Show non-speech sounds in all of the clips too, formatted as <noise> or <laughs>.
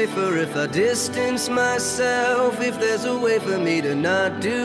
safer if I distance myself. If there's a way for me to not do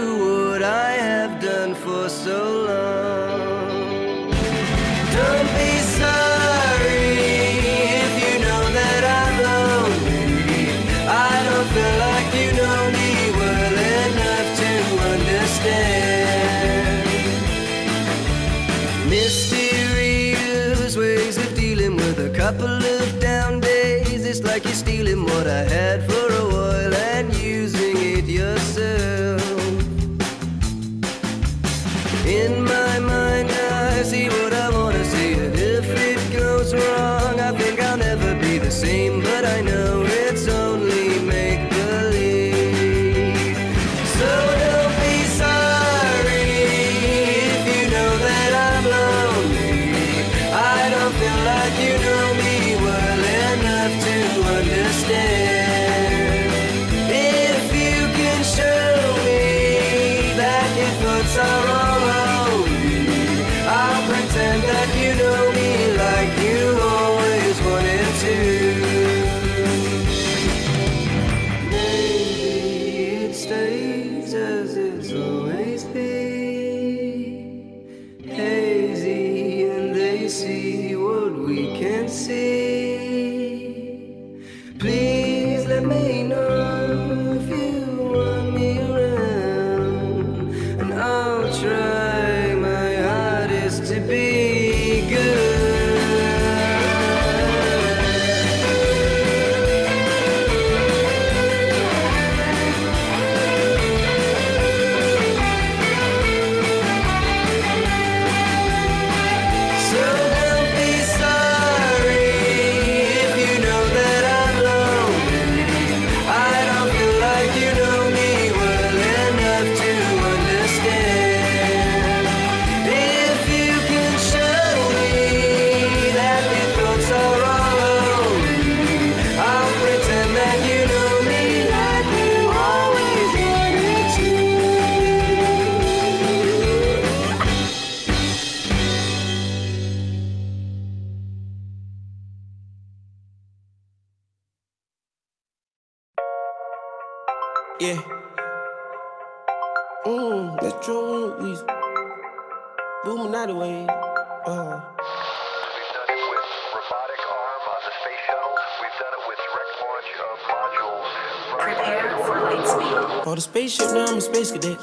On a spaceship, now I'm a space cadet.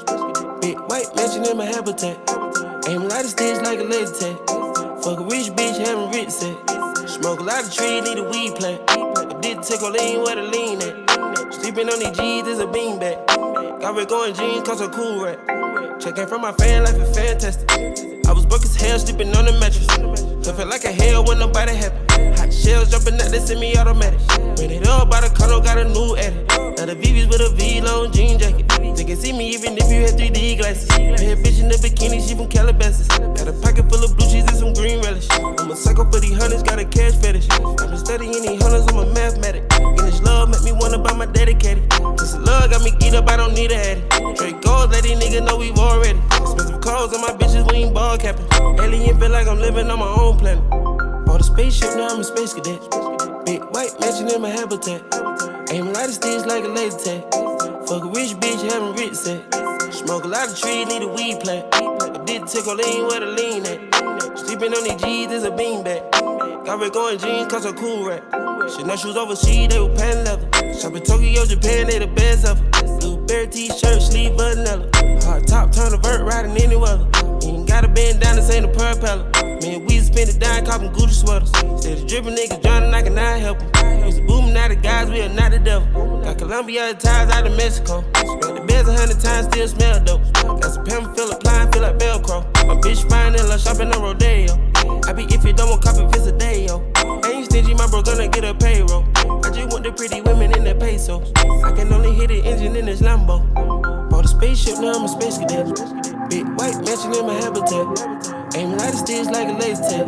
Big white mansion in my habitat. Aim light as this like a laser tag. Fuck a rich bitch, having rich set. Smoke a lot of trees, need a weed plant. I did take a lean where to lean at. Sleeping on these G's is a beanbag. Got red going jeans, cause a cool rat. Checking from my fan life is fantastic. I was broke as hell, sleeping on the mattress. I felt like a hell when nobody happened. Hot shells jumping out, they send me automatic. Ran it up by the color, got a new edit. Now the VVs with a V-long jean jacket. They can see me even if you had 3D glasses. had bitch in the bikini, she from Calabasas. Got a pocket full of blue cheese and some green relish. I'm a psycho for these hundreds, got a cash fetish. I've been studying these hundreds, I'm a mathematic. And this love make me wanna buy my daddy caddy. This love got me geeked up, I don't need a addy. Straight gold, let these niggas know we've already. some calls on my bitches, we ain't ball capping. Alien feel like I'm living on my own planet. Bought a spaceship, now I'm a space cadet. Big white mansion in my habitat. Aim a lot of sticks like a laser tag. Fuck a rich bitch, having rich set. Smoke a lot of trees, need a weed plant. A dick tickle lean where to lean at. Sleeping on these jeans is a beanbag. Got red going jeans, cause a cool rat. Shit, no shoes overseas, they were pan leather. Shop in Tokyo, Japan, they the best of it. Blueberry t-shirt, sleeve vanilla. Hard top, turn a vert, riding any weather. You ain't gotta bend down, this ain't a propeller. Man, we spend it down, copping Gucci sweaters. Said the drippin' niggas drowning, I cannot help them. Used to booming out of guys, we are not the devil. Got Colombia ties out of Mexico. Got the beds a hundred times, still smell dope. Got some pimp, feel applying, feel like Velcro. My bitch fine and love shopping the Rodeo. I be iffy, don't want copy, it's a day, yo. ain't stingy, my bro gonna get a payroll. I just want the pretty women in the pesos. I can only hit the engine in this Lambo. Bought a spaceship, now I'm a space cadet. Big white mansion in my habitat. Aiming out the stitch like a laser. tag.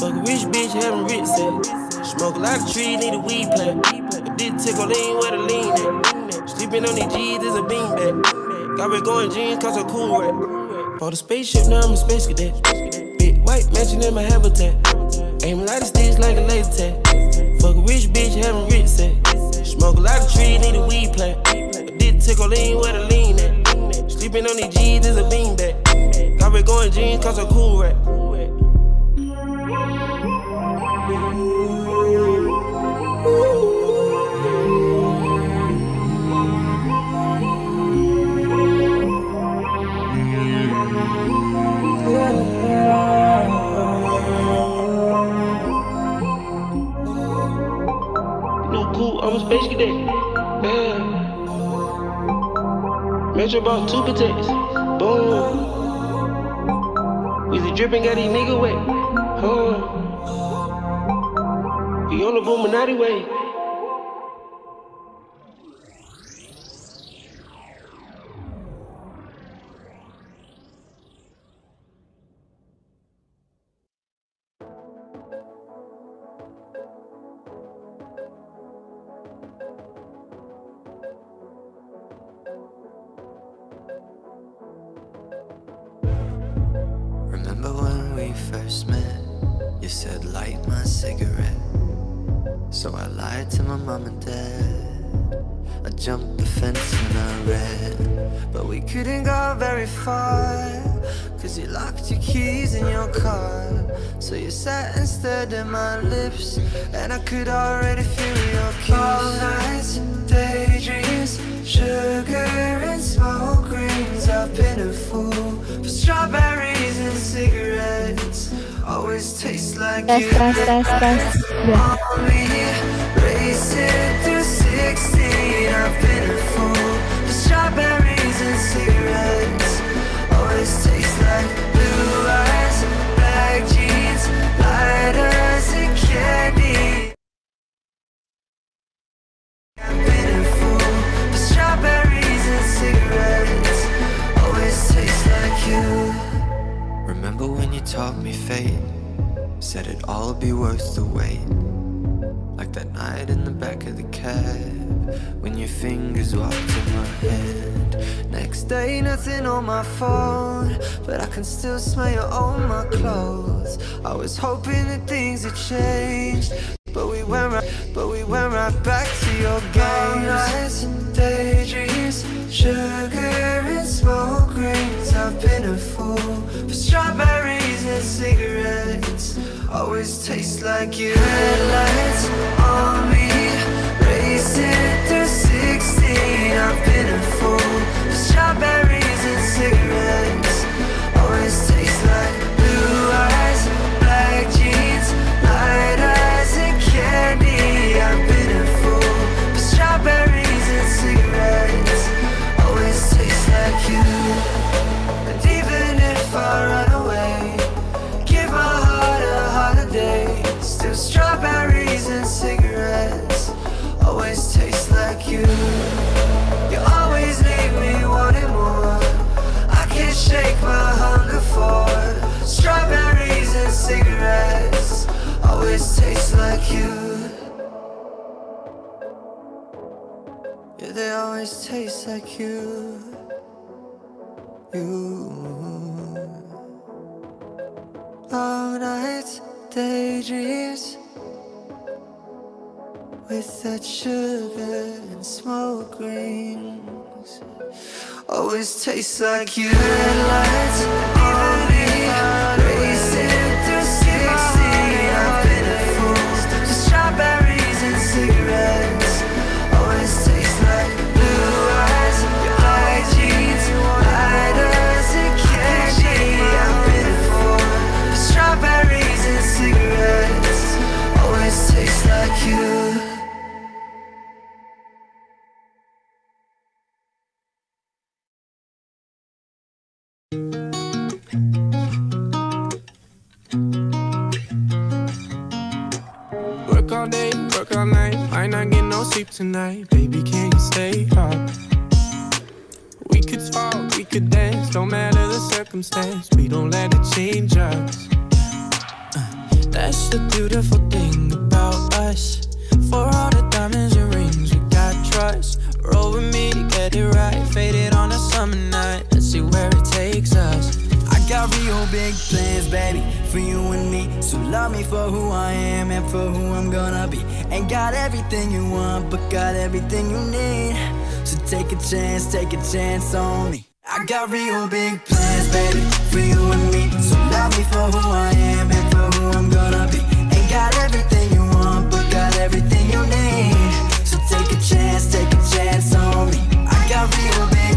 Fuck a rich bitch, having rich sex. Smoke a lot of trees, need a weed plant. A dick tickle lean where to lean at. Sleeping on these G's is a beanbag. Got me going jeans cause I'm cool rap. Bought a spaceship, now I'm a space cadet. Big white mansion in my habitat. Aim a lot of sticks like a laser tag. Fuck a rich bitch, having rich set. Smoke a lot of trees, need a weed plant. A dick tickle lean where to lean at. Sleeping on these G's is a beanbag. Got me going jeans cause I'm cool rap. bitch man, Yeah. Metro bought two potatoes. Boom. We the dripping, got these niggas wet. Huh. We on the Illuminati way. tes tes tes tes. Ya. my phone But I can still smell you on my clothes I was hoping that things had changed But we went right, but we went right back to your games nights and daydreams Sugar and smoke rings I've been a fool For strawberries and cigarettes Always taste like you Headlights on me Racing through 16 I've been a fool For strawberries always taste like you Yeah, they always taste like you You Long nights, daydreams With that sugar and smoke rings Always tastes like you Red lights sleep tonight, baby, can you stay up? We could talk, we could dance, no matter the circumstance, we don't let it change us. Uh, that's the beautiful thing about us. For all the diamonds and rings, we got trust. Roll with me, get it right, faded on a summer night, let's see where it takes us. I got real big plans, baby, for you and me. So love me for who I am and for who I'm gonna be. Ain't got everything you want, but got everything you need. So take a chance, take a chance on me. I got real big plans, baby, for you and me. So love me for who I am and for who I'm gonna be. Ain't got everything you want, but got everything you need. So take a chance, take a chance on me. I got real big.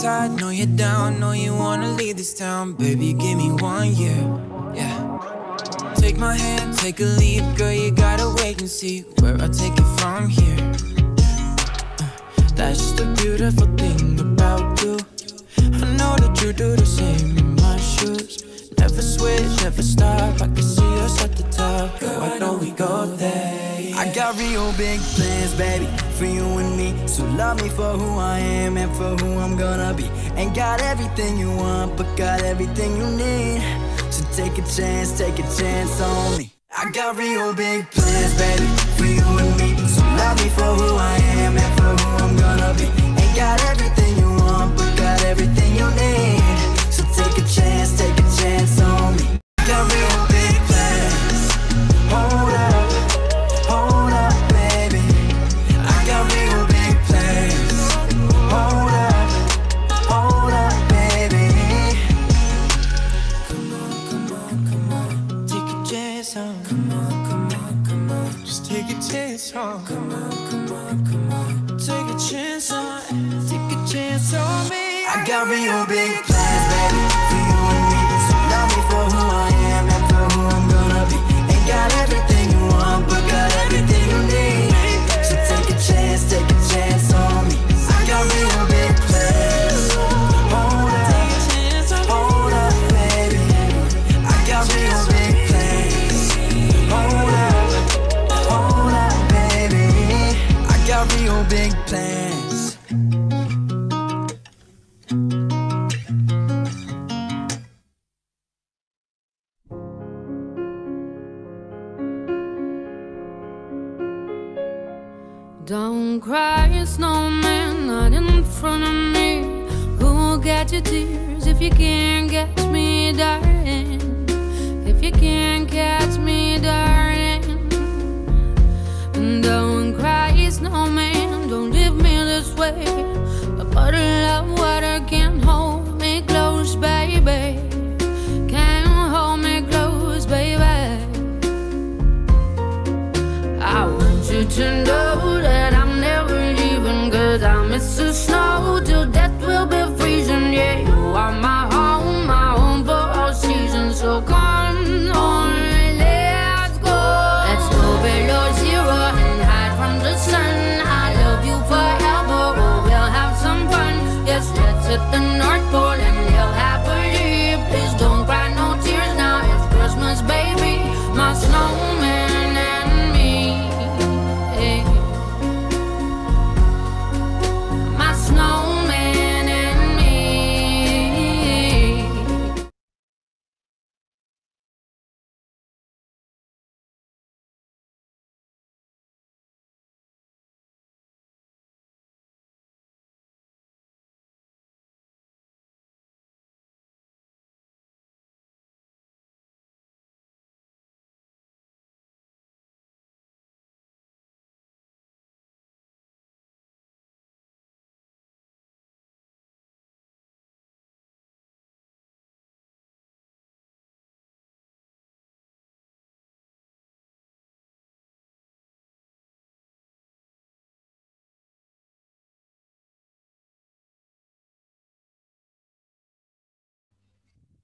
tired, know you're down, know you wanna leave this town. Baby, give me one year, yeah. Take my hand, take a leap, girl, you gotta wait and see where I take it from here. Uh, that's just a beautiful thing about you. I know that you do the same in my shoes. Never switch, never stop, I can see us at the top. Girl, I know we go there. I got real big plans, baby, for you and me. So love me for who I am and for who I'm gonna be. Ain't got everything you want, but got everything you need. So take a chance, take a chance on me. I got real big plans, baby, for you and me. So love me for who I am and for who I'm gonna be. Ain't got everything you want, but got everything you need. So take a chance, take a chance on me. I'll be big crying snowman, not in front of me. Who'll get your tears if you can't catch me, darling? If you can't catch me, darling. don't cry, snowman, don't leave me this way. But love.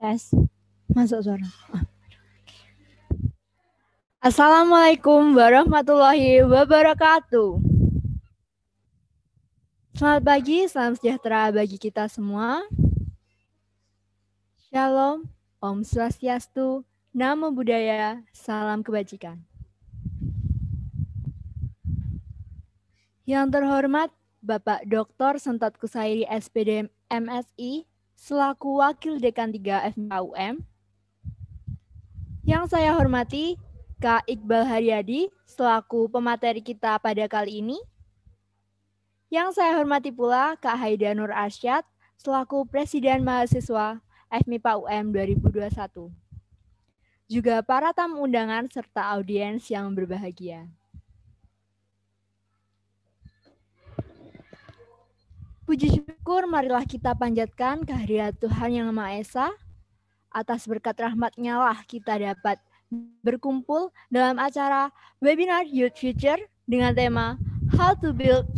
Tes. Masuk suara. Ah. Assalamualaikum warahmatullahi wabarakatuh. Selamat pagi, salam sejahtera bagi kita semua. Shalom, Om Swastiastu, Namo Buddhaya, salam kebajikan. Yang terhormat Bapak Dr. Sentot Kusairi SPD MSI, selaku Wakil Dekan 3 FKUM. Yang saya hormati, Kak Iqbal Haryadi, selaku pemateri kita pada kali ini. Yang saya hormati pula Kak Haida Nur Arsyad, selaku Presiden Mahasiswa FMIPA UM 2021. Juga para tamu undangan serta audiens yang berbahagia. Puji syukur marilah kita panjatkan kehadirat Tuhan Yang Maha Esa. Atas berkat rahmatnya lah kita dapat berkumpul dalam acara webinar Youth Future dengan tema How to Build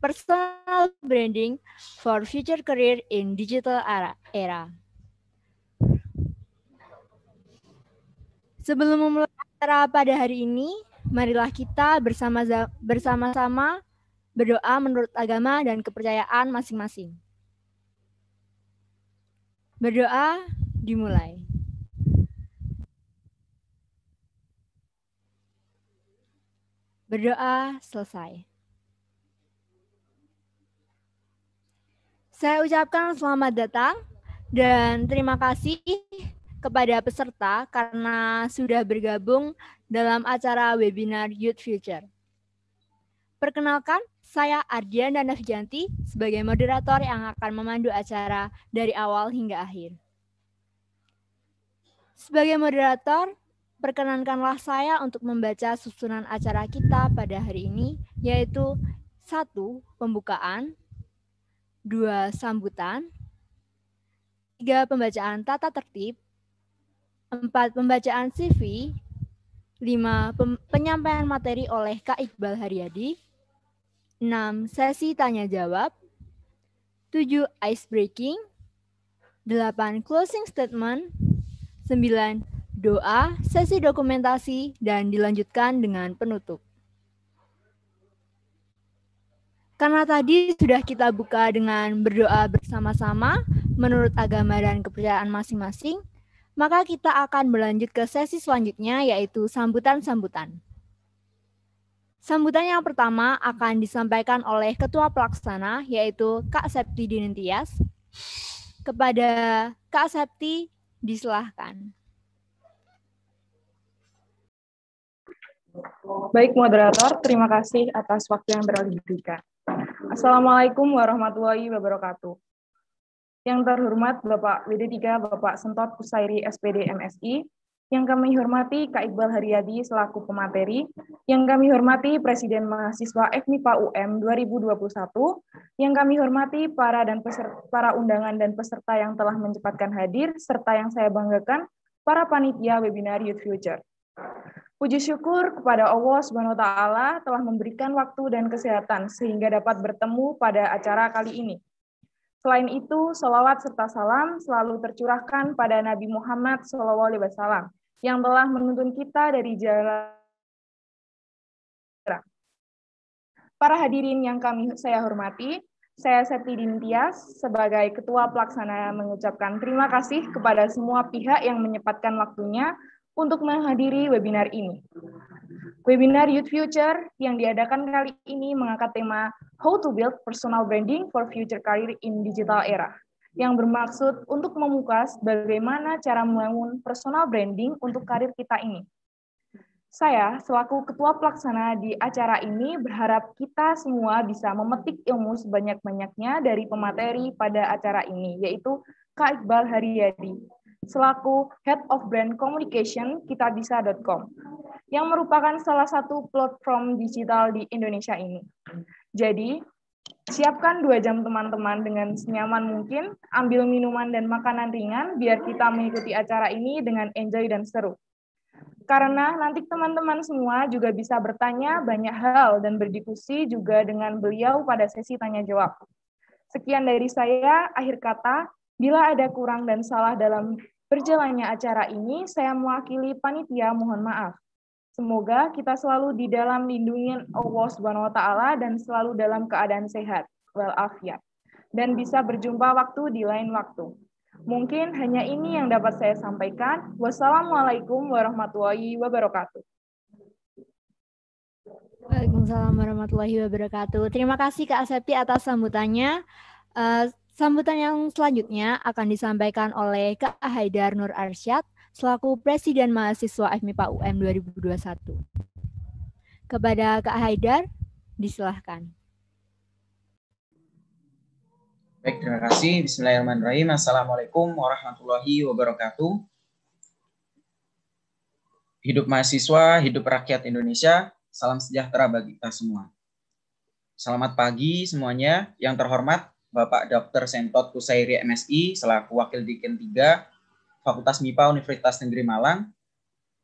Personal Branding for Future Career in Digital Era. Sebelum memulai acara pada hari ini, marilah kita bersama-sama berdoa menurut agama dan kepercayaan masing-masing. Berdoa dimulai. Berdoa selesai. Saya ucapkan selamat datang dan terima kasih kepada peserta karena sudah bergabung dalam acara webinar Youth Future. Perkenalkan, saya Ardian Nafjanti sebagai moderator yang akan memandu acara dari awal hingga akhir. Sebagai moderator, perkenankanlah saya untuk membaca susunan acara kita pada hari ini, yaitu satu Pembukaan, dua Sambutan, tiga Pembacaan tata tertib, empat Pembacaan CV, lima Penyampaian materi oleh Kak Iqbal Haryadi. 6. Sesi tanya-jawab 7. Ice breaking 8. Closing statement 9. Doa, sesi dokumentasi, dan dilanjutkan dengan penutup. Karena tadi sudah kita buka dengan berdoa bersama-sama menurut agama dan kepercayaan masing-masing, maka kita akan berlanjut ke sesi selanjutnya yaitu sambutan-sambutan. Sambutan yang pertama akan disampaikan oleh Ketua Pelaksana, yaitu Kak Septi Dinentias. Kepada Kak Septi, disilahkan. Baik moderator, terima kasih atas waktu yang beralih diberikan. Assalamualaikum warahmatullahi wabarakatuh. Yang terhormat Bapak WD3 Bapak Sentot Kusairi SPD MSI, yang kami hormati Kak Iqbal Haryadi selaku pemateri, yang kami hormati Presiden Mahasiswa Eknipa UM 2021, yang kami hormati para dan peserta, para undangan dan peserta yang telah menyempatkan hadir, serta yang saya banggakan para panitia webinar Youth Future. Puji syukur kepada Allah Subhanahu wa taala telah memberikan waktu dan kesehatan sehingga dapat bertemu pada acara kali ini. Selain itu, selawat serta salam selalu tercurahkan pada Nabi Muhammad SAW yang telah menuntun kita dari jalan Para hadirin yang kami saya hormati, saya Septi Dintias sebagai Ketua Pelaksana mengucapkan terima kasih kepada semua pihak yang menyempatkan waktunya untuk menghadiri webinar ini. Webinar Youth Future yang diadakan kali ini mengangkat tema How to Build Personal Branding for Future Career in Digital Era yang bermaksud untuk memukas bagaimana cara membangun personal branding untuk karir kita ini. Saya, selaku Ketua Pelaksana di acara ini, berharap kita semua bisa memetik ilmu sebanyak-banyaknya dari pemateri pada acara ini, yaitu Kak Iqbal Haryadi, selaku Head of Brand Communication kitabisa.com, yang merupakan salah satu platform digital di Indonesia ini. Jadi, Siapkan dua jam teman-teman dengan senyaman mungkin, ambil minuman dan makanan ringan biar kita mengikuti acara ini dengan enjoy dan seru. Karena nanti teman-teman semua juga bisa bertanya banyak hal dan berdiskusi juga dengan beliau pada sesi tanya jawab. Sekian dari saya, akhir kata, bila ada kurang dan salah dalam berjalannya acara ini, saya mewakili panitia mohon maaf. Semoga kita selalu di dalam lindungan Allah Subhanahu wa taala dan selalu dalam keadaan sehat afiat dan bisa berjumpa waktu di lain waktu. Mungkin hanya ini yang dapat saya sampaikan. Wassalamualaikum warahmatullahi wabarakatuh. Waalaikumsalam warahmatullahi wabarakatuh. Terima kasih Kak Septi atas sambutannya. Uh, sambutan yang selanjutnya akan disampaikan oleh Kak Haidar Nur Arsyad, selaku Presiden Mahasiswa FMIPA UM 2021. Kepada Kak Haidar, disilahkan. Baik, terima kasih. Bismillahirrahmanirrahim. Assalamualaikum warahmatullahi wabarakatuh. Hidup mahasiswa, hidup rakyat Indonesia. Salam sejahtera bagi kita semua. Selamat pagi semuanya. Yang terhormat Bapak Dr. Sentot Kusairi MSI selaku Wakil Dikin 3 Fakultas MIPA Universitas Negeri Malang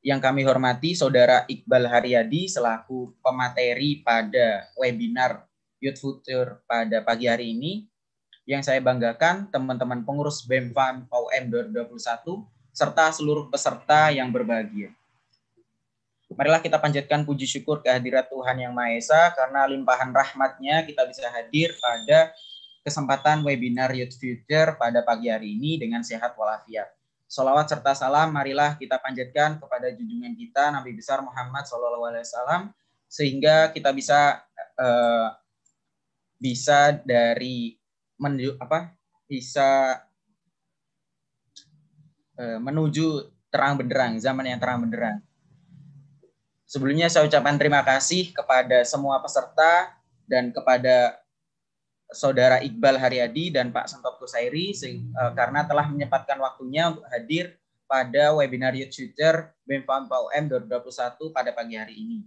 yang kami hormati Saudara Iqbal Haryadi selaku pemateri pada webinar Youth Future pada pagi hari ini. Yang saya banggakan teman-teman pengurus BEM FAM PAUM 2021 serta seluruh peserta yang berbahagia. Marilah kita panjatkan puji syukur kehadirat Tuhan Yang Maha Esa karena limpahan rahmatnya kita bisa hadir pada kesempatan webinar Youth Future pada pagi hari ini dengan sehat walafiat. Salawat serta salam marilah kita panjatkan kepada junjungan kita Nabi besar Muhammad SAW sehingga kita bisa eh, bisa dari menuju apa bisa eh, menuju terang benderang zaman yang terang benderang. Sebelumnya saya ucapkan terima kasih kepada semua peserta dan kepada Saudara Iqbal Haryadi dan Pak Sentop Kusairi eh, karena telah menyempatkan waktunya untuk hadir pada webinar Youth Future BEM Pau M 2021 pada pagi hari ini.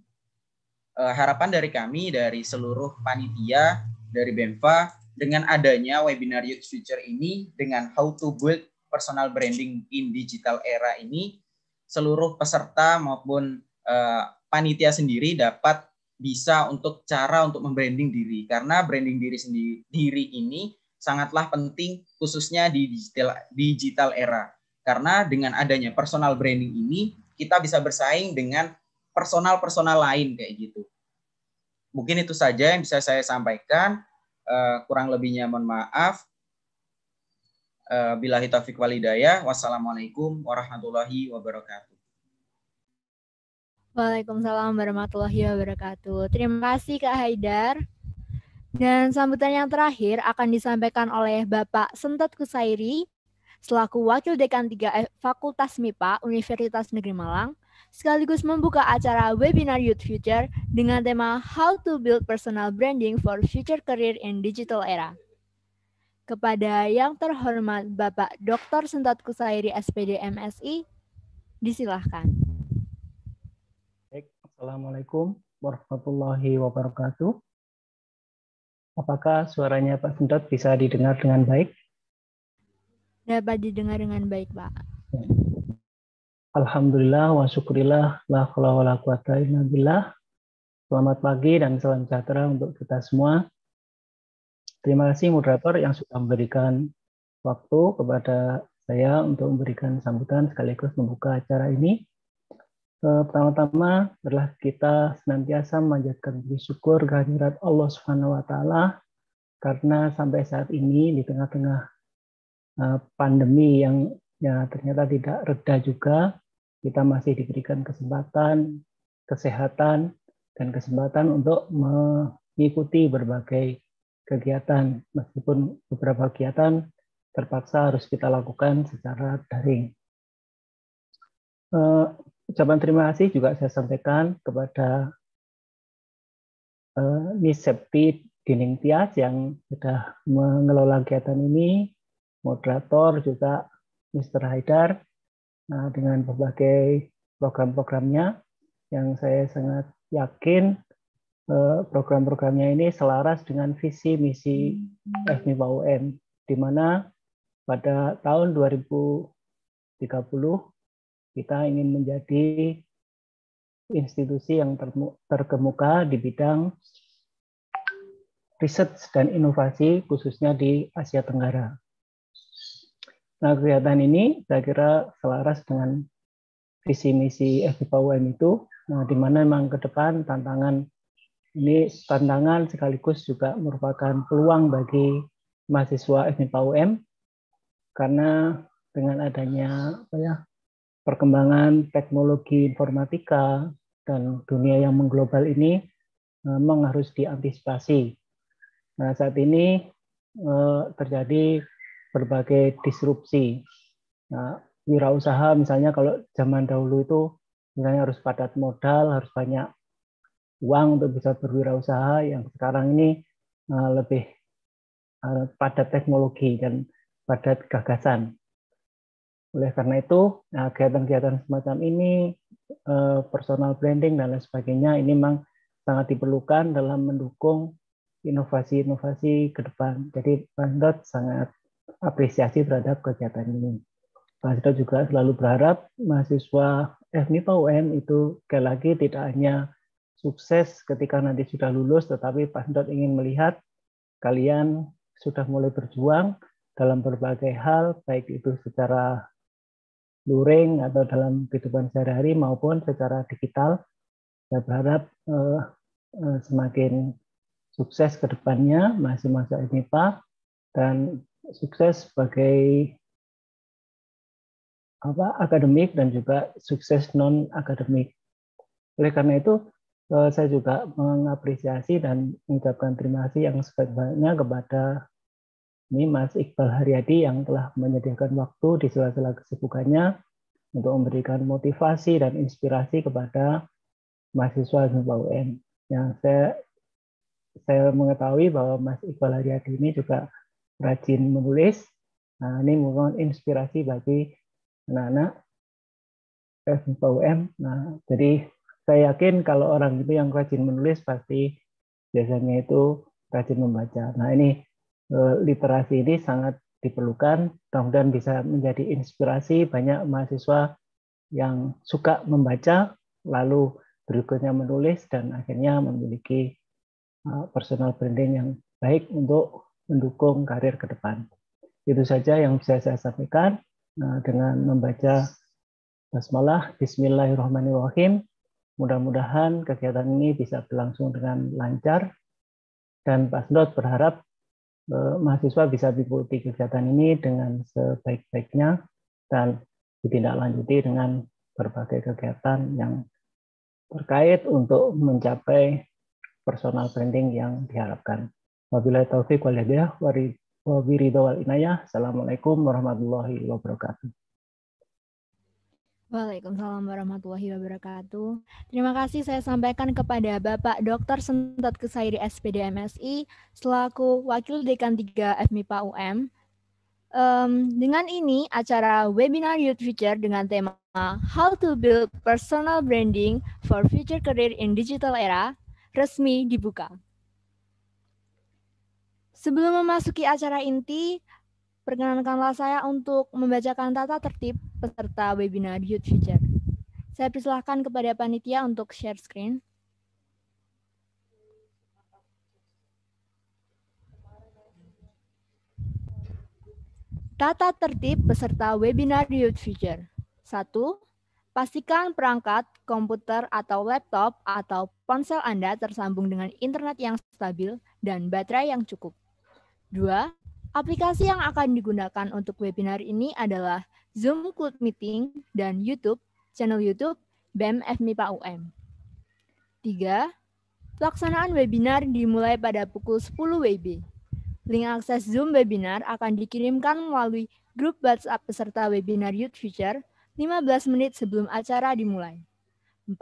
Eh, harapan dari kami, dari seluruh panitia, dari BEMFA, dengan adanya webinar Youth Future ini, dengan how to build personal branding in digital era ini, seluruh peserta maupun uh, panitia sendiri dapat bisa untuk cara untuk membranding diri karena branding diri sendiri diri ini sangatlah penting khususnya di digital digital era karena dengan adanya personal branding ini kita bisa bersaing dengan personal personal lain kayak gitu mungkin itu saja yang bisa saya sampaikan eh, kurang lebihnya mohon maaf uh, eh, bila hitafik walidaya wassalamualaikum warahmatullahi wabarakatuh Waalaikumsalam warahmatullahi wabarakatuh. Terima kasih Kak Haidar. Dan sambutan yang terakhir akan disampaikan oleh Bapak Sentot Kusairi selaku Wakil Dekan 3 Fakultas MIPA Universitas Negeri Malang sekaligus membuka acara webinar Youth Future dengan tema How to Build Personal Branding for Future Career in Digital Era. Kepada yang terhormat Bapak Dr. Sentot Kusairi SPD MSI, disilahkan. Assalamualaikum warahmatullahi wabarakatuh. Apakah suaranya Pak Sendot bisa didengar dengan baik? Dapat didengar dengan baik, Pak. Alhamdulillah wa syukurillah la haula wala quwata illa billah. Selamat pagi dan salam sejahtera untuk kita semua. Terima kasih moderator yang sudah memberikan waktu kepada saya untuk memberikan sambutan sekaligus membuka acara ini. Eh, pertama-tama adalah kita senantiasa memanjatkan puji syukur kehadirat Allah Subhanahu wa taala karena sampai saat ini di tengah-tengah eh, pandemi yang ya ternyata tidak reda juga kita masih diberikan kesempatan kesehatan dan kesempatan untuk mengikuti berbagai kegiatan meskipun beberapa kegiatan terpaksa harus kita lakukan secara daring eh, ucapan terima kasih juga saya sampaikan kepada uh, Miss Septi Dining Tias yang sudah mengelola kegiatan ini, moderator juga Mr. Haidar nah, dengan berbagai program-programnya yang saya sangat yakin eh, program-programnya ini selaras dengan visi misi FMIPA UN di mana pada tahun 2030 kita ingin menjadi institusi yang terkemuka di bidang riset dan inovasi khususnya di Asia Tenggara. Nah, kegiatan ini saya kira selaras dengan visi misi FIPAUM itu, nah, di mana memang ke depan tantangan ini tantangan sekaligus juga merupakan peluang bagi mahasiswa FIPAUM karena dengan adanya apa ya, perkembangan teknologi informatika dan dunia yang mengglobal ini eh, memang harus diantisipasi. Nah, saat ini eh, terjadi berbagai disrupsi. Nah, wirausaha misalnya kalau zaman dahulu itu misalnya harus padat modal, harus banyak uang untuk bisa berwirausaha yang sekarang ini eh, lebih padat teknologi dan padat gagasan. Oleh karena itu, eh, kegiatan-kegiatan semacam ini, eh, personal branding dan lain sebagainya, ini memang sangat diperlukan dalam mendukung inovasi-inovasi ke depan. Jadi Bandot sangat apresiasi terhadap kegiatan ini. Bandot juga selalu berharap mahasiswa FNIPA UM itu sekali lagi tidak hanya sukses ketika nanti sudah lulus, tetapi pak Bandot ingin melihat kalian sudah mulai berjuang dalam berbagai hal, baik itu secara luring atau dalam kehidupan sehari-hari maupun secara digital. Saya berharap eh, eh, semakin sukses ke depannya masih masa pak dan sukses sebagai apa akademik dan juga sukses non akademik. Oleh karena itu eh, saya juga mengapresiasi dan mengucapkan terima kasih yang sebaik-baiknya kepada ini Mas Iqbal Haryadi yang telah menyediakan waktu di sela-sela kesibukannya untuk memberikan motivasi dan inspirasi kepada mahasiswa Zumba UM. Yang saya saya mengetahui bahwa Mas Iqbal Haryadi ini juga rajin menulis. Nah, ini merupakan inspirasi bagi anak-anak eh, Zumba UM. Nah, jadi saya yakin kalau orang itu yang rajin menulis pasti biasanya itu rajin membaca. Nah, ini Eh, literasi ini sangat diperlukan. dan bisa menjadi inspirasi banyak mahasiswa yang suka membaca, lalu berikutnya menulis, dan akhirnya memiliki eh, personal branding yang baik untuk mendukung karir ke depan. Itu saja yang bisa saya sampaikan eh, dengan membaca basmalah bismillahirrahmanirrahim. Mudah-mudahan kegiatan ini bisa berlangsung dengan lancar dan Pak Snot berharap Eh, mahasiswa bisa mengikuti kegiatan ini dengan sebaik-baiknya dan ditindaklanjuti dengan berbagai kegiatan yang terkait untuk mencapai personal branding yang diharapkan. Wabillahi taufiq wal hidayah wa Assalamualaikum warahmatullahi wabarakatuh. Waalaikumsalam warahmatullahi wabarakatuh. Terima kasih saya sampaikan kepada Bapak Dr. Sentot Kesairi SPD MSI selaku Wakil Dekan 3 FMIPA UM. Um, dengan ini acara webinar Youth Future dengan tema How to Build Personal Branding for Future Career in Digital Era resmi dibuka. Sebelum memasuki acara inti, Perkenankanlah saya untuk membacakan tata tertib peserta webinar Youth Future. Saya persilahkan kepada panitia untuk share screen. Tata tertib peserta webinar Youth Future. 1. Pastikan perangkat, komputer atau laptop atau ponsel Anda tersambung dengan internet yang stabil dan baterai yang cukup. 2 Aplikasi yang akan digunakan untuk webinar ini adalah Zoom Cloud Meeting dan YouTube, channel YouTube BEM FMIPA UM. 3. Pelaksanaan webinar dimulai pada pukul 10 WIB. Link akses Zoom webinar akan dikirimkan melalui grup WhatsApp peserta webinar Youth Future 15 menit sebelum acara dimulai. 4.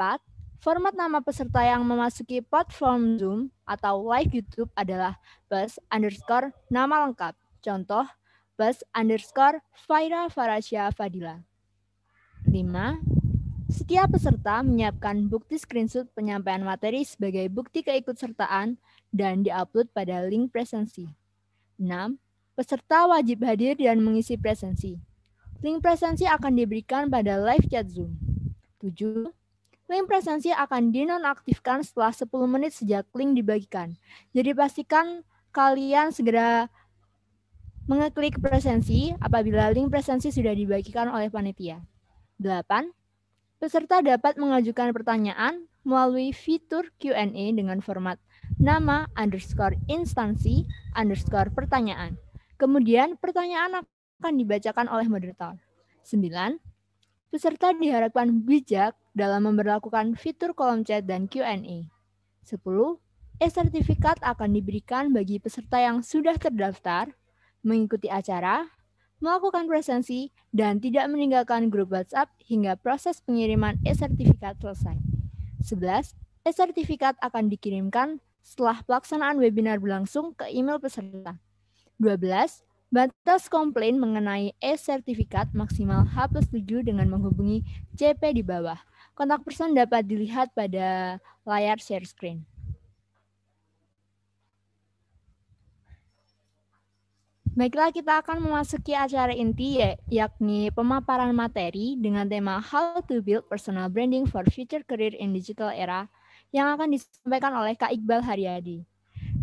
Format nama peserta yang memasuki platform Zoom atau live YouTube adalah bus underscore nama lengkap. Contoh, bus underscore Faira Farasya Fadila. 5. Setiap peserta menyiapkan bukti screenshot penyampaian materi sebagai bukti keikutsertaan dan diupload pada link presensi. 6. Peserta wajib hadir dan mengisi presensi. Link presensi akan diberikan pada live chat Zoom. 7. Link presensi akan dinonaktifkan setelah 10 menit sejak link dibagikan. Jadi pastikan kalian segera Mengeklik presensi apabila link presensi sudah dibagikan oleh panitia. 8. Peserta dapat mengajukan pertanyaan melalui fitur Q&A dengan format nama underscore instansi underscore pertanyaan. Kemudian pertanyaan akan dibacakan oleh moderator. 9. Peserta diharapkan bijak dalam memperlakukan fitur kolom chat dan Q&A. 10. E-sertifikat akan diberikan bagi peserta yang sudah terdaftar mengikuti acara, melakukan presensi, dan tidak meninggalkan grup WhatsApp hingga proses pengiriman e-sertifikat selesai. 11. E-sertifikat akan dikirimkan setelah pelaksanaan webinar berlangsung ke email peserta. 12. Batas komplain mengenai e-sertifikat maksimal H plus 7 dengan menghubungi CP di bawah. Kontak person dapat dilihat pada layar share screen. Baiklah, kita akan memasuki acara inti, ya, yakni pemaparan materi dengan tema How to Build Personal Branding for Future Career in Digital Era yang akan disampaikan oleh Kak Iqbal Haryadi.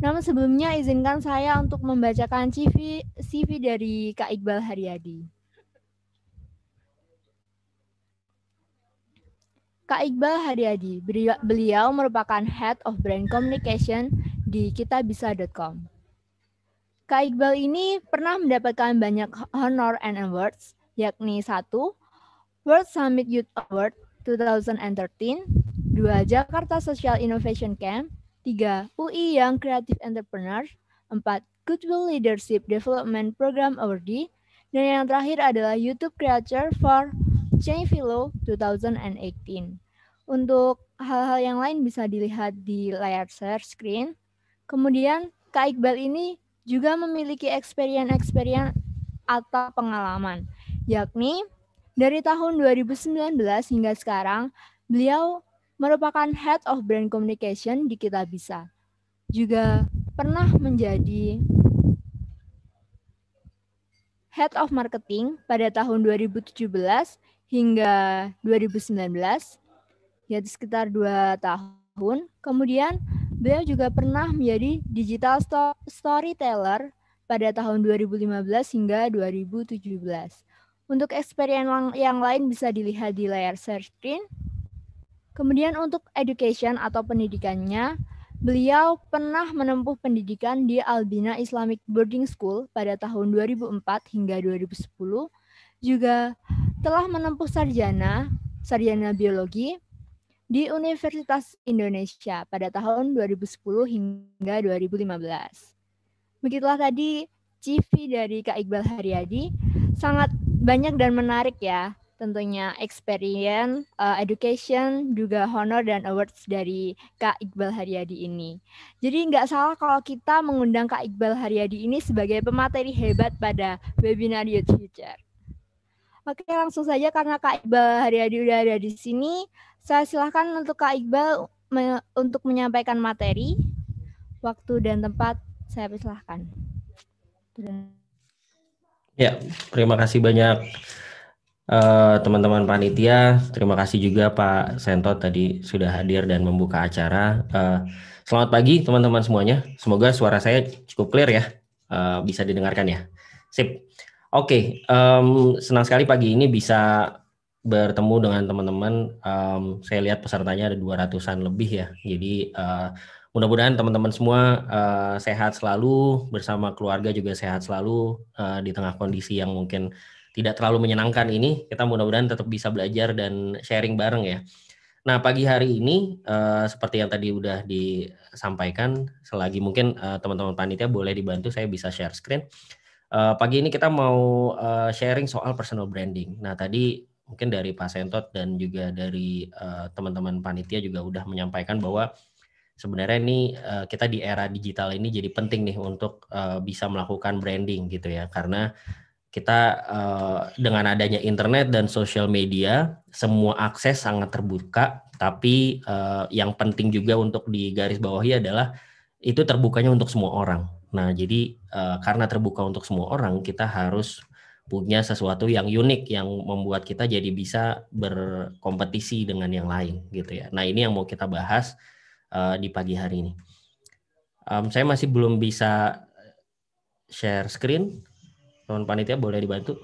Namun sebelumnya izinkan saya untuk membacakan CV, CV dari Kak Iqbal Haryadi. Kak Iqbal Haryadi, beliau merupakan Head of Brand Communication di kitabisa.com. Kak Iqbal ini pernah mendapatkan banyak honor and awards, yakni satu World Summit Youth Award 2013, dua Jakarta Social Innovation Camp, tiga UI Young Creative Entrepreneur, empat Goodwill Leadership Development Program Awardee, dan yang terakhir adalah YouTube Creator for Change Fellow 2018. Untuk hal-hal yang lain bisa dilihat di layar share screen. Kemudian Kak Iqbal ini juga memiliki eksperian-eksperian atau pengalaman, yakni dari tahun 2019 hingga sekarang, beliau merupakan Head of Brand Communication di Kitabisa. Juga pernah menjadi Head of Marketing pada tahun 2017 hingga 2019, yaitu sekitar dua tahun. Kemudian Beliau juga pernah menjadi digital storyteller pada tahun 2015 hingga 2017. Untuk eksperien yang lain bisa dilihat di layar share screen. Kemudian untuk education atau pendidikannya, Beliau pernah menempuh pendidikan di Albina Islamic Boarding School pada tahun 2004 hingga 2010. Juga telah menempuh sarjana, sarjana biologi di Universitas Indonesia pada tahun 2010 hingga 2015. Begitulah tadi CV dari Kak Iqbal Haryadi sangat banyak dan menarik ya. Tentunya experience, uh, education, juga honor dan awards dari Kak Iqbal Haryadi ini. Jadi nggak salah kalau kita mengundang Kak Iqbal Haryadi ini sebagai pemateri hebat pada webinar Youth Future. Oke, langsung saja karena Kak Iqbal Haryadi udah ada di sini, saya silakan untuk Kak Iqbal me untuk menyampaikan materi, waktu dan tempat saya persilahkan. Ya, terima kasih banyak eh, teman-teman uh, panitia. Terima kasih juga Pak Sentot tadi sudah hadir dan membuka acara. Uh, selamat pagi teman-teman semuanya. Semoga suara saya cukup clear ya, uh, bisa didengarkan ya. Sip. Oke, okay, um, senang sekali pagi ini bisa bertemu dengan teman-teman um, saya lihat pesertanya ada dua ratusan lebih ya. Jadi uh, mudah-mudahan teman-teman semua uh, sehat selalu bersama keluarga juga sehat selalu uh, di tengah kondisi yang mungkin tidak terlalu menyenangkan ini kita mudah-mudahan tetap bisa belajar dan sharing bareng ya nah pagi hari ini uh, seperti yang tadi udah disampaikan selagi mungkin uh, teman-teman panitia boleh dibantu saya bisa share screen uh, pagi ini kita mau uh, sharing soal personal branding nah tadi mungkin dari Pak Sentot dan juga dari eh, teman-teman panitia juga udah menyampaikan bahwa sebenarnya ini uh, kita di era digital ini jadi penting nih untuk uh, bisa melakukan branding gitu ya karena kita uh, dengan adanya internet dan social media semua akses sangat terbuka tapi uh, yang penting juga untuk di garis bawahnya adalah itu terbukanya untuk semua orang nah jadi uh, karena terbuka untuk semua orang kita harus punya sesuatu yang unik yang membuat kita jadi bisa berkompetisi dengan yang lain gitu ya. Nah ini yang mau kita bahas uh, di pagi hari ini. Um, saya masih belum bisa share screen. Teman panitia boleh dibantu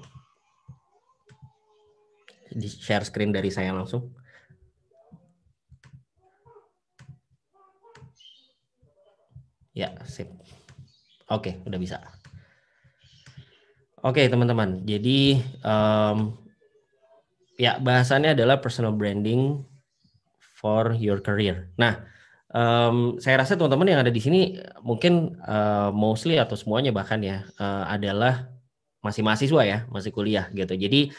di share screen dari saya langsung. Ya, sip. Oke, udah bisa. Oke okay, teman-teman, jadi um, ya bahasannya adalah personal branding for your career. Nah, um, saya rasa teman-teman yang ada di sini mungkin uh, mostly atau semuanya bahkan ya uh, adalah masih mahasiswa ya, masih kuliah gitu. Jadi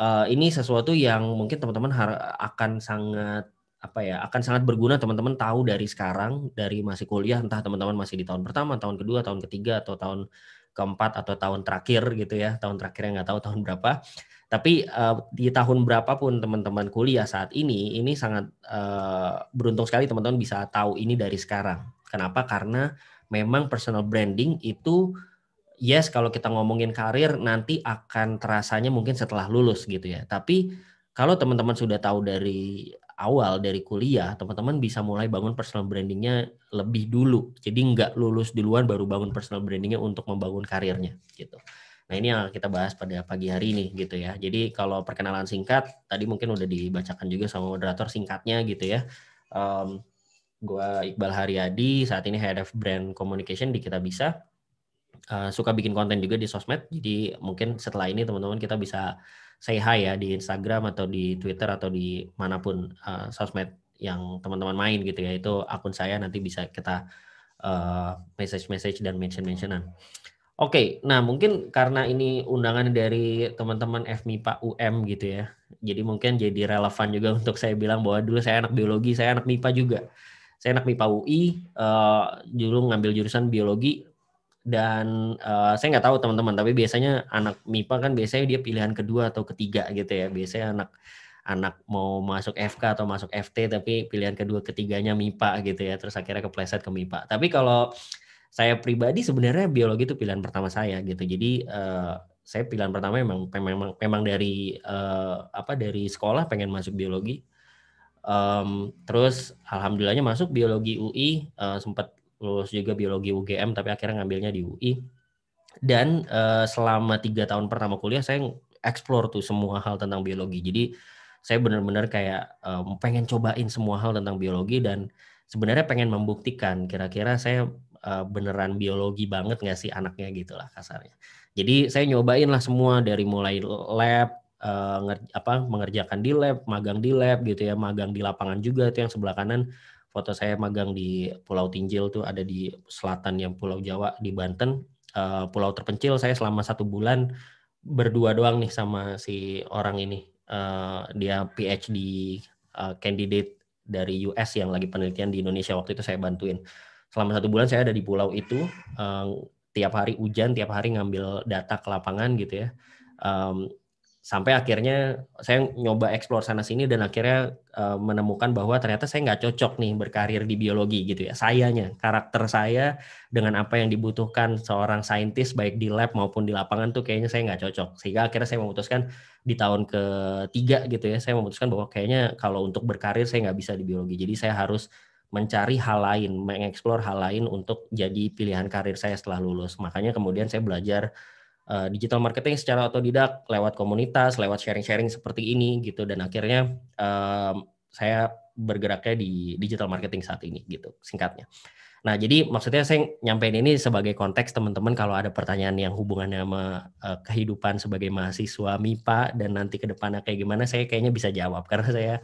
uh, ini sesuatu yang mungkin teman-teman akan sangat apa ya akan sangat berguna teman-teman tahu dari sekarang dari masih kuliah entah teman-teman masih di tahun pertama tahun kedua tahun ketiga atau tahun keempat atau tahun terakhir gitu ya tahun terakhir yang nggak tahu tahun berapa tapi uh, di tahun berapapun teman-teman kuliah saat ini ini sangat uh, beruntung sekali teman-teman bisa tahu ini dari sekarang kenapa karena memang personal branding itu yes kalau kita ngomongin karir nanti akan terasanya mungkin setelah lulus gitu ya tapi kalau teman-teman sudah tahu dari awal dari kuliah, teman-teman bisa mulai bangun personal brandingnya lebih dulu. Jadi nggak lulus duluan baru bangun personal brandingnya untuk membangun karirnya gitu. Nah ini yang kita bahas pada pagi hari ini gitu ya. Jadi kalau perkenalan singkat tadi mungkin udah dibacakan juga sama moderator singkatnya gitu ya. Um, gua Iqbal Haryadi saat ini Head of Brand Communication di Kita Bisa. Uh, eh, suka bikin konten juga di sosmed. Jadi mungkin setelah ini teman-teman kita bisa say hi ya di Instagram atau di Twitter atau di manapun uh, sosmed yang teman-teman main gitu ya. Itu akun saya nanti bisa kita uh, message-message dan mention-mentionan. Oke, okay, nah mungkin karena ini undangan dari teman-teman FMI Pak UM gitu ya. Jadi mungkin jadi relevan juga <laughs> untuk saya bilang bahwa dulu saya anak biologi, saya anak MIPA juga. Saya anak MIPA UI, uh, eh, dulu ngambil jurusan biologi, dan uh, saya nggak tahu teman-teman tapi biasanya anak MIPA kan biasanya dia pilihan kedua atau ketiga gitu ya biasanya anak anak mau masuk FK atau masuk FT tapi pilihan kedua ketiganya MIPA gitu ya terus akhirnya kepleset ke MIPA tapi kalau saya pribadi sebenarnya biologi itu pilihan pertama saya gitu jadi uh, saya pilihan pertama memang memang memang dari uh, apa dari sekolah pengen masuk biologi um, terus alhamdulillahnya masuk biologi UI uh, sempat lulus juga biologi UGM tapi akhirnya ngambilnya di UI dan uh, selama tiga tahun pertama kuliah saya explore tuh semua hal tentang biologi jadi saya benar-benar kayak um, pengen cobain semua hal tentang biologi dan sebenarnya pengen membuktikan kira-kira saya uh, beneran biologi banget nggak sih anaknya gitulah kasarnya jadi saya nyobain lah semua dari mulai lab uh, apa mengerjakan di lab magang di lab gitu ya magang di lapangan juga itu yang sebelah kanan foto saya magang di Pulau Tinjil tuh ada di selatan yang Pulau Jawa di Banten uh, pulau terpencil saya selama satu bulan berdua doang nih sama si orang ini uh, dia PhD uh, eh, candidate dari US yang lagi penelitian di Indonesia waktu itu saya bantuin selama satu bulan saya ada di pulau itu uh, tiap hari hujan tiap hari ngambil data ke lapangan gitu ya um, sampai akhirnya saya nyoba eksplor sana sini dan akhirnya eh, menemukan bahwa ternyata saya nggak cocok nih berkarir di biologi gitu ya sayanya karakter saya dengan apa yang dibutuhkan seorang saintis baik di lab maupun di lapangan tuh kayaknya saya nggak cocok sehingga akhirnya saya memutuskan di tahun ketiga gitu ya saya memutuskan bahwa kayaknya kalau untuk berkarir saya nggak bisa di biologi jadi saya harus mencari hal lain, mengeksplor hal lain untuk jadi pilihan karir saya setelah lulus. Makanya kemudian saya belajar Eh, digital marketing secara otodidak lewat komunitas, lewat sharing-sharing seperti ini gitu dan akhirnya um, saya bergeraknya di digital marketing saat ini gitu singkatnya. Nah, jadi maksudnya saya nyampein ini sebagai konteks teman-teman kalau ada pertanyaan yang hubungannya sama uh, kehidupan sebagai mahasiswa MIPA dan nanti ke depannya kayak gimana, saya kayaknya bisa jawab <laughs> karena saya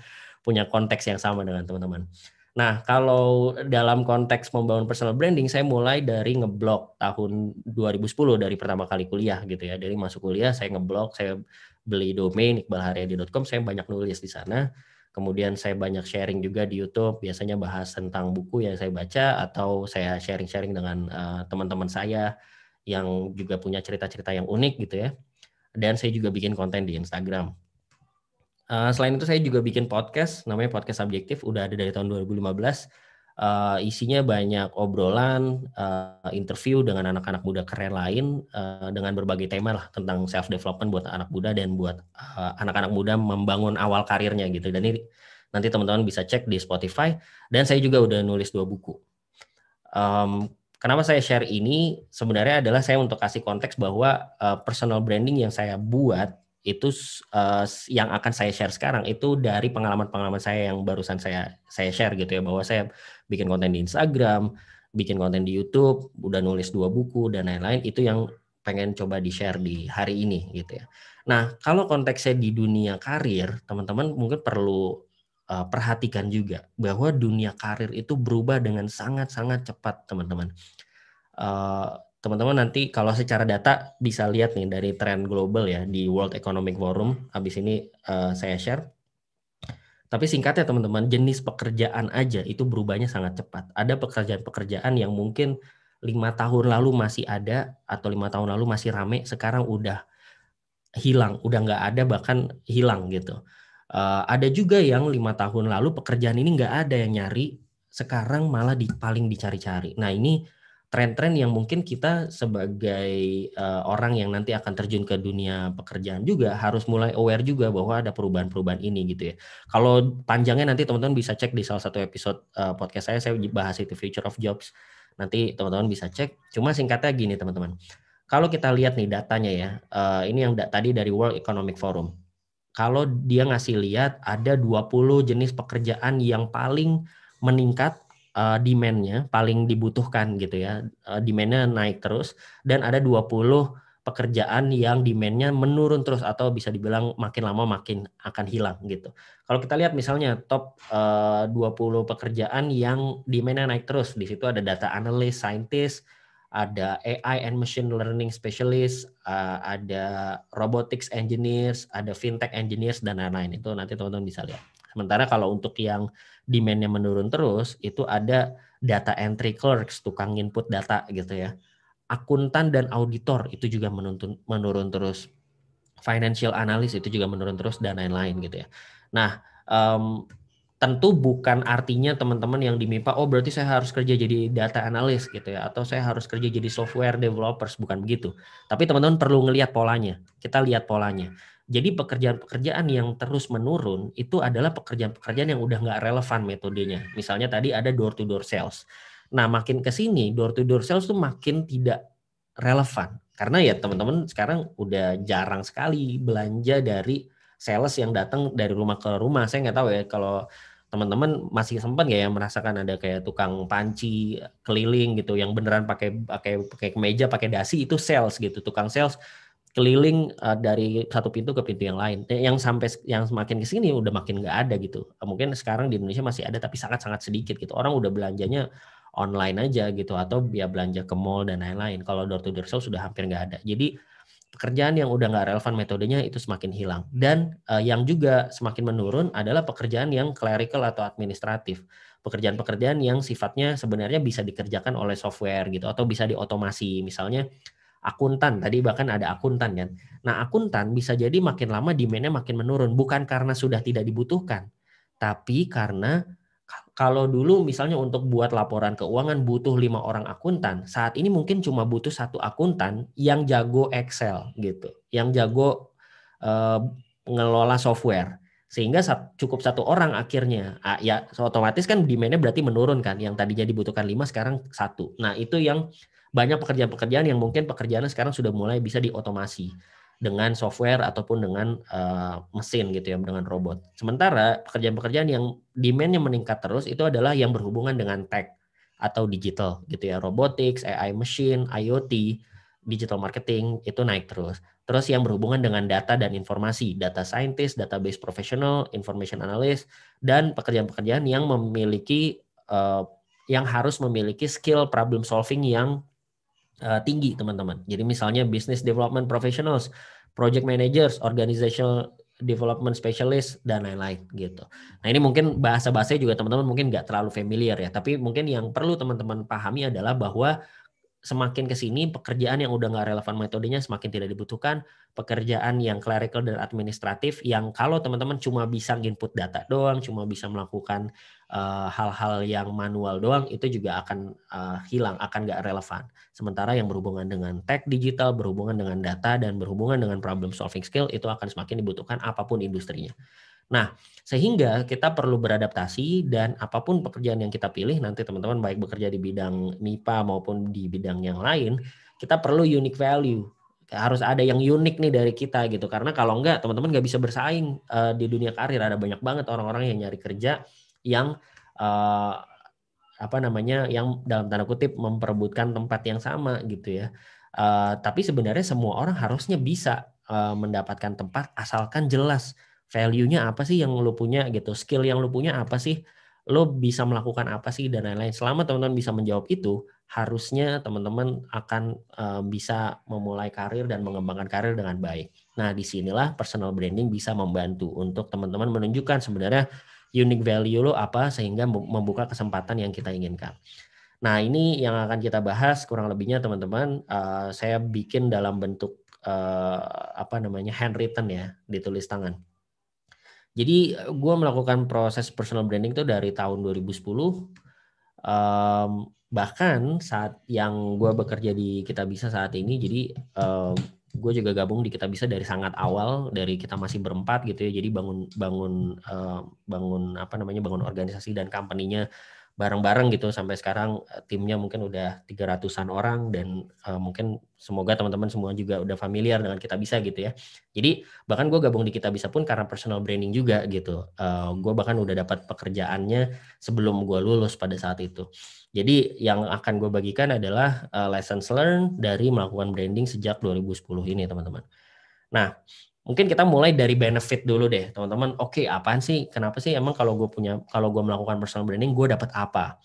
punya konteks yang sama dengan teman-teman. Nah, kalau dalam konteks membangun personal branding, saya mulai dari ngeblok tahun 2010 dari pertama kali kuliah gitu ya. Dari masuk kuliah saya ngeblok, saya beli domain iqbalharyadi.com, saya banyak nulis di sana. Kemudian saya banyak sharing juga di YouTube, biasanya bahas tentang buku yang saya baca atau saya sharing-sharing dengan teman eh, teman-teman saya yang juga punya cerita-cerita yang unik gitu ya. Dan saya juga bikin konten di Instagram. Eh, selain itu saya juga bikin podcast namanya podcast subjektif udah ada dari tahun 2015. Uh, eh, isinya banyak obrolan, uh, interview dengan anak-anak muda keren lain uh, dengan berbagai tema lah tentang self development buat anak muda dan buat anak-anak uh, muda membangun awal karirnya gitu. Dan ini nanti teman-teman bisa cek di Spotify dan saya juga udah nulis dua buku. Um, kenapa saya share ini sebenarnya adalah saya untuk kasih konteks bahwa uh, personal branding yang saya buat itu uh, yang akan saya share sekarang itu dari pengalaman-pengalaman saya yang barusan saya saya share gitu ya bahwa saya bikin konten di Instagram, bikin konten di YouTube, udah nulis dua buku dan lain-lain itu yang pengen coba di share di hari ini gitu ya. Nah kalau konteksnya di dunia karir, teman-teman mungkin perlu uh, perhatikan juga bahwa dunia karir itu berubah dengan sangat-sangat cepat teman-teman. Eh, teman-teman nanti kalau secara data bisa lihat nih dari tren global ya di World Economic Forum. Habis ini uh, saya share. Tapi singkatnya teman-teman, jenis pekerjaan aja itu berubahnya sangat cepat. Ada pekerjaan-pekerjaan yang mungkin lima tahun lalu masih ada atau lima tahun lalu masih rame, sekarang udah hilang, udah nggak ada bahkan hilang gitu. Uh, ada juga yang lima tahun lalu pekerjaan ini nggak ada yang nyari, sekarang malah di, paling dicari-cari. Nah ini tren-tren yang mungkin kita sebagai uh, orang yang nanti akan terjun ke dunia pekerjaan juga harus mulai aware juga bahwa ada perubahan-perubahan ini gitu ya. Kalau panjangnya nanti teman-teman bisa cek di salah satu episode uh, podcast saya saya bahas itu future of jobs. Nanti teman-teman bisa cek. Cuma singkatnya gini teman-teman. Kalau kita lihat nih datanya ya, uh, ini yang tadi dari World Economic Forum. Kalau dia ngasih lihat ada 20 jenis pekerjaan yang paling meningkat uh, demand-nya paling dibutuhkan gitu ya. Uh, demand-nya naik terus dan ada 20 pekerjaan yang demand-nya menurun terus atau bisa dibilang makin lama makin akan hilang gitu. Kalau kita lihat misalnya top eh, uh, 20 pekerjaan yang demand-nya naik terus, di situ ada data analyst, scientist, ada AI and machine learning specialist, uh, ada robotics engineers, ada fintech engineers dan lain-lain. Itu nanti teman-teman bisa lihat. Sementara kalau untuk yang demandnya menurun terus, itu ada data entry clerks, tukang input data gitu ya. Akuntan dan auditor itu juga menuntun, menurun terus. Financial analyst itu juga menurun terus dan lain-lain gitu ya. Nah, um, tentu bukan artinya teman-teman yang di MIPA oh berarti saya harus kerja jadi data analis gitu ya atau saya harus kerja jadi software developers bukan begitu. Tapi teman-teman perlu ngelihat polanya. Kita lihat polanya. Jadi pekerjaan-pekerjaan yang terus menurun itu adalah pekerjaan-pekerjaan yang udah nggak relevan metodenya. Misalnya tadi ada door to door sales. Nah makin ke sini door to door sales tuh makin tidak relevan karena ya teman-teman sekarang udah jarang sekali belanja dari sales yang datang dari rumah ke rumah. Saya nggak tahu ya kalau teman-teman masih sempat nggak ya merasakan ada kayak tukang panci keliling gitu yang beneran pakai pakai pakai kemeja pakai dasi itu sales gitu tukang sales keliling uh, dari satu pintu ke pintu yang lain. Eh, yang sampai yang semakin ke sini udah makin nggak ada gitu. Mungkin sekarang di Indonesia masih ada tapi sangat-sangat sedikit gitu. Orang udah belanjanya online aja gitu atau dia ya belanja ke mall dan lain-lain. Kalau door to door sales sudah hampir nggak ada. Jadi pekerjaan yang udah nggak relevan metodenya itu semakin hilang. Dan uh, yang juga semakin menurun adalah pekerjaan yang clerical atau administratif. Pekerjaan-pekerjaan yang sifatnya sebenarnya bisa dikerjakan oleh software gitu atau bisa diotomasi. Misalnya akuntan tadi bahkan ada akuntan kan. Nah akuntan bisa jadi makin lama demandnya makin menurun bukan karena sudah tidak dibutuhkan, tapi karena kalau dulu misalnya untuk buat laporan keuangan butuh lima orang akuntan, saat ini mungkin cuma butuh satu akuntan yang jago Excel gitu, yang jago eh, ngelola software sehingga cukup satu orang akhirnya ah, ya otomatis kan demandnya berarti menurun kan yang tadinya dibutuhkan lima sekarang satu nah itu yang banyak pekerjaan-pekerjaan yang mungkin pekerjaannya sekarang sudah mulai bisa diotomasi dengan software ataupun dengan uh, mesin gitu ya dengan robot. Sementara pekerjaan-pekerjaan yang demandnya meningkat terus itu adalah yang berhubungan dengan tech atau digital gitu ya, robotics, AI machine, IoT, digital marketing itu naik terus. Terus yang berhubungan dengan data dan informasi, data scientist, database professional, information analyst dan pekerjaan-pekerjaan yang memiliki uh, yang harus memiliki skill problem solving yang Eh, tinggi teman-teman. Jadi misalnya business development professionals, project managers, organizational development specialist dan lain-lain gitu. Nah ini mungkin bahasa bahasa juga teman-teman mungkin nggak terlalu familiar ya, tapi mungkin yang perlu teman-teman pahami adalah bahwa semakin ke sini pekerjaan yang udah nggak relevan metodenya semakin tidak dibutuhkan pekerjaan yang clerical dan administratif yang kalau teman-teman cuma bisa input data doang cuma bisa melakukan Eh, hal-hal uh, yang manual doang itu juga akan uh, hilang, akan nggak relevan. Sementara yang berhubungan dengan tech digital, berhubungan dengan data, dan berhubungan dengan problem solving skill itu akan semakin dibutuhkan apapun industrinya. Nah, sehingga kita perlu beradaptasi dan apapun pekerjaan yang kita pilih, nanti teman-teman baik bekerja di bidang MIPA maupun di bidang yang lain, kita perlu unique value harus ada yang unik nih dari kita gitu karena kalau enggak teman-teman nggak bisa bersaing uh, di dunia karir ada banyak banget orang-orang yang nyari kerja yang uh, apa namanya yang dalam tanda kutip memperebutkan tempat yang sama gitu ya. Uh, tapi sebenarnya semua orang harusnya bisa uh, mendapatkan tempat asalkan jelas value-nya apa sih yang lo punya gitu, skill yang lo punya apa sih, lo bisa melakukan apa sih dan lain-lain. Selama teman-teman bisa menjawab itu, harusnya teman-teman akan bisa memulai karir dan mengembangkan karir dengan baik. Nah, disinilah personal branding bisa membantu untuk teman-teman menunjukkan sebenarnya unique value lo apa sehingga membuka kesempatan yang kita inginkan. Nah, ini yang akan kita bahas kurang lebihnya teman-teman. Uh, saya bikin dalam bentuk uh, apa namanya handwritten ya, ditulis tangan. Jadi gue melakukan proses personal branding itu dari tahun 2010. Um, bahkan saat yang gue bekerja di Kita Bisa saat ini, jadi um, gue juga gabung di kita bisa dari sangat awal dari kita masih berempat gitu ya jadi bangun bangun uh, bangun apa namanya bangun organisasi dan company-nya bareng-bareng gitu sampai sekarang eh, timnya mungkin udah 300-an orang dan uh, mungkin semoga teman-teman semua juga udah familiar dengan kita bisa gitu ya. Jadi bahkan gue gabung di kita bisa pun karena personal branding juga gitu. Uh, gue bahkan udah dapat pekerjaannya sebelum gue lulus pada saat itu. Jadi yang akan gue bagikan adalah uh, lessons learned dari melakukan branding sejak 2010 ini teman-teman. Nah, mungkin kita mulai dari benefit dulu deh teman-teman oke okay, apaan sih kenapa sih emang kalau gue punya kalau gue melakukan personal branding gue dapat apa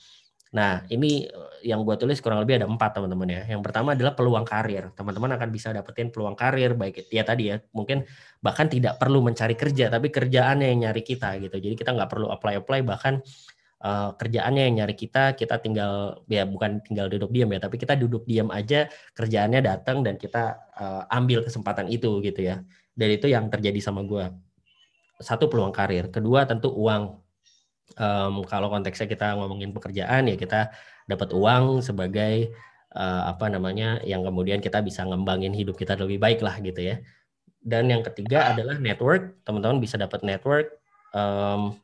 nah ini eh, yang gue tulis kurang lebih ada empat teman-teman ya yang pertama adalah peluang karir teman-teman akan bisa dapetin peluang karir baik ya tadi ya mungkin bahkan tidak perlu mencari kerja tapi kerjaan yang nyari kita gitu jadi kita nggak perlu apply apply bahkan uh, kerjaannya yang nyari kita, kita tinggal ya bukan tinggal duduk diam ya, tapi kita duduk diam aja kerjaannya datang dan kita uh, ambil kesempatan itu gitu ya. Dan itu yang terjadi sama gue. Satu peluang karir, kedua tentu uang. Um, kalau konteksnya kita ngomongin pekerjaan ya kita dapat uang sebagai uh, apa namanya yang kemudian kita bisa ngembangin hidup kita lebih baik lah gitu ya. Dan yang ketiga adalah network, teman-teman bisa dapat network. Um,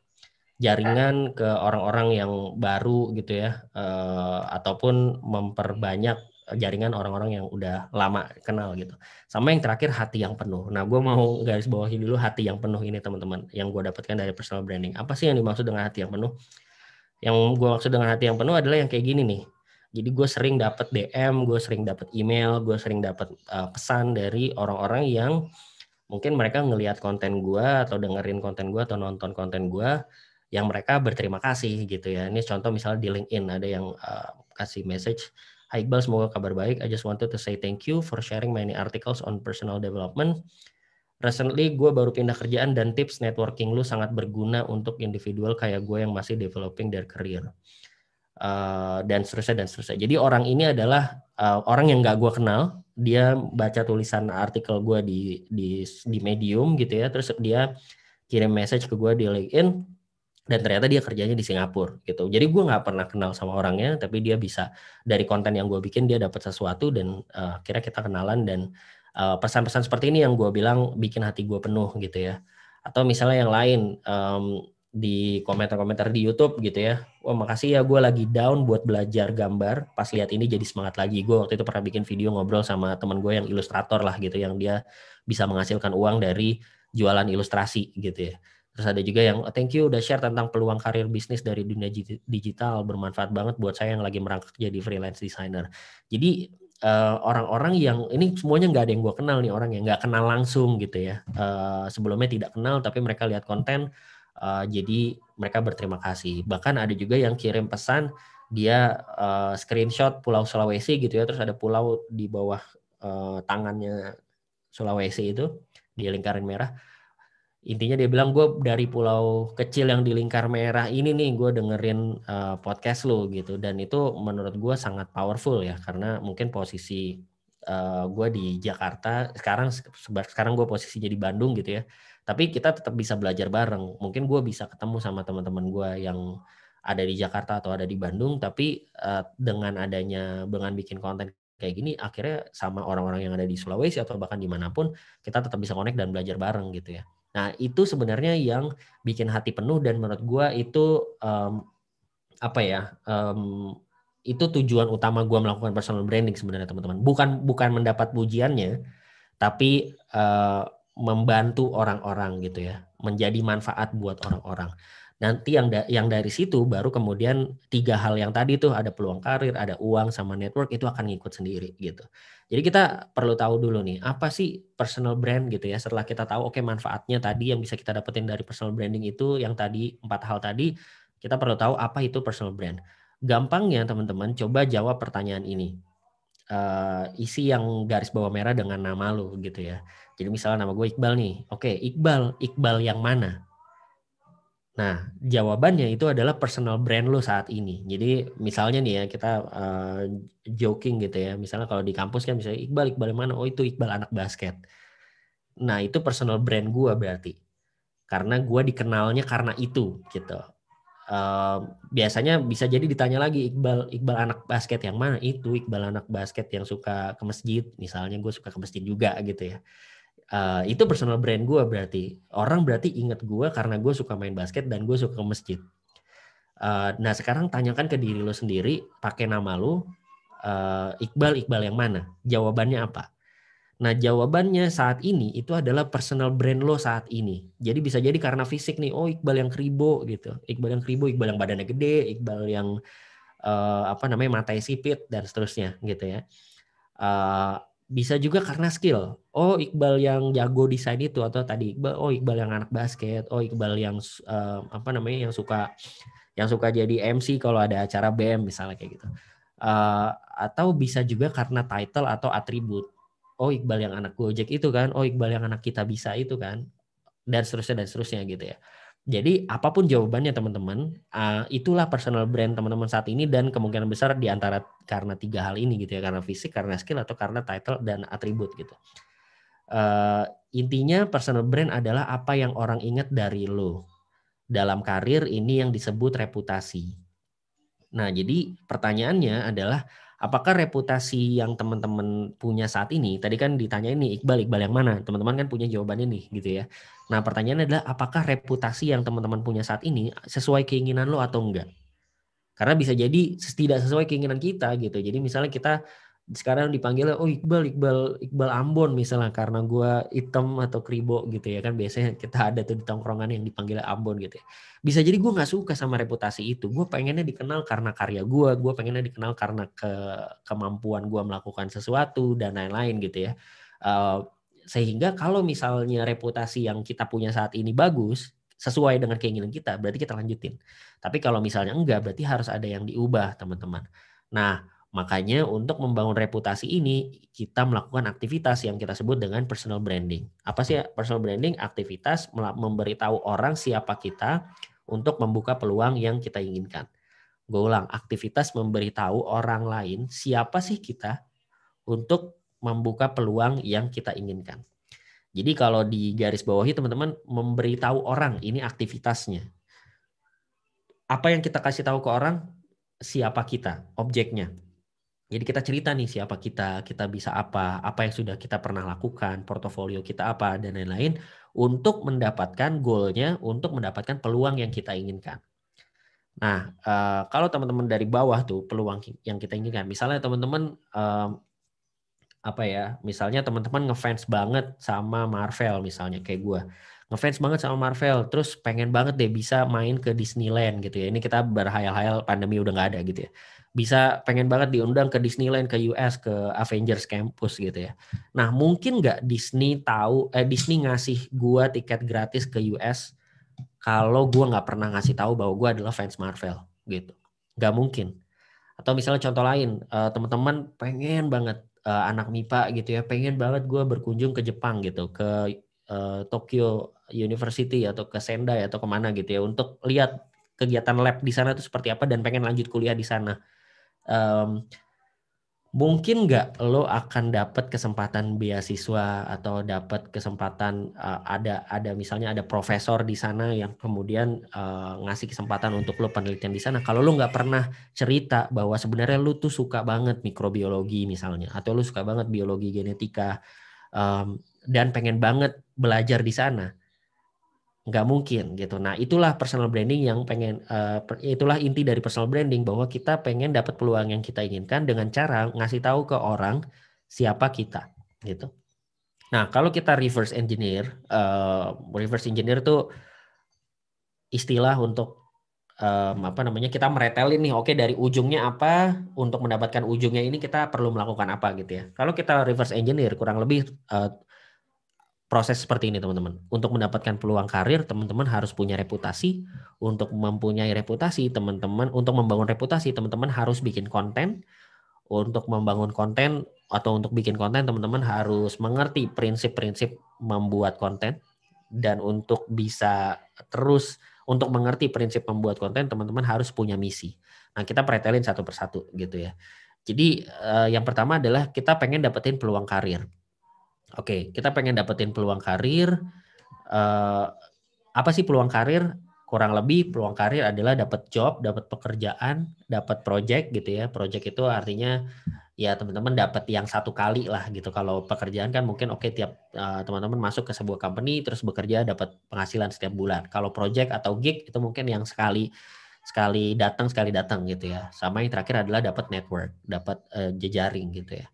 jaringan ke orang-orang yang baru gitu ya uh, ataupun memperbanyak jaringan orang-orang yang udah lama kenal gitu. Sama yang terakhir hati yang penuh. Nah, gue mau garis bawahi dulu hati yang penuh ini teman-teman yang gue dapatkan dari personal branding. Apa sih yang dimaksud dengan hati yang penuh? Yang gue maksud dengan hati yang penuh adalah yang kayak gini nih. Jadi gue sering dapat DM, gue sering dapat email, gue sering dapat uh, eh, pesan dari orang-orang yang mungkin mereka ngelihat konten gue atau dengerin konten gue atau nonton konten gue yang mereka berterima kasih gitu ya. Ini contoh misalnya di LinkedIn ada yang uh, kasih message, Hai Iqbal, semoga kabar baik. I just wanted to say thank you for sharing many articles on personal development. Recently, gue baru pindah kerjaan dan tips networking lu sangat berguna untuk individual kayak gue yang masih developing their career. Uh, dan seterusnya, dan seterusnya. Jadi orang ini adalah uh, orang yang nggak gue kenal, dia baca tulisan artikel gue di, di, di Medium gitu ya, terus dia kirim message ke gue di LinkedIn, dan ternyata dia kerjanya di Singapura gitu. Jadi gue nggak pernah kenal sama orangnya, tapi dia bisa dari konten yang gue bikin dia dapat sesuatu dan uh, eh, kira kita kenalan dan eh, pesan-pesan uh, seperti ini yang gue bilang bikin hati gue penuh gitu ya. Atau misalnya yang lain um, di komentar-komentar di YouTube gitu ya. Wah makasih ya gue lagi down buat belajar gambar. Pas lihat ini jadi semangat lagi. Gue waktu itu pernah bikin video ngobrol sama teman gue yang ilustrator lah gitu, yang dia bisa menghasilkan uang dari jualan ilustrasi gitu ya Terus ada juga yang thank you udah share tentang peluang karir bisnis dari dunia digital bermanfaat banget buat saya yang lagi merangkak jadi freelance designer. Jadi eh, orang-orang uh, yang ini semuanya nggak ada yang gue kenal nih orang yang nggak kenal langsung gitu ya. Uh, sebelumnya tidak kenal tapi mereka lihat konten uh, jadi mereka berterima kasih. Bahkan ada juga yang kirim pesan dia uh, screenshot Pulau Sulawesi gitu ya. Terus ada pulau di bawah uh, tangannya Sulawesi itu di lingkaran merah intinya dia bilang gue dari pulau kecil yang di lingkar merah ini nih gue dengerin uh, podcast lo gitu dan itu menurut gue sangat powerful ya karena mungkin posisi uh, eh, gue di Jakarta sekarang sekarang gue posisinya di Bandung gitu ya tapi kita tetap bisa belajar bareng mungkin gue bisa ketemu sama teman-teman gue yang ada di Jakarta atau ada di Bandung tapi uh, dengan adanya dengan bikin konten kayak gini akhirnya sama orang-orang yang ada di Sulawesi atau bahkan dimanapun kita tetap bisa connect dan belajar bareng gitu ya Nah, itu sebenarnya yang bikin hati penuh dan menurut gue itu um, apa ya? Um, itu tujuan utama gue melakukan personal branding sebenarnya teman-teman. Bukan bukan mendapat pujiannya, tapi uh, membantu orang-orang gitu ya, menjadi manfaat buat orang-orang. Nanti yang da yang dari situ baru kemudian tiga hal yang tadi tuh ada peluang karir, ada uang sama network itu akan ngikut sendiri gitu. Jadi kita perlu tahu dulu nih, apa sih personal brand gitu ya. Setelah kita tahu oke okay, manfaatnya tadi yang bisa kita dapetin dari personal branding itu yang tadi empat hal tadi, kita perlu tahu apa itu personal brand. Gampang ya teman-teman coba jawab pertanyaan ini. Uh, isi yang garis bawah merah dengan nama lo gitu ya. Jadi misalnya nama gue Iqbal nih. Oke, okay, Iqbal, Iqbal yang mana? Nah, jawabannya itu adalah personal brand lo saat ini. Jadi misalnya nih ya kita uh, joking gitu ya. Misalnya kalau di kampus kan misalnya Iqbal Iqbal mana? Oh itu Iqbal anak basket. Nah itu personal brand gue berarti. Karena gue dikenalnya karena itu gitu. Uh, biasanya bisa jadi ditanya lagi Iqbal Iqbal anak basket yang mana itu Iqbal anak basket yang suka ke masjid misalnya gue suka ke masjid juga gitu ya Eh, itu personal brand gue berarti orang berarti inget gue karena gue suka main basket dan gue suka ke masjid uh, nah sekarang tanyakan ke diri lo sendiri pakai nama lo uh, Iqbal Iqbal yang mana jawabannya apa nah jawabannya saat ini itu adalah personal brand lo saat ini jadi bisa jadi karena fisik nih oh Iqbal yang kribo gitu Iqbal yang kribo Iqbal yang badannya gede Iqbal yang uh, apa namanya mata sipit dan seterusnya gitu ya uh, bisa juga karena skill. Oh Iqbal yang jago desain itu atau tadi Iqbal, oh Iqbal yang anak basket, oh Iqbal yang uh, apa namanya yang suka yang suka jadi MC kalau ada acara BM misalnya kayak gitu. Uh, atau bisa juga karena title atau atribut. Oh Iqbal yang anak Gojek itu kan, oh Iqbal yang anak kita bisa itu kan, dan seterusnya dan seterusnya gitu ya. Jadi apapun jawabannya teman-teman, uh, itulah personal brand teman-teman saat ini dan kemungkinan besar di antara karena tiga hal ini gitu ya, karena fisik, karena skill atau karena title dan atribut gitu. Uh, intinya personal brand adalah apa yang orang ingat dari lo. Dalam karir ini yang disebut reputasi. Nah, jadi pertanyaannya adalah apakah reputasi yang teman-teman punya saat ini, tadi kan ditanya ini Iqbal, Iqbal yang mana? Teman-teman kan punya jawabannya nih gitu ya. Nah pertanyaannya adalah apakah reputasi yang teman-teman punya saat ini sesuai keinginan lo atau enggak? Karena bisa jadi tidak sesuai keinginan kita gitu. Jadi misalnya kita sekarang dipanggil oh Iqbal Iqbal Iqbal Ambon misalnya karena gue item atau kribo gitu ya kan biasanya kita ada tuh di tongkrongan yang dipanggil Ambon gitu ya bisa jadi gue nggak suka sama reputasi itu gue pengennya dikenal karena karya gue gue pengennya dikenal karena ke kemampuan gue melakukan sesuatu dan lain-lain gitu ya uh, sehingga kalau misalnya reputasi yang kita punya saat ini bagus sesuai dengan keinginan kita berarti kita lanjutin tapi kalau misalnya enggak berarti harus ada yang diubah teman-teman nah Makanya untuk membangun reputasi ini kita melakukan aktivitas yang kita sebut dengan personal branding. Apa sih personal branding? Aktivitas memberitahu orang siapa kita untuk membuka peluang yang kita inginkan. Gue ulang, aktivitas memberitahu orang lain siapa sih kita untuk membuka peluang yang kita inginkan. Jadi kalau di garis bawahnya teman-teman memberitahu orang ini aktivitasnya. Apa yang kita kasih tahu ke orang? Siapa kita, objeknya jadi kita cerita nih siapa kita, kita bisa apa, apa yang sudah kita pernah lakukan, portofolio kita apa dan lain-lain untuk mendapatkan goalnya, untuk mendapatkan peluang yang kita inginkan. Nah, eh, kalau teman-teman dari bawah tuh peluang yang kita inginkan, misalnya teman-teman apa ya, misalnya teman-teman ngefans banget sama Marvel misalnya kayak gue, ngefans banget sama Marvel, terus pengen banget deh bisa main ke Disneyland gitu ya. Ini kita berhayal-hayal pandemi udah nggak ada gitu ya bisa pengen banget diundang ke Disneyland ke US ke Avengers Campus gitu ya. Nah mungkin nggak Disney tahu eh Disney ngasih gua tiket gratis ke US kalau gua nggak pernah ngasih tahu bahwa gua adalah fans Marvel gitu. Nggak mungkin. Atau misalnya contoh lain uh, teman-teman pengen banget uh, anak MIPA gitu ya pengen banget gua berkunjung ke Jepang gitu ke uh, Tokyo University atau ke Sendai atau kemana gitu ya untuk lihat kegiatan lab di sana itu seperti apa dan pengen lanjut kuliah di sana um, mungkin nggak lo akan dapat kesempatan beasiswa atau dapat kesempatan uh, ada ada misalnya ada profesor di sana yang kemudian uh, ngasih kesempatan untuk lo penelitian di sana kalau lo nggak pernah cerita bahwa sebenarnya lo tuh suka banget mikrobiologi misalnya atau lo suka banget biologi genetika um, dan pengen banget belajar di sana nggak mungkin gitu. Nah itulah personal branding yang pengen uh, itulah inti dari personal branding bahwa kita pengen dapat peluang yang kita inginkan dengan cara ngasih tahu ke orang siapa kita gitu. Nah kalau kita reverse engineer, uh, reverse engineer tuh istilah untuk um, apa namanya kita meretelin nih. Oke okay, dari ujungnya apa untuk mendapatkan ujungnya ini kita perlu melakukan apa gitu ya. Kalau kita reverse engineer kurang lebih uh, proses seperti ini teman-teman. Untuk mendapatkan peluang karir, teman-teman harus punya reputasi. Untuk mempunyai reputasi, teman-teman untuk membangun reputasi, teman-teman harus bikin konten. Untuk membangun konten atau untuk bikin konten, teman-teman harus mengerti prinsip-prinsip membuat konten dan untuk bisa terus untuk mengerti prinsip membuat konten, teman-teman harus punya misi. Nah, kita pretelin satu persatu gitu ya. Jadi eh, yang pertama adalah kita pengen dapetin peluang karir Oke, okay, kita pengen dapetin peluang karir. Uh, apa sih peluang karir? Kurang lebih peluang karir adalah dapat job, dapat pekerjaan, dapat project gitu ya. Project itu artinya ya teman-teman dapat yang satu kali lah gitu. Kalau pekerjaan kan mungkin oke okay, tiap teman eh, teman-teman masuk ke sebuah company terus bekerja dapat penghasilan setiap bulan. Kalau project atau gig itu mungkin yang sekali sekali datang sekali datang gitu ya. Sama yang terakhir adalah dapat network, dapat uh, eh, jejaring gitu ya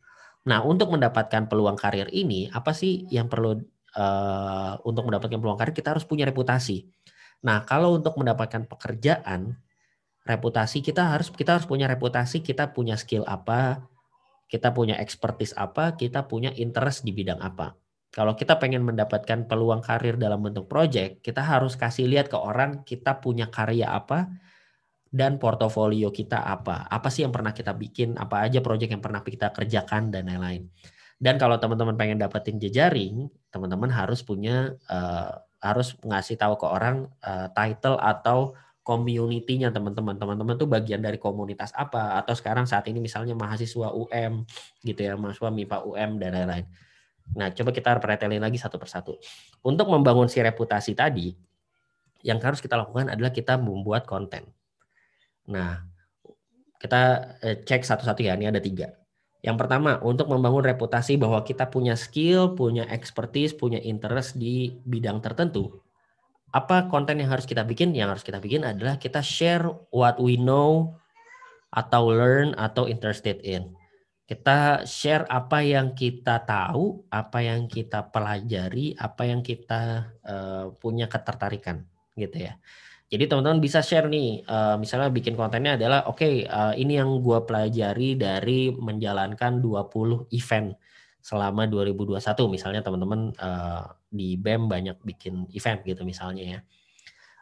Nah, untuk mendapatkan peluang karir ini, apa sih yang perlu uh, untuk mendapatkan peluang karir? Kita harus punya reputasi. Nah, kalau untuk mendapatkan pekerjaan, reputasi kita harus kita harus punya reputasi, kita punya skill apa, kita punya expertise apa, kita punya interest di bidang apa. Kalau kita pengen mendapatkan peluang karir dalam bentuk project, kita harus kasih lihat ke orang kita punya karya apa, dan portofolio kita apa. Apa sih yang pernah kita bikin, apa aja proyek yang pernah kita kerjakan dan lain-lain. Dan kalau teman-teman pengen dapetin jejaring, teman-teman harus punya uh, harus ngasih tahu ke orang uh, title atau community-nya teman-teman. Teman-teman tuh bagian dari komunitas apa atau sekarang saat ini misalnya mahasiswa UM gitu ya, mahasiswa MIPA UM dan lain-lain. Nah, coba kita pretelin lagi satu persatu. Untuk membangun si reputasi tadi, yang harus kita lakukan adalah kita membuat konten Nah, kita eh, cek satu-satu ya, ini ada tiga. Yang pertama, untuk membangun reputasi bahwa kita punya skill, punya expertise, punya interest di bidang tertentu. Apa konten yang harus kita bikin? Yang harus kita bikin adalah kita share what we know atau learn atau interested in. Kita share apa yang kita tahu, apa yang kita pelajari, apa yang kita uh, punya ketertarikan gitu ya. Jadi teman-teman bisa share nih, uh, misalnya bikin kontennya adalah, oke okay, uh, eh, ini yang gue pelajari dari menjalankan 20 event selama 2021. Misalnya teman-teman uh, di BEM banyak bikin event gitu misalnya ya.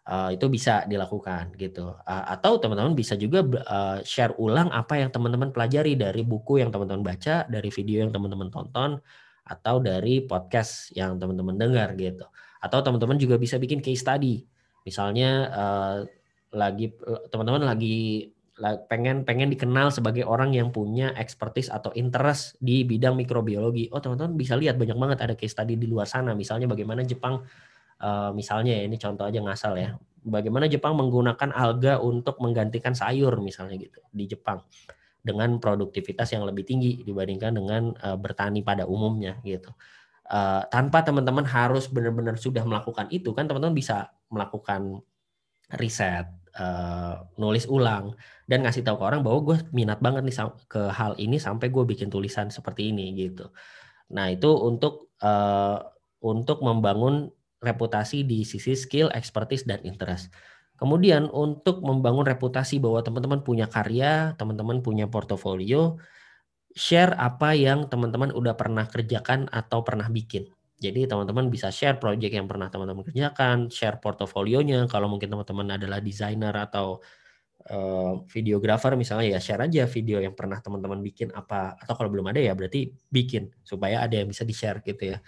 Uh, itu bisa dilakukan gitu. Uh, atau teman-teman bisa juga uh, share ulang apa yang teman-teman pelajari dari buku yang teman-teman baca, dari video yang teman-teman tonton, atau dari podcast yang teman-teman dengar gitu. Atau teman-teman juga bisa bikin case study. Misalnya uh, lagi teman-teman lagi pengen pengen dikenal sebagai orang yang punya expertise atau interest di bidang mikrobiologi. Oh, teman-teman bisa lihat banyak banget ada case study di luar sana. Misalnya bagaimana Jepang uh, misalnya ya, ini contoh aja ngasal ya. Bagaimana Jepang menggunakan alga untuk menggantikan sayur misalnya gitu di Jepang dengan produktivitas yang lebih tinggi dibandingkan dengan uh, bertani pada umumnya gitu. Uh, tanpa teman-teman harus benar-benar sudah melakukan itu kan teman-teman bisa melakukan riset, uh, nulis ulang, dan ngasih tahu ke orang bahwa gue minat banget nih ke hal ini sampai gue bikin tulisan seperti ini gitu. Nah itu untuk uh, untuk membangun reputasi di sisi skill, expertise, dan interest. Kemudian untuk membangun reputasi bahwa teman-teman punya karya, teman-teman punya portofolio, share apa yang teman-teman udah pernah kerjakan atau pernah bikin jadi teman-teman bisa share project yang pernah teman-teman kerjakan, share portofolionya. Kalau mungkin teman-teman adalah desainer atau uh, videographer misalnya ya share aja video yang pernah teman-teman bikin apa atau kalau belum ada ya berarti bikin supaya ada yang bisa di-share gitu ya.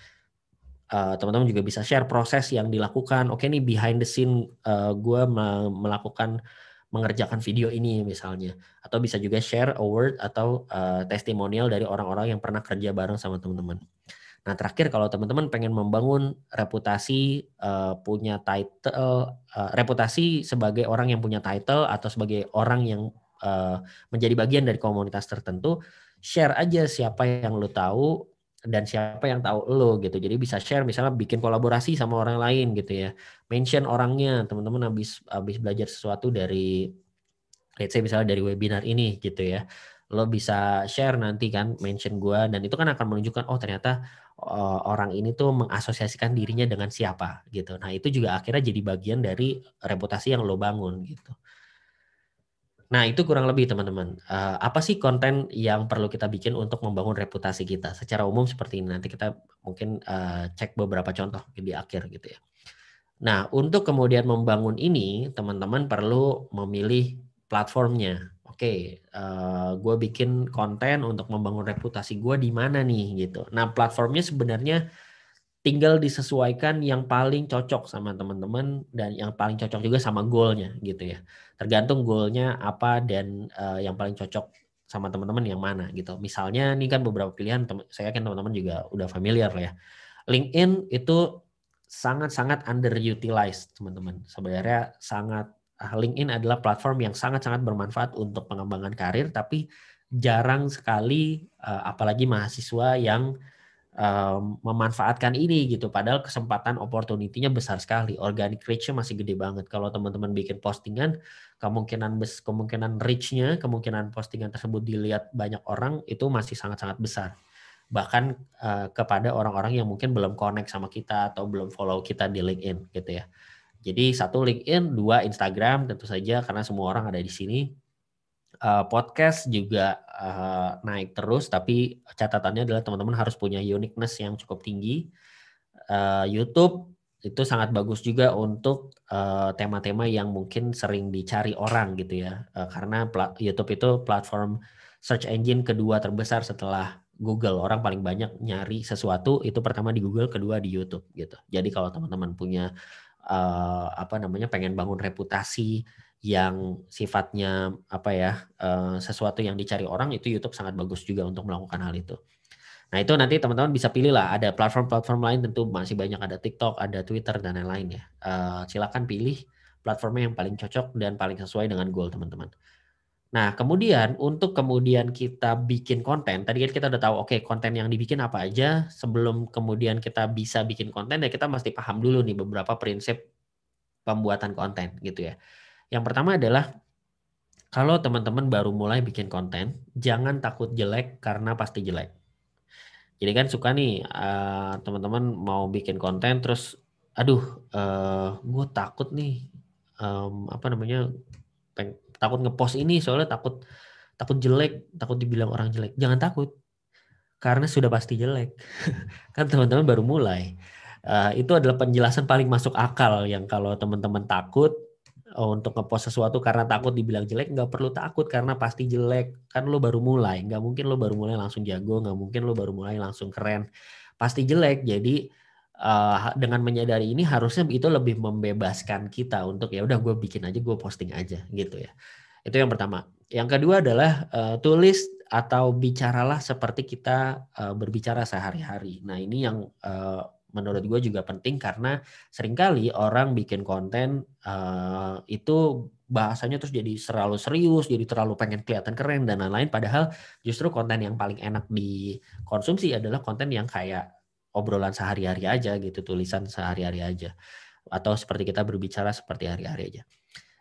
teman eh, teman-teman juga bisa share proses yang dilakukan. Oke nih behind the scene uh, eh, gue melakukan mengerjakan video ini misalnya atau bisa juga share award atau uh, testimonial dari orang-orang yang pernah kerja bareng sama teman-teman. Nah terakhir kalau teman-teman pengen membangun reputasi uh, punya title, uh, reputasi sebagai orang yang punya title atau sebagai orang yang uh, menjadi bagian dari komunitas tertentu, share aja siapa yang lo tahu dan siapa yang tahu lo gitu. Jadi bisa share misalnya bikin kolaborasi sama orang lain gitu ya. Mention orangnya, teman-teman habis habis belajar sesuatu dari let's say misalnya dari webinar ini gitu ya. Lo bisa share nanti kan mention gua dan itu kan akan menunjukkan oh ternyata Eh, orang ini tuh mengasosiasikan dirinya dengan siapa gitu. Nah, itu juga akhirnya jadi bagian dari reputasi yang lo bangun gitu. Nah, itu kurang lebih teman-teman. Uh, apa sih konten yang perlu kita bikin untuk membangun reputasi kita? Secara umum seperti ini. Nanti kita mungkin uh, cek beberapa contoh di akhir gitu ya. Nah, untuk kemudian membangun ini, teman-teman perlu memilih platformnya okay, uh, eh, gue bikin konten untuk membangun reputasi gue di mana nih gitu. Nah platformnya sebenarnya tinggal disesuaikan yang paling cocok sama teman-teman dan yang paling cocok juga sama goalnya gitu ya. Tergantung goalnya apa dan uh, yang paling cocok sama teman-teman yang mana gitu. Misalnya ini kan beberapa pilihan saya yakin teman-teman juga udah familiar ya. LinkedIn itu sangat-sangat underutilized teman-teman. Sebenarnya sangat Ah, LinkedIn adalah platform yang sangat-sangat bermanfaat untuk pengembangan karir, tapi jarang sekali, eh, apalagi mahasiswa yang memanfaatkan ini gitu. Padahal kesempatan opportunity-nya besar sekali. Organic reach-nya masih gede banget. Kalau teman-teman bikin postingan, kemungkinan kemungkinan reach-nya, kemungkinan postingan tersebut dilihat banyak orang itu masih sangat-sangat besar. Bahkan eh, kepada orang-orang yang mungkin belum connect sama kita atau belum follow kita di LinkedIn gitu ya. Jadi satu LinkedIn, dua Instagram tentu saja karena semua orang ada di sini. Eh, podcast juga eh, naik terus, tapi catatannya adalah teman-teman harus punya uniqueness yang cukup tinggi. Eh, YouTube itu sangat bagus juga untuk tema-tema yang mungkin sering dicari orang gitu ya, karena YouTube itu platform search engine kedua terbesar setelah Google. Orang paling banyak nyari sesuatu itu pertama di Google, kedua di YouTube gitu. Jadi kalau teman-teman punya uh, apa namanya pengen bangun reputasi yang sifatnya apa ya uh, sesuatu yang dicari orang itu YouTube sangat bagus juga untuk melakukan hal itu. Nah itu nanti teman-teman bisa pilih lah ada platform-platform lain tentu masih banyak ada TikTok, ada Twitter dan lain-lain ya. Uh, silakan pilih platformnya yang paling cocok dan paling sesuai dengan goal teman-teman. Nah, kemudian untuk kemudian kita bikin konten, tadi kan kita udah tahu, oke, okay, konten yang dibikin apa aja. Sebelum kemudian kita bisa bikin konten, ya kita mesti paham dulu nih beberapa prinsip pembuatan konten gitu ya. Yang pertama adalah kalau teman-teman baru mulai bikin konten, jangan takut jelek karena pasti jelek. Jadi kan suka nih teman eh, teman-teman mau bikin konten terus, aduh, uh, eh, gue takut nih, um, apa namanya, takut ngepost ini soalnya takut takut jelek, takut dibilang orang jelek. Jangan takut. Karena sudah pasti jelek. <laughs> kan teman-teman baru mulai. Uh, itu adalah penjelasan paling masuk akal yang kalau teman-teman takut eh, untuk ngepost sesuatu karena takut dibilang jelek nggak perlu takut karena pasti jelek kan lo baru mulai nggak mungkin lo baru mulai langsung jago nggak mungkin lo baru mulai langsung keren pasti jelek jadi Uh, dengan menyadari ini harusnya itu lebih membebaskan kita untuk ya udah gue bikin aja gue posting aja gitu ya itu yang pertama yang kedua adalah uh, tulis atau bicaralah seperti kita uh, berbicara sehari-hari nah ini yang uh, menurut gue juga penting karena seringkali orang bikin konten uh, itu bahasanya terus jadi terlalu serius, jadi terlalu pengen kelihatan keren dan lain-lain. Padahal justru konten yang paling enak dikonsumsi adalah konten yang kayak obrolan sehari-hari aja gitu, tulisan sehari-hari aja. Atau seperti kita berbicara seperti hari-hari aja.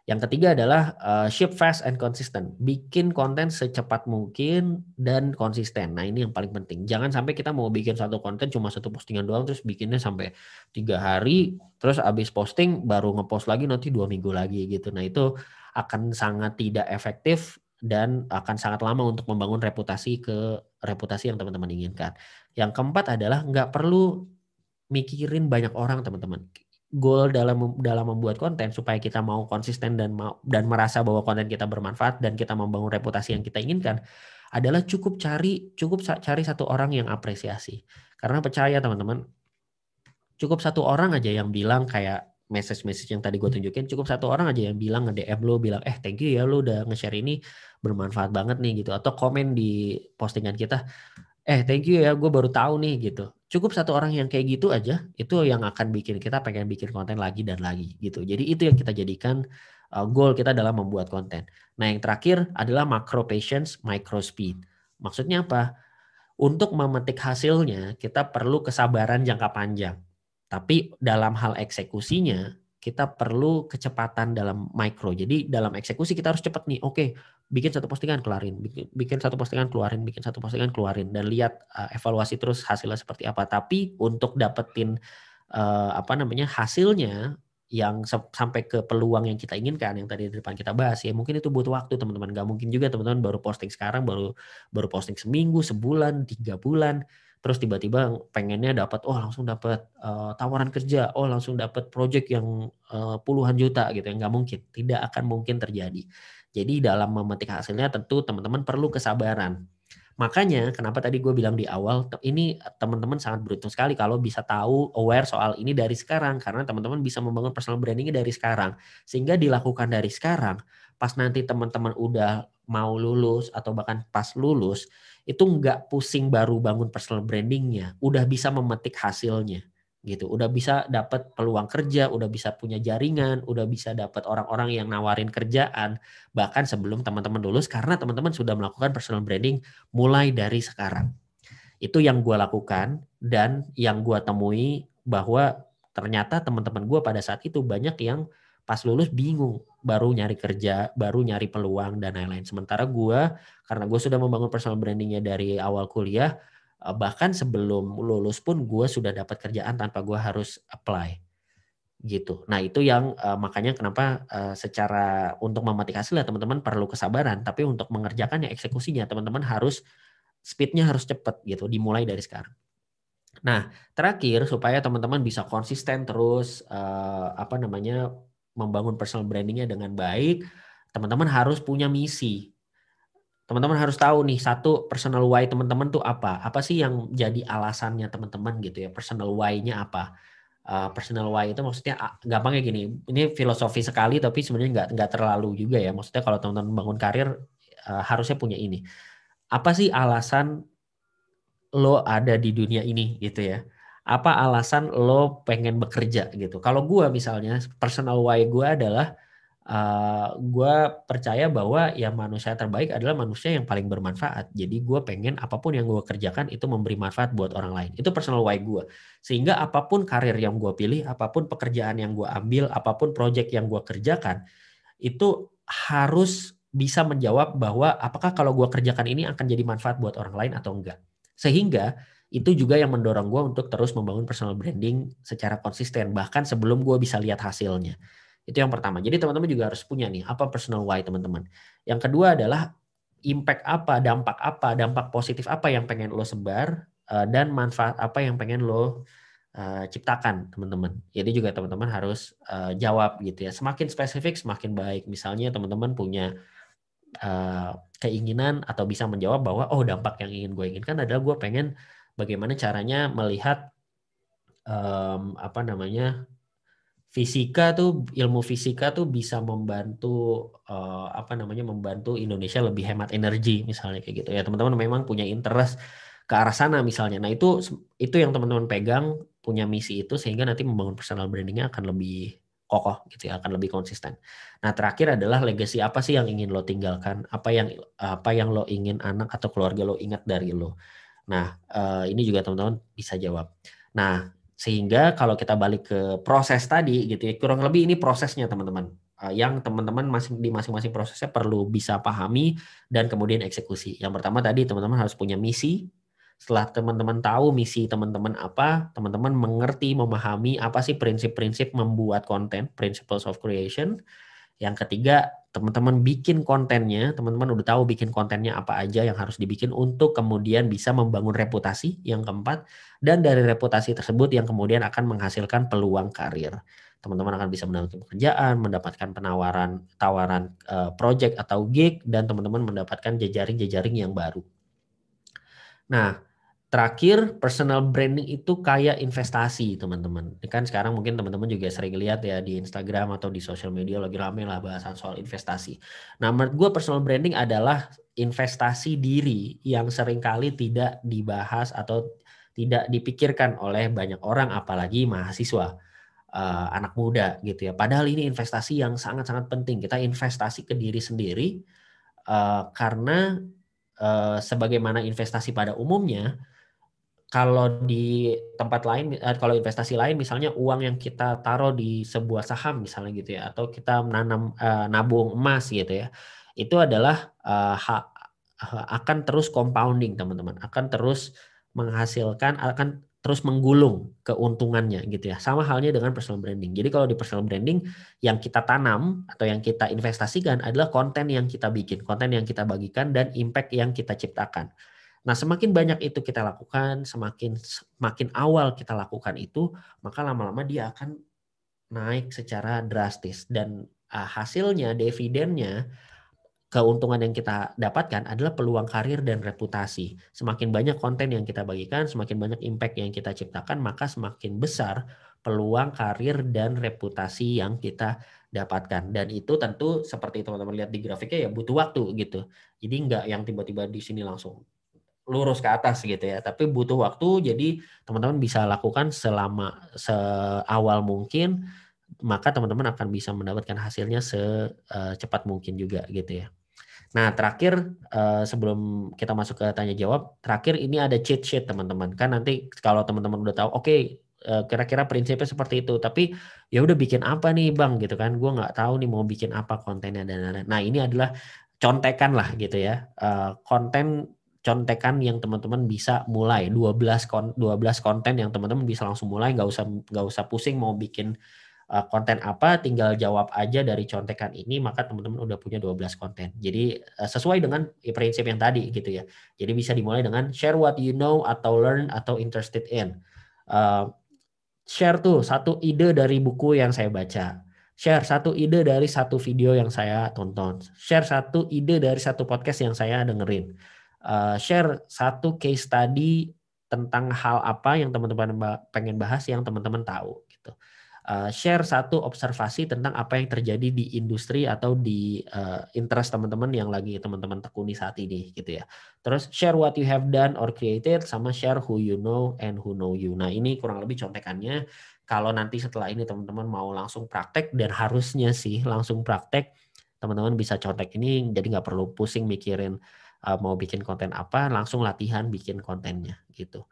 Yang ketiga adalah uh, ship fast and consistent. Bikin konten secepat mungkin dan konsisten. Nah ini yang paling penting. Jangan sampai kita mau bikin satu konten cuma satu postingan doang terus bikinnya sampai tiga hari terus abis posting baru ngepost lagi nanti dua minggu lagi gitu. Nah itu akan sangat tidak efektif dan akan sangat lama untuk membangun reputasi ke reputasi yang teman-teman inginkan. Yang keempat adalah nggak perlu mikirin banyak orang teman-teman. Goal dalam dalam membuat konten supaya kita mau konsisten dan mau dan merasa bahwa konten kita bermanfaat dan kita membangun reputasi yang kita inginkan adalah cukup cari cukup cari satu orang yang apresiasi. Karena percaya teman-teman, cukup satu orang aja yang bilang kayak message-message yang tadi gue hmm. tunjukin cukup satu orang aja yang bilang nge-DM lo bilang eh thank you ya lo udah nge-share ini bermanfaat banget nih gitu atau komen di postingan kita eh thank you ya gue baru tahu nih gitu cukup satu orang yang kayak gitu aja itu yang akan bikin kita pengen bikin konten lagi dan lagi gitu jadi itu yang kita jadikan uh, goal kita dalam membuat konten nah yang terakhir adalah macro patience micro speed maksudnya apa untuk memetik hasilnya kita perlu kesabaran jangka panjang tapi dalam hal eksekusinya kita perlu kecepatan dalam micro. Jadi dalam eksekusi kita harus cepat nih. Oke, bikin satu postingan keluarin, bikin, bikin satu postingan keluarin, bikin satu postingan keluarin dan lihat uh, evaluasi terus hasilnya seperti apa. Tapi untuk dapetin uh, apa namanya hasilnya yang sampai ke peluang yang kita inginkan yang tadi di depan kita bahas ya mungkin itu butuh waktu teman-teman Gak mungkin juga teman-teman baru posting sekarang baru baru posting seminggu sebulan tiga bulan terus tiba-tiba pengennya dapat oh langsung dapat uh, eh, tawaran kerja oh langsung dapat project yang uh, puluhan juta gitu ya nggak mungkin tidak akan mungkin terjadi jadi dalam memetik hasilnya tentu teman-teman perlu kesabaran. Makanya kenapa tadi gue bilang di awal ini teman-teman sangat beruntung sekali kalau bisa tahu aware soal ini dari sekarang karena teman-teman bisa membangun personal brandingnya dari sekarang sehingga dilakukan dari sekarang pas nanti teman-teman udah mau lulus atau bahkan pas lulus itu nggak pusing baru bangun personal brandingnya udah bisa memetik hasilnya gitu. Udah bisa dapat peluang kerja, udah bisa punya jaringan, udah bisa dapat orang-orang yang nawarin kerjaan bahkan sebelum teman-teman lulus karena teman-teman sudah melakukan personal branding mulai dari sekarang. Itu yang gue lakukan dan yang gue temui bahwa ternyata teman-teman gue pada saat itu banyak yang pas lulus bingung baru nyari kerja, baru nyari peluang dan lain-lain. Sementara gue karena gue sudah membangun personal brandingnya dari awal kuliah, Eh, bahkan sebelum lulus pun gue sudah dapat kerjaan tanpa gue harus apply gitu. Nah itu yang uh, makanya kenapa uh, secara untuk memetik hasil ya teman-teman perlu kesabaran, tapi untuk mengerjakannya eksekusinya teman-teman harus speednya harus cepat gitu, dimulai dari sekarang. Nah terakhir supaya teman-teman bisa konsisten terus uh, apa namanya membangun personal brandingnya dengan baik, teman-teman harus punya misi teman-teman harus tahu nih satu personal why teman-teman tuh apa apa sih yang jadi alasannya teman-teman gitu ya personal why-nya apa uh, personal why itu maksudnya ah, gampangnya gini ini filosofi sekali tapi sebenarnya nggak nggak terlalu juga ya maksudnya kalau teman-teman bangun karir uh, harusnya punya ini apa sih alasan lo ada di dunia ini gitu ya apa alasan lo pengen bekerja gitu kalau gue misalnya personal why gue adalah uh, eh, gue percaya bahwa ya manusia terbaik adalah manusia yang paling bermanfaat. Jadi gue pengen apapun yang gue kerjakan itu memberi manfaat buat orang lain. Itu personal why gue. Sehingga apapun karir yang gue pilih, apapun pekerjaan yang gue ambil, apapun proyek yang gue kerjakan, itu harus bisa menjawab bahwa apakah kalau gue kerjakan ini akan jadi manfaat buat orang lain atau enggak. Sehingga itu juga yang mendorong gue untuk terus membangun personal branding secara konsisten bahkan sebelum gue bisa lihat hasilnya itu yang pertama. Jadi teman-teman juga harus punya nih apa personal why teman-teman. Yang kedua adalah impact apa, dampak apa, dampak positif apa yang pengen lo sebar eh, dan manfaat apa yang pengen lo eh, ciptakan teman-teman. Jadi juga teman-teman harus eh, jawab gitu ya. Semakin spesifik semakin baik. Misalnya teman-teman punya keinginan atau bisa menjawab bahwa oh dampak yang ingin gue inginkan adalah gue pengen bagaimana caranya melihat um, apa namanya fisika tuh ilmu fisika tuh bisa membantu uh, apa namanya membantu Indonesia lebih hemat energi misalnya kayak gitu ya teman-teman memang punya interest ke arah sana misalnya nah itu itu yang teman-teman pegang punya misi itu sehingga nanti membangun personal brandingnya akan lebih kokoh gitu ya akan lebih konsisten nah terakhir adalah legacy apa sih yang ingin lo tinggalkan apa yang apa yang lo ingin anak atau keluarga lo ingat dari lo nah uh, ini juga teman-teman bisa jawab nah sehingga kalau kita balik ke proses tadi gitu ya, kurang lebih ini prosesnya teman-teman. Eh, yang teman-teman masing, di masing-masing prosesnya perlu bisa pahami dan kemudian eksekusi. Yang pertama tadi teman-teman harus punya misi. Setelah teman-teman tahu misi teman-teman apa, teman-teman mengerti, memahami apa sih prinsip-prinsip membuat konten, principles of creation. Yang ketiga, teman-teman bikin kontennya, teman-teman udah tahu bikin kontennya apa aja yang harus dibikin untuk kemudian bisa membangun reputasi yang keempat dan dari reputasi tersebut yang kemudian akan menghasilkan peluang karir. Teman-teman akan bisa mendapatkan pekerjaan, mendapatkan penawaran tawaran eh, project atau gig dan teman-teman mendapatkan jejaring-jejaring yang baru. Nah, Terakhir, personal branding itu kayak investasi, teman-teman. Ya kan sekarang mungkin teman-teman juga sering lihat ya di Instagram atau di sosial media lagi rame lah bahasan soal investasi. Nah, menurut gue personal branding adalah investasi diri yang seringkali tidak dibahas atau tidak dipikirkan oleh banyak orang, apalagi mahasiswa eh, anak muda gitu ya. Padahal ini investasi yang sangat-sangat penting. Kita investasi ke diri sendiri eh, karena eh, sebagaimana investasi pada umumnya kalau di tempat lain eh, kalau investasi lain misalnya uang yang kita taruh di sebuah saham misalnya gitu ya atau kita menanam uh, nabung emas gitu ya itu adalah uh, eh, hak akan terus compounding teman-teman akan terus menghasilkan akan terus menggulung keuntungannya gitu ya sama halnya dengan personal branding jadi kalau di personal branding yang kita tanam atau yang kita investasikan adalah konten yang kita bikin konten yang kita bagikan dan impact yang kita ciptakan Nah, semakin banyak itu kita lakukan, semakin semakin awal kita lakukan itu, maka lama-lama dia akan naik secara drastis dan uh, hasilnya dividennya keuntungan yang kita dapatkan adalah peluang karir dan reputasi. Semakin banyak konten yang kita bagikan, semakin banyak impact yang kita ciptakan, maka semakin besar peluang karir dan reputasi yang kita dapatkan. Dan itu tentu seperti teman-teman lihat di grafiknya ya butuh waktu gitu. Jadi nggak yang tiba-tiba di sini langsung lurus ke atas gitu ya. Tapi butuh waktu jadi teman-teman bisa lakukan selama seawal mungkin maka teman-teman akan bisa mendapatkan hasilnya secepat eh, mungkin juga gitu ya. Nah, terakhir eh, sebelum kita masuk ke tanya jawab, terakhir ini ada cheat sheet teman-teman. Kan nanti kalau teman-teman udah tahu, oke, okay, eh, kira-kira prinsipnya seperti itu tapi ya udah bikin apa nih bang gitu kan gue nggak tahu nih mau bikin apa kontennya dan lain-lain nah ini adalah contekan lah gitu ya konten contekan yang teman-teman bisa mulai 12 kon 12 konten yang teman-teman bisa langsung mulai nggak usah nggak usah pusing mau bikin eh, konten apa tinggal jawab aja dari contekan ini maka teman-teman udah punya 12 konten jadi eh, sesuai dengan prinsip yang tadi gitu ya jadi bisa dimulai dengan share what you know atau learn atau interested in uh, share tuh satu ide dari buku yang saya baca share satu ide dari satu video yang saya tonton share satu ide dari satu podcast yang saya dengerin uh, share satu case study tentang hal apa yang teman-teman pengen bahas yang teman-teman tahu gitu. Uh, share satu observasi tentang apa yang terjadi di industri atau di uh, interest teman-teman yang lagi teman-teman tekuni saat ini gitu ya. Terus share what you have done or created sama share who you know and who know you. Nah, ini kurang lebih contekannya kalau nanti setelah ini teman-teman mau langsung praktek dan harusnya sih langsung praktek teman-teman bisa contek ini jadi nggak perlu pusing mikirin uh, mau bikin konten apa langsung latihan bikin kontennya gitu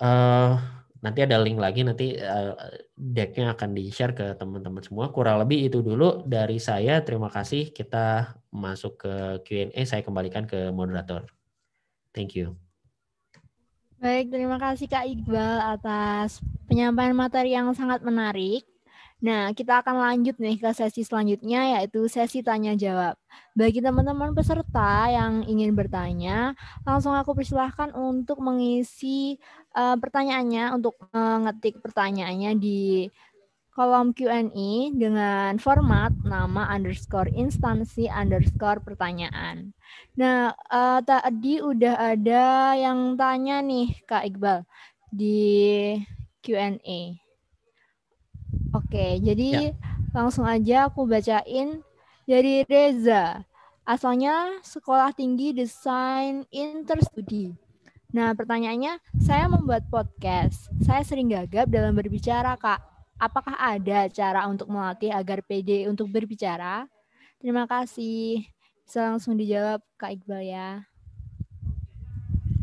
uh, nanti ada link lagi nanti uh, decknya akan di share ke teman-teman semua kurang lebih itu dulu dari saya terima kasih kita masuk ke Q&A saya kembalikan ke moderator thank you Baik, terima kasih Kak Iqbal atas penyampaian materi yang sangat menarik. Nah, kita akan lanjut nih ke sesi selanjutnya yaitu sesi tanya jawab. Bagi teman-teman peserta yang ingin bertanya, langsung aku persilahkan untuk mengisi uh, pertanyaannya untuk mengetik uh, pertanyaannya di kolom Q&A dengan format nama underscore instansi underscore pertanyaan. Nah, uh, tadi udah ada yang tanya nih Kak Iqbal di Q&A. Oke, jadi ya. langsung aja aku bacain dari Reza. Asalnya Sekolah Tinggi Desain Interstudi. Nah, pertanyaannya, saya membuat podcast. Saya sering gagap dalam berbicara, Kak. Apakah ada cara untuk melatih agar PD untuk berbicara? Terima kasih. Bisa langsung dijawab Kak Iqbal ya.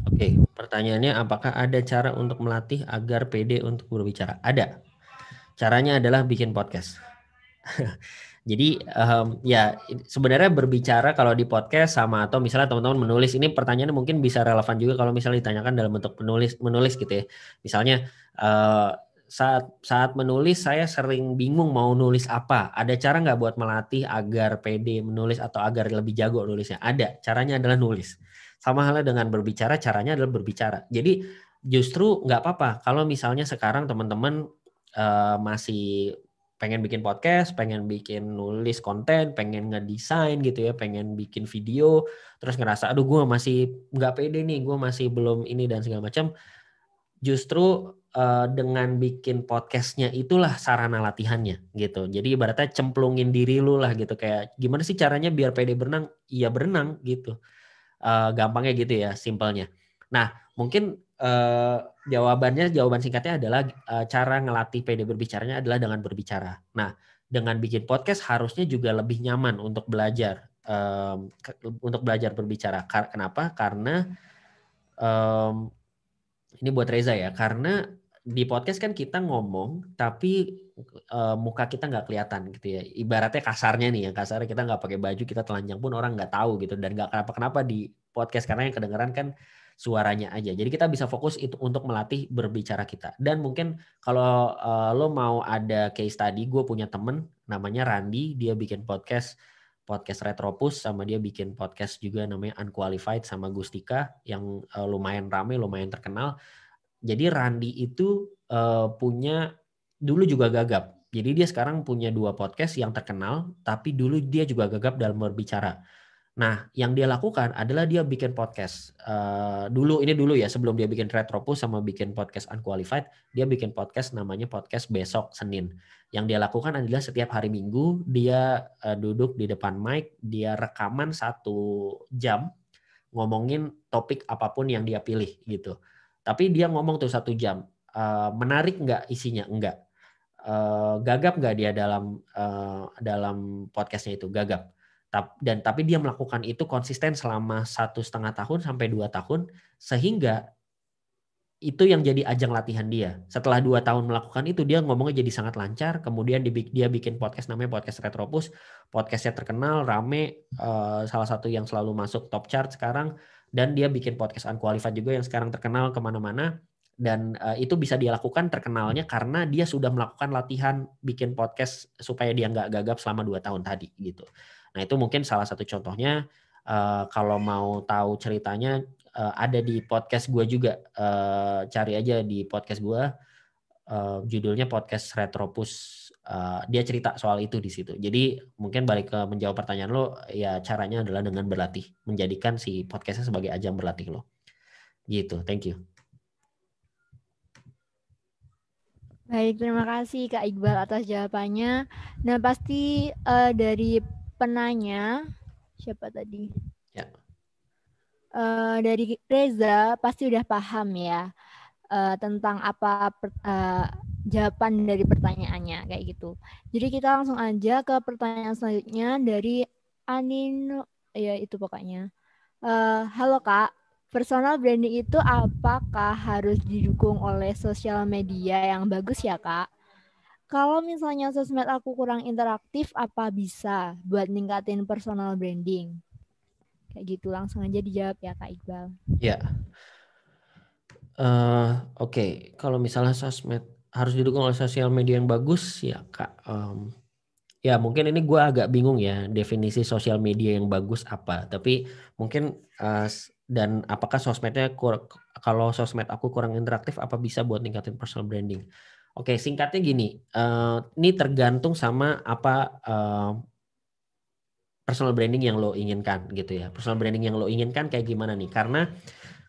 Oke, pertanyaannya apakah ada cara untuk melatih agar PD untuk berbicara? Ada. Caranya adalah bikin podcast. <laughs> Jadi um, ya sebenarnya berbicara kalau di podcast sama atau misalnya teman-teman menulis ini pertanyaan mungkin bisa relevan juga kalau misalnya ditanyakan dalam bentuk menulis menulis gitu ya. Misalnya uh, saat saat menulis saya sering bingung mau nulis apa. Ada cara nggak buat melatih agar pede menulis atau agar lebih jago nulisnya? Ada. Caranya adalah nulis. Sama halnya dengan berbicara, caranya adalah berbicara. Jadi justru nggak apa-apa kalau misalnya sekarang teman-teman uh, masih pengen bikin podcast, pengen bikin nulis konten, pengen ngedesain gitu ya, pengen bikin video, terus ngerasa aduh gue masih nggak pede nih, gue masih belum ini dan segala macam. Justru uh, dengan bikin podcastnya itulah sarana latihannya gitu. Jadi ibaratnya cemplungin diri lu lah gitu kayak gimana sih caranya biar pede berenang? Iya berenang gitu. Uh, gampangnya gitu ya, simpelnya. Nah mungkin uh, jawabannya jawaban singkatnya adalah uh, cara ngelatih PD berbicaranya adalah dengan berbicara. Nah, dengan bikin podcast harusnya juga lebih nyaman untuk belajar um, ke, untuk belajar berbicara. Kar kenapa? Karena um, ini buat Reza ya. Karena di podcast kan kita ngomong tapi uh, muka kita nggak kelihatan gitu ya. Ibaratnya kasarnya nih yang kasarnya kita nggak pakai baju, kita telanjang pun orang nggak tahu gitu dan nggak kenapa-kenapa di podcast karena yang kedengeran kan suaranya aja. Jadi kita bisa fokus itu untuk melatih berbicara kita. Dan mungkin kalau uh, lo mau ada case study, gue punya temen namanya Randy, dia bikin podcast podcast Retropus sama dia bikin podcast juga namanya Unqualified sama Gustika yang uh, lumayan rame, lumayan terkenal. Jadi Randy itu uh, punya dulu juga gagap. Jadi dia sekarang punya dua podcast yang terkenal, tapi dulu dia juga gagap dalam berbicara Nah, yang dia lakukan adalah dia bikin podcast. Uh, dulu ini dulu ya sebelum dia bikin Retropus sama bikin podcast Unqualified, dia bikin podcast namanya podcast Besok Senin. Yang dia lakukan adalah setiap hari Minggu dia uh, duduk di depan mic, dia rekaman satu jam ngomongin topik apapun yang dia pilih gitu. Tapi dia ngomong tuh satu jam. Uh, menarik nggak isinya? Enggak. Uh, gagap nggak dia dalam uh, dalam podcastnya itu? Gagap dan tapi dia melakukan itu konsisten selama satu setengah tahun sampai dua tahun sehingga itu yang jadi ajang latihan dia. Setelah dua tahun melakukan itu dia ngomongnya jadi sangat lancar. Kemudian dia bikin podcast namanya podcast Retropus. Podcastnya terkenal, rame, eh, salah satu yang selalu masuk top chart sekarang. Dan dia bikin podcast Unqualified juga yang sekarang terkenal kemana-mana. Dan eh, itu bisa dia lakukan terkenalnya karena dia sudah melakukan latihan bikin podcast supaya dia nggak gagap selama dua tahun tadi gitu. Nah itu mungkin salah satu contohnya. Uh, kalau mau tahu ceritanya uh, ada di podcast gue juga. Uh, cari aja di podcast gue. Uh, judulnya podcast Retropus. Uh, dia cerita soal itu di situ. Jadi mungkin balik ke menjawab pertanyaan lo, ya caranya adalah dengan berlatih, menjadikan si podcastnya sebagai ajang berlatih lo. Gitu. Thank you. Baik, terima kasih Kak Iqbal atas jawabannya. Nah, pasti uh, dari penanya siapa tadi? Ya. Uh, dari Reza pasti udah paham ya uh, tentang apa per, uh, jawaban dari pertanyaannya kayak gitu. Jadi kita langsung aja ke pertanyaan selanjutnya dari Anin ya itu pokoknya. Uh, halo Kak, personal branding itu apakah harus didukung oleh sosial media yang bagus ya Kak? kalau misalnya sosmed aku kurang interaktif, apa bisa buat ningkatin personal branding? Kayak gitu, langsung aja dijawab ya Kak Iqbal. Ya. Uh, Oke, okay. kalau misalnya sosmed harus didukung oleh sosial media yang bagus, ya Kak. Um, ya mungkin ini gue agak bingung ya definisi sosial media yang bagus apa tapi mungkin uh, dan apakah sosmednya kalau sosmed aku kurang interaktif apa bisa buat ningkatin personal branding Oke, singkatnya gini, uh, ini tergantung sama apa uh, personal branding yang lo inginkan gitu ya. Personal branding yang lo inginkan kayak gimana nih? Karena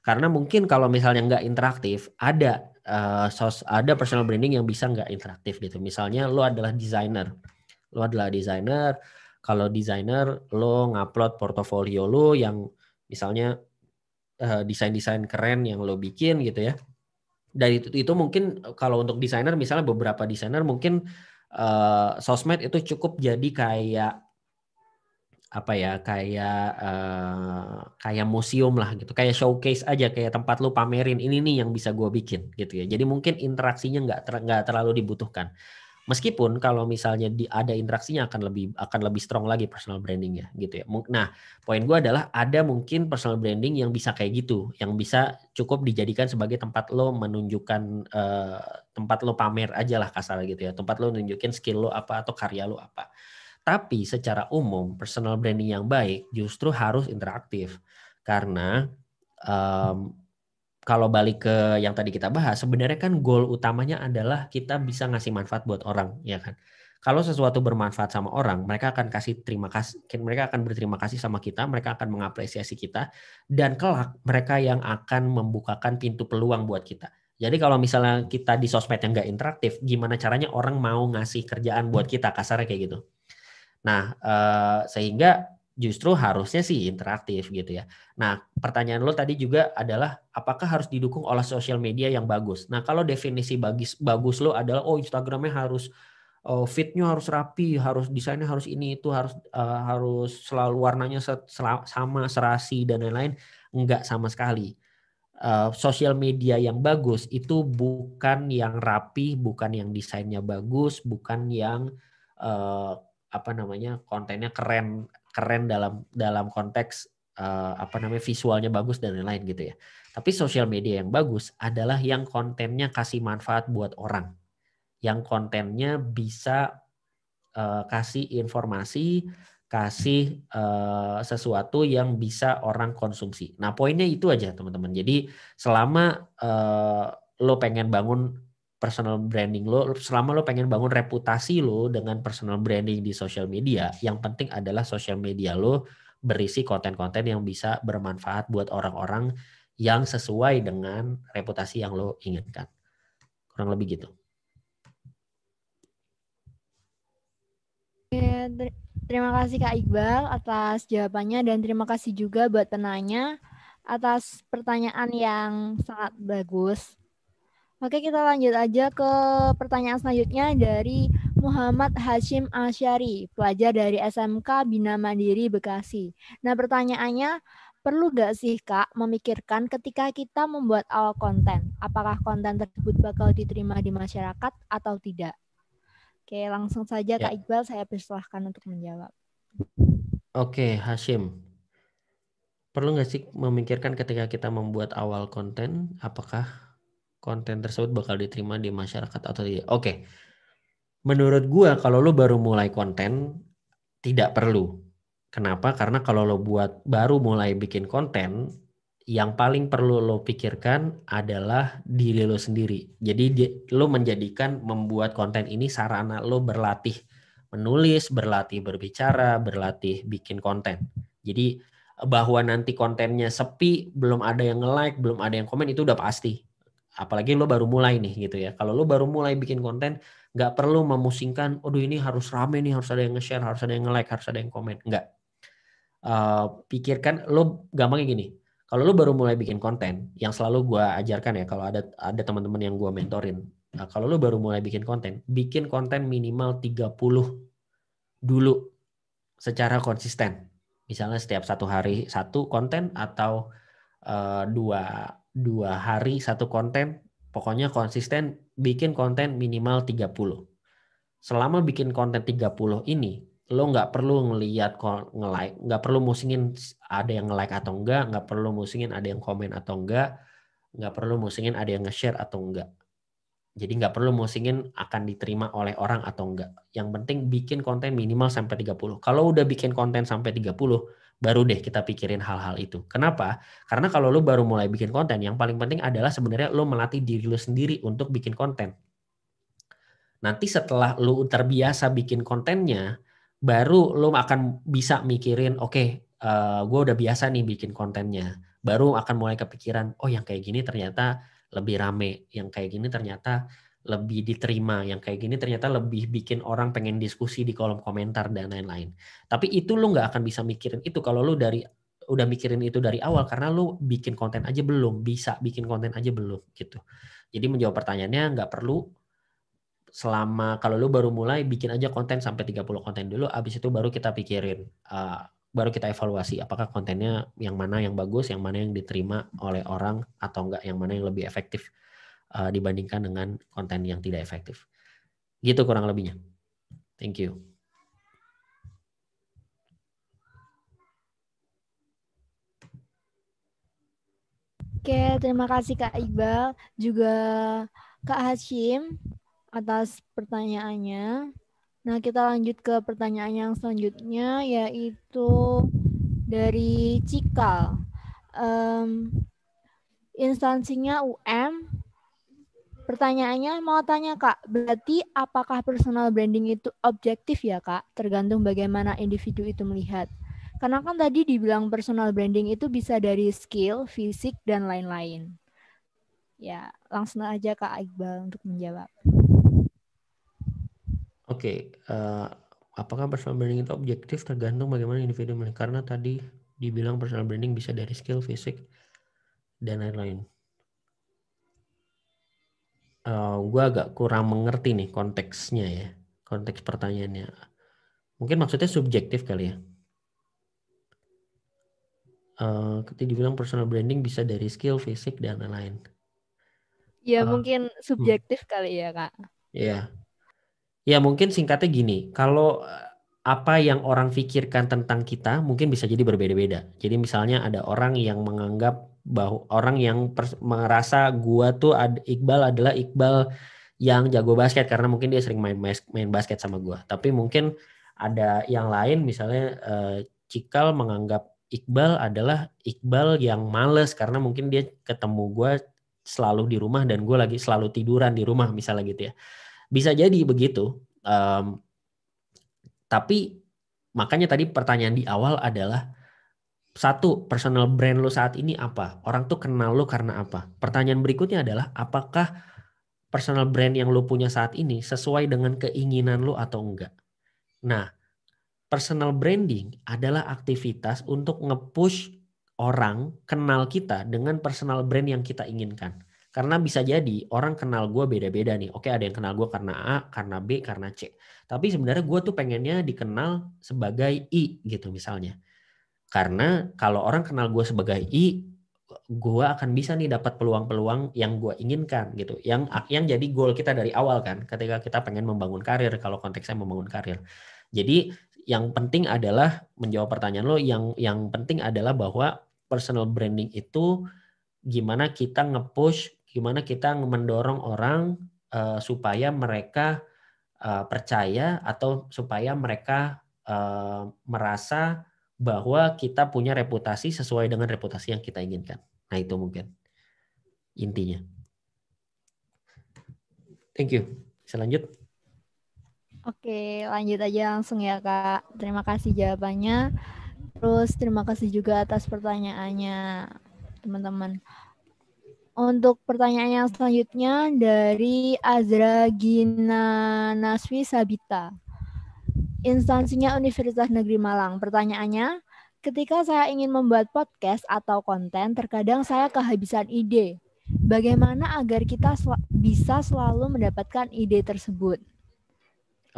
karena mungkin kalau misalnya nggak interaktif, ada uh, sos, ada personal branding yang bisa nggak interaktif gitu. Misalnya lo adalah desainer, lo adalah desainer. Kalau desainer, lo ngupload portofolio lo yang misalnya desain-desain uh, keren yang lo bikin gitu ya dari itu, itu mungkin eh, kalau untuk desainer misalnya beberapa desainer mungkin uh, sosmed itu cukup jadi kayak apa ya kayak uh, kayak museum lah gitu kayak showcase aja kayak tempat lu pamerin ini nih yang bisa gue bikin gitu ya jadi mungkin interaksinya nggak ter, nggak terlalu dibutuhkan Meskipun kalau misalnya di, ada interaksinya akan lebih akan lebih strong lagi personal brandingnya gitu ya. Nah, poin gue adalah ada mungkin personal branding yang bisa kayak gitu, yang bisa cukup dijadikan sebagai tempat lo menunjukkan eh, tempat lo pamer aja lah kasar gitu ya, tempat lo nunjukin skill lo apa atau karya lo apa. Tapi secara umum personal branding yang baik justru harus interaktif karena um, kalau balik ke yang tadi kita bahas, sebenarnya kan goal utamanya adalah kita bisa ngasih manfaat buat orang, ya kan? Kalau sesuatu bermanfaat sama orang, mereka akan kasih terima kasih, mereka akan berterima kasih sama kita, mereka akan mengapresiasi kita, dan kelak mereka yang akan membukakan pintu peluang buat kita. Jadi kalau misalnya kita di sosmed yang nggak interaktif, gimana caranya orang mau ngasih kerjaan buat kita kasarnya kayak gitu. Nah, eh, sehingga justru harusnya sih interaktif gitu ya. Nah, pertanyaan lo tadi juga adalah apakah harus didukung oleh sosial media yang bagus. Nah, kalau definisi bagus bagus lo adalah oh Instagramnya harus oh, fitnya harus rapi, harus desainnya harus ini itu harus uh, harus selalu warnanya sama serasi dan lain-lain, enggak sama sekali. Uh, sosial media yang bagus itu bukan yang rapi, bukan yang desainnya bagus, bukan yang uh, apa namanya kontennya keren keren dalam dalam konteks uh, apa namanya visualnya bagus dan lain-lain gitu ya. Tapi sosial media yang bagus adalah yang kontennya kasih manfaat buat orang, yang kontennya bisa uh, kasih informasi, kasih uh, sesuatu yang bisa orang konsumsi. Nah poinnya itu aja teman-teman. Jadi selama uh, lo pengen bangun personal branding lo selama lo pengen bangun reputasi lo dengan personal branding di sosial media yang penting adalah sosial media lo berisi konten-konten yang bisa bermanfaat buat orang-orang yang sesuai dengan reputasi yang lo inginkan kurang lebih gitu Oke, ter terima kasih Kak Iqbal atas jawabannya dan terima kasih juga buat penanya atas pertanyaan yang sangat bagus. Oke, kita lanjut aja ke pertanyaan selanjutnya dari Muhammad Hashim Asyari, pelajar dari SMK Bina Mandiri Bekasi. Nah, pertanyaannya, perlu gak sih Kak memikirkan ketika kita membuat awal konten, apakah konten tersebut bakal diterima di masyarakat atau tidak? Oke, langsung saja ya. Kak Iqbal saya persilahkan untuk menjawab. Oke, Hashim. Perlu nggak sih memikirkan ketika kita membuat awal konten, apakah konten tersebut bakal diterima di masyarakat atau tidak. Oke. Okay. Menurut gua kalau lo baru mulai konten tidak perlu. Kenapa? Karena kalau lo buat baru mulai bikin konten, yang paling perlu lo pikirkan adalah diri lo sendiri. Jadi lo menjadikan membuat konten ini sarana lo berlatih menulis, berlatih berbicara, berlatih bikin konten. Jadi bahwa nanti kontennya sepi, belum ada yang nge-like, belum ada yang komen itu udah pasti apalagi lo baru mulai nih gitu ya. Kalau lo baru mulai bikin konten, nggak perlu memusingkan, aduh ini harus rame nih, harus ada yang nge-share, harus ada yang nge-like, harus ada yang komen. Nggak. Uh, pikirkan, lo gampangnya gini, kalau lo baru mulai bikin konten, yang selalu gue ajarkan ya, kalau ada ada teman-teman yang gue mentorin, nah, kalau lo baru mulai bikin konten, bikin konten minimal 30 dulu secara konsisten. Misalnya setiap satu hari satu konten atau uh, dua dua hari satu konten, pokoknya konsisten bikin konten minimal 30. Selama bikin konten 30 ini, lo nggak perlu ngelihat nge-like, nggak perlu musingin ada yang nge-like atau enggak, nggak perlu musingin ada yang komen atau enggak, nggak perlu musingin ada yang nge-share atau enggak. Jadi nggak perlu musingin akan diterima oleh orang atau enggak. Yang penting bikin konten minimal sampai 30. Kalau udah bikin konten sampai 30, baru deh kita pikirin hal-hal itu. Kenapa? Karena kalau lo baru mulai bikin konten, yang paling penting adalah sebenarnya lo melatih diri lo sendiri untuk bikin konten. Nanti setelah lo terbiasa bikin kontennya, baru lo akan bisa mikirin, oke, okay, uh, eh, gue udah biasa nih bikin kontennya. Baru akan mulai kepikiran, oh yang kayak gini ternyata lebih rame, yang kayak gini ternyata lebih diterima yang kayak gini ternyata lebih bikin orang pengen diskusi di kolom komentar dan lain-lain tapi itu lu nggak akan bisa mikirin itu kalau lu dari udah mikirin itu dari awal karena lu bikin konten aja belum bisa bikin konten aja belum gitu jadi menjawab pertanyaannya nggak perlu selama kalau lu baru mulai bikin aja konten sampai 30 konten dulu abis itu baru kita pikirin uh, baru kita evaluasi apakah kontennya yang mana yang bagus yang mana yang diterima oleh orang atau enggak yang mana yang lebih efektif uh, dibandingkan dengan konten yang tidak efektif. Gitu kurang lebihnya. Thank you. Oke, terima kasih Kak Iqbal, juga Kak Hashim atas pertanyaannya. Nah, kita lanjut ke pertanyaan yang selanjutnya, yaitu dari Cikal. Um, instansinya UM, Pertanyaannya mau tanya Kak, berarti apakah personal branding itu objektif ya Kak, tergantung bagaimana individu itu melihat? Karena kan tadi dibilang personal branding itu bisa dari skill, fisik, dan lain-lain. Ya, langsung aja Kak Iqbal untuk menjawab. Oke, okay, uh, eh, apakah personal branding itu objektif tergantung bagaimana individu melihat? Karena tadi dibilang personal branding bisa dari skill, fisik, dan lain-lain uh, eh, gue agak kurang mengerti nih konteksnya ya konteks pertanyaannya mungkin maksudnya subjektif kali ya uh, eh, ketika dibilang personal branding bisa dari skill fisik dan lain-lain ya uh, mungkin hmm. subjektif hmm. kali ya kak ya ya mungkin singkatnya gini kalau apa yang orang pikirkan tentang kita mungkin bisa jadi berbeda-beda jadi misalnya ada orang yang menganggap bahwa orang yang merasa gua tuh ad, Iqbal adalah Iqbal yang jago basket karena mungkin dia sering main main basket sama gua. Tapi mungkin ada yang lain misalnya eh, Cikal menganggap Iqbal adalah Iqbal yang males karena mungkin dia ketemu gua selalu di rumah dan gue lagi selalu tiduran di rumah misalnya gitu ya. Bisa jadi begitu. Um, tapi makanya tadi pertanyaan di awal adalah satu, personal brand lo saat ini apa? Orang tuh kenal lo karena apa? Pertanyaan berikutnya adalah apakah personal brand yang lo punya saat ini sesuai dengan keinginan lo atau enggak? Nah, personal branding adalah aktivitas untuk nge-push orang kenal kita dengan personal brand yang kita inginkan. Karena bisa jadi orang kenal gue beda-beda nih. Oke ada yang kenal gue karena A, karena B, karena C. Tapi sebenarnya gue tuh pengennya dikenal sebagai I gitu misalnya karena kalau orang kenal gue sebagai I, gue akan bisa nih dapat peluang-peluang yang gue inginkan gitu. Yang yang jadi goal kita dari awal kan, ketika kita pengen membangun karir kalau konteksnya membangun karir. Jadi yang penting adalah menjawab pertanyaan lo yang yang penting adalah bahwa personal branding itu gimana kita nge-push, gimana kita mendorong orang uh, supaya mereka uh, percaya atau supaya mereka uh, merasa bahwa kita punya reputasi sesuai dengan reputasi yang kita inginkan. Nah, itu mungkin intinya. Thank you. Bisa lanjut? Oke, lanjut aja langsung ya, Kak. Terima kasih jawabannya. Terus terima kasih juga atas pertanyaannya, teman-teman. Untuk pertanyaan yang selanjutnya dari Azra Gina Naswi Sabita. Instansinya Universitas Negeri Malang. Pertanyaannya, ketika saya ingin membuat podcast atau konten, terkadang saya kehabisan ide. Bagaimana agar kita sel bisa selalu mendapatkan ide tersebut?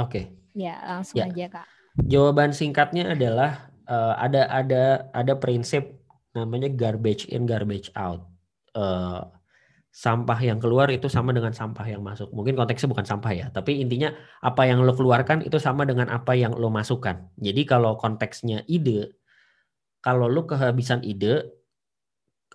Oke. Okay. Ya, langsung ya. aja, Kak. Jawaban singkatnya adalah uh, ada ada ada prinsip namanya garbage in, garbage out. Uh, sampah yang keluar itu sama dengan sampah yang masuk. Mungkin konteksnya bukan sampah ya, tapi intinya apa yang lo keluarkan itu sama dengan apa yang lo masukkan. Jadi kalau konteksnya ide, kalau lo kehabisan ide,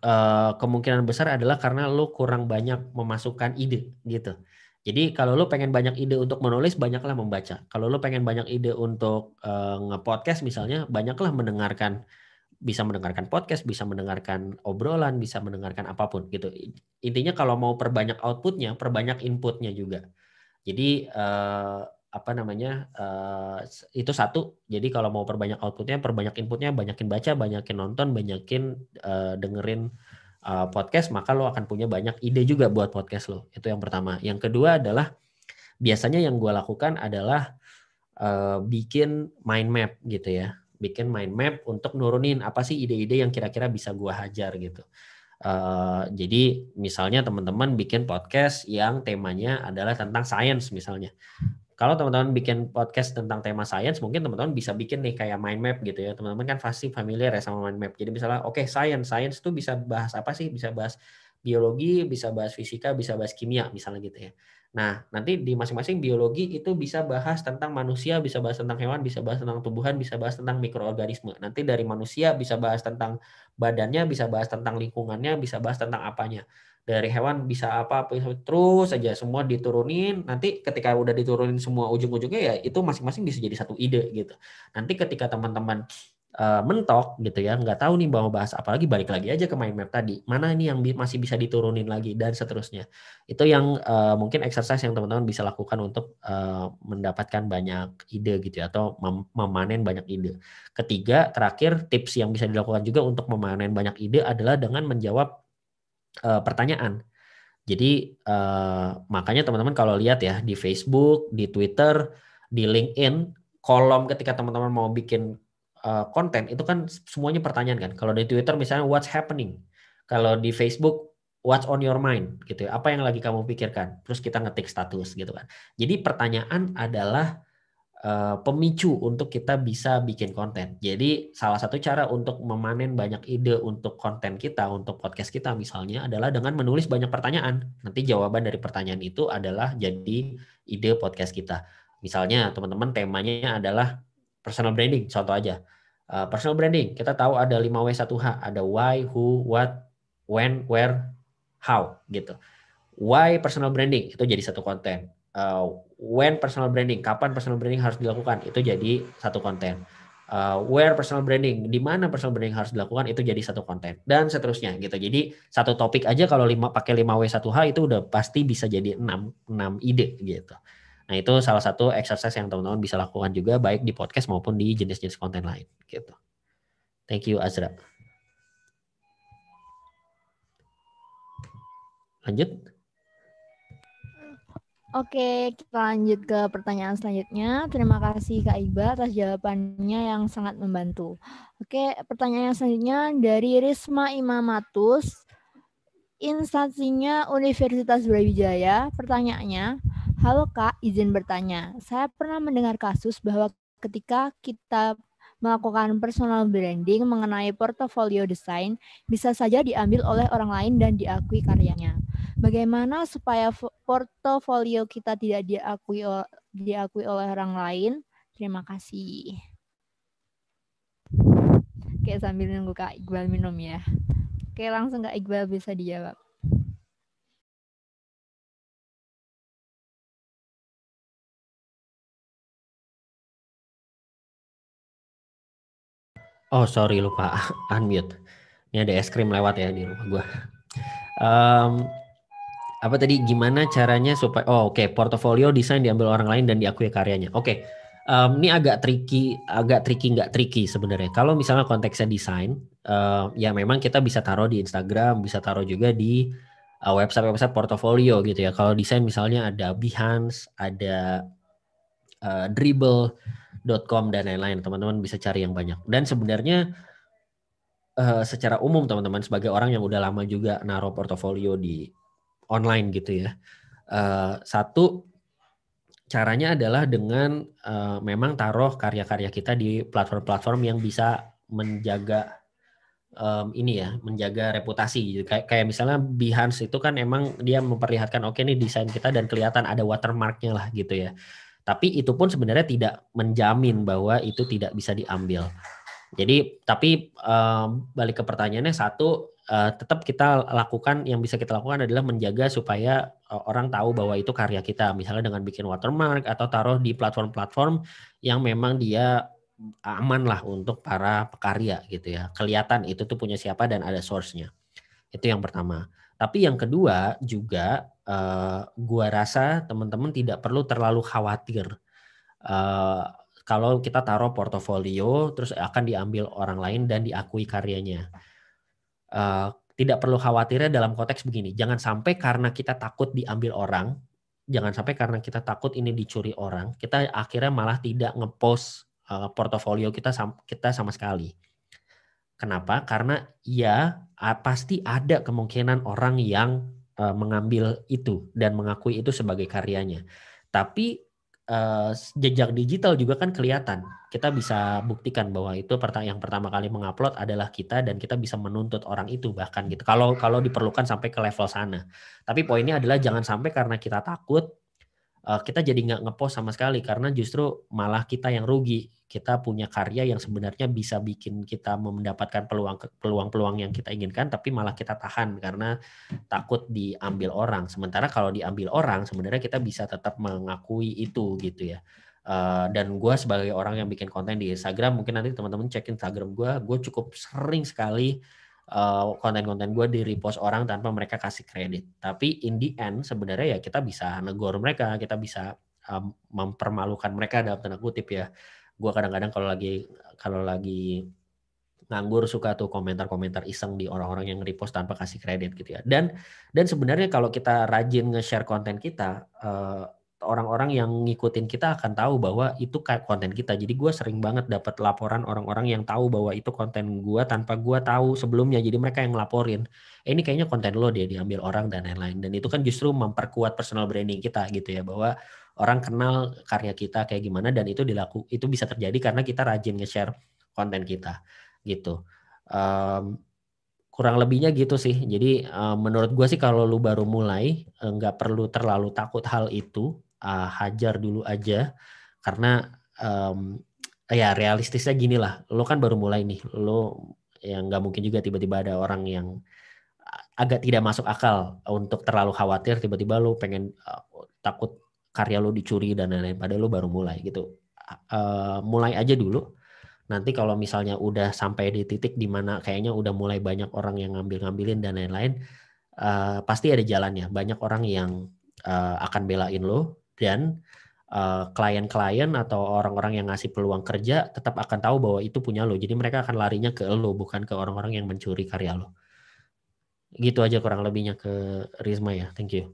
eh, kemungkinan besar adalah karena lo kurang banyak memasukkan ide gitu. Jadi kalau lo pengen banyak ide untuk menulis, banyaklah membaca. Kalau lo pengen banyak ide untuk eh, nge-podcast misalnya, banyaklah mendengarkan bisa mendengarkan podcast, bisa mendengarkan obrolan, bisa mendengarkan apapun gitu. Intinya kalau mau perbanyak outputnya, perbanyak inputnya juga. Jadi eh, apa namanya eh, itu satu. Jadi kalau mau perbanyak outputnya, perbanyak inputnya, banyakin baca, banyakin nonton, banyakin eh, dengerin eh, podcast, maka lo akan punya banyak ide juga buat podcast lo. Itu yang pertama. Yang kedua adalah biasanya yang gue lakukan adalah eh, bikin mind map gitu ya bikin mind map untuk nurunin apa sih ide-ide yang kira-kira bisa gua hajar gitu. Uh, jadi misalnya teman-teman bikin podcast yang temanya adalah tentang sains misalnya. Kalau teman-teman bikin podcast tentang tema sains, mungkin teman-teman bisa bikin nih kayak mind map gitu ya. Teman-teman kan pasti familiar ya sama mind map. Jadi misalnya, oke okay, sains, sains tuh bisa bahas apa sih? Bisa bahas biologi, bisa bahas fisika, bisa bahas kimia misalnya gitu ya. Nah, nanti di masing-masing biologi itu bisa bahas tentang manusia, bisa bahas tentang hewan, bisa bahas tentang tumbuhan, bisa bahas tentang mikroorganisme. Nanti dari manusia bisa bahas tentang badannya, bisa bahas tentang lingkungannya, bisa bahas tentang apanya. Dari hewan bisa apa, apa terus saja semua diturunin. Nanti ketika udah diturunin semua ujung-ujungnya ya itu masing-masing bisa jadi satu ide gitu. Nanti ketika teman-teman Eh, mentok gitu ya nggak tahu nih mau bahas apalagi balik lagi aja ke mind map tadi mana ini yang masih bisa diturunin lagi dan seterusnya itu yang uh, mungkin exercise yang teman-teman bisa lakukan untuk uh, mendapatkan banyak ide gitu ya atau mem memanen banyak ide ketiga terakhir tips yang bisa dilakukan juga untuk memanen banyak ide adalah dengan menjawab uh, pertanyaan jadi uh, makanya teman-teman kalau lihat ya di Facebook di Twitter di LinkedIn kolom ketika teman-teman mau bikin Eh, konten itu kan semuanya pertanyaan kan. Kalau di Twitter misalnya what's happening, kalau di Facebook what's on your mind gitu ya. Apa yang lagi kamu pikirkan? Terus kita ngetik status gitu kan. Jadi pertanyaan adalah eh, pemicu untuk kita bisa bikin konten. Jadi salah satu cara untuk memanen banyak ide untuk konten kita, untuk podcast kita misalnya adalah dengan menulis banyak pertanyaan. Nanti jawaban dari pertanyaan itu adalah jadi ide podcast kita. Misalnya teman-teman temanya adalah personal branding contoh aja Eh, personal branding, kita tahu ada 5W1H, ada why, who, what, when, where, how gitu. Why personal branding itu jadi satu konten. Uh, when personal branding, kapan personal branding harus dilakukan itu jadi satu konten. Uh, where personal branding, di mana personal branding harus dilakukan itu jadi satu konten dan seterusnya gitu. Jadi satu topik aja kalau lima pakai 5W1H itu udah pasti bisa jadi 6 6 ide gitu. Nah itu salah satu exercise yang teman-teman bisa lakukan juga baik di podcast maupun di jenis-jenis konten lain gitu. Thank you Azra. Lanjut. Oke, kita lanjut ke pertanyaan selanjutnya. Terima kasih Kak Iba atas jawabannya yang sangat membantu. Oke, pertanyaan selanjutnya dari Risma Imamatus instansinya Universitas Brawijaya. Pertanyaannya, halo Kak, izin bertanya. Saya pernah mendengar kasus bahwa ketika kita melakukan personal branding mengenai portofolio desain bisa saja diambil oleh orang lain dan diakui karyanya. Bagaimana supaya portofolio kita tidak diakui diakui oleh orang lain? Terima kasih. Oke, sambil nunggu Kak Iqbal minum ya. Oke, langsung Kak Iqbal bisa dijawab. Oh sorry lupa <laughs> unmute. Ini ada es krim lewat ya di rumah gue. Um, apa tadi gimana caranya supaya oh oke okay. portofolio desain diambil orang lain dan diakui karyanya. Oke. Okay. Um, ini agak tricky, agak tricky nggak tricky sebenarnya. Kalau misalnya konteksnya desain, uh, ya memang kita bisa taruh di Instagram, bisa taruh juga di uh, website-website portofolio gitu ya. Kalau desain misalnya ada Behance, ada uh, eh, Dribble.com dan lain-lain. Teman-teman bisa cari yang banyak. Dan sebenarnya uh, secara umum teman-teman sebagai orang yang udah lama juga naruh portofolio di online gitu ya. Uh, satu caranya adalah dengan uh, memang taruh karya-karya kita di platform-platform yang bisa menjaga um, ini ya menjaga reputasi gitu. Kay kayak misalnya Behance itu kan emang dia memperlihatkan oke okay, nih desain kita dan kelihatan ada watermarknya lah gitu ya tapi itu pun sebenarnya tidak menjamin bahwa itu tidak bisa diambil jadi tapi um, balik ke pertanyaannya satu uh, tetap kita lakukan yang bisa kita lakukan adalah menjaga supaya uh, orang tahu bahwa itu karya kita misalnya dengan bikin watermark atau taruh di platform-platform yang memang dia aman lah untuk para pekarya gitu ya. Kelihatan itu tuh punya siapa dan ada source-nya. Itu yang pertama. Tapi yang kedua juga uh, gua rasa teman-teman tidak perlu terlalu khawatir uh, kalau kita taruh portofolio terus akan diambil orang lain dan diakui karyanya. Uh, tidak perlu khawatirnya dalam konteks begini. Jangan sampai karena kita takut diambil orang, jangan sampai karena kita takut ini dicuri orang, kita akhirnya malah tidak ngepost Eh, portofolio kita kita sama sekali. Kenapa? Karena ya pasti ada kemungkinan orang yang eh, mengambil itu dan mengakui itu sebagai karyanya. Tapi eh, jejak digital juga kan kelihatan. Kita bisa buktikan bahwa itu yang pertama kali mengupload adalah kita dan kita bisa menuntut orang itu bahkan gitu. Kalau kalau diperlukan sampai ke level sana. Tapi poinnya adalah jangan sampai karena kita takut kita jadi nggak ngepost sama sekali karena justru malah kita yang rugi kita punya karya yang sebenarnya bisa bikin kita mendapatkan peluang peluang-peluang yang kita inginkan tapi malah kita tahan karena takut diambil orang. Sementara kalau diambil orang sebenarnya kita bisa tetap mengakui itu gitu ya. Uh, dan gue sebagai orang yang bikin konten di Instagram mungkin nanti teman-teman cek Instagram gue gue cukup sering sekali uh, konten-konten gue di repost orang tanpa mereka kasih kredit tapi in the end sebenarnya ya kita bisa negor mereka kita bisa um, mempermalukan mereka dalam tanda kutip ya gue kadang-kadang kalau lagi kalau lagi nganggur suka tuh komentar-komentar iseng di orang-orang yang repost tanpa kasih kredit gitu ya. Dan dan sebenarnya kalau kita rajin nge-share konten kita, orang eh, orang-orang yang ngikutin kita akan tahu bahwa itu konten kita. Jadi gue sering banget dapat laporan orang-orang yang tahu bahwa itu konten gue tanpa gue tahu sebelumnya. Jadi mereka yang ngelaporin, eh, ini kayaknya konten lo dia diambil orang dan lain-lain. Dan itu kan justru memperkuat personal branding kita gitu ya bahwa orang kenal karya kita kayak gimana dan itu dilaku itu bisa terjadi karena kita rajin nge-share konten kita gitu. Um, kurang lebihnya gitu sih. Jadi um, menurut gue sih kalau lu baru mulai eh, nggak perlu terlalu takut hal itu, uh, hajar dulu aja karena um, ya realistisnya gini lah. Lo kan baru mulai nih, lo yang nggak mungkin juga tiba-tiba ada orang yang agak tidak masuk akal untuk terlalu khawatir tiba-tiba lo pengen uh, takut karya lo dicuri dan lain-lain padahal lo baru mulai gitu uh, mulai aja dulu nanti kalau misalnya udah sampai di titik dimana kayaknya udah mulai banyak orang yang ngambil-ngambilin dan lain-lain uh, pasti ada jalannya banyak orang yang uh, akan belain lo dan klien klien-klien atau orang-orang yang ngasih peluang kerja tetap akan tahu bahwa itu punya lo jadi mereka akan larinya ke lo bukan ke orang-orang yang mencuri karya lo gitu aja kurang lebihnya ke Risma ya thank you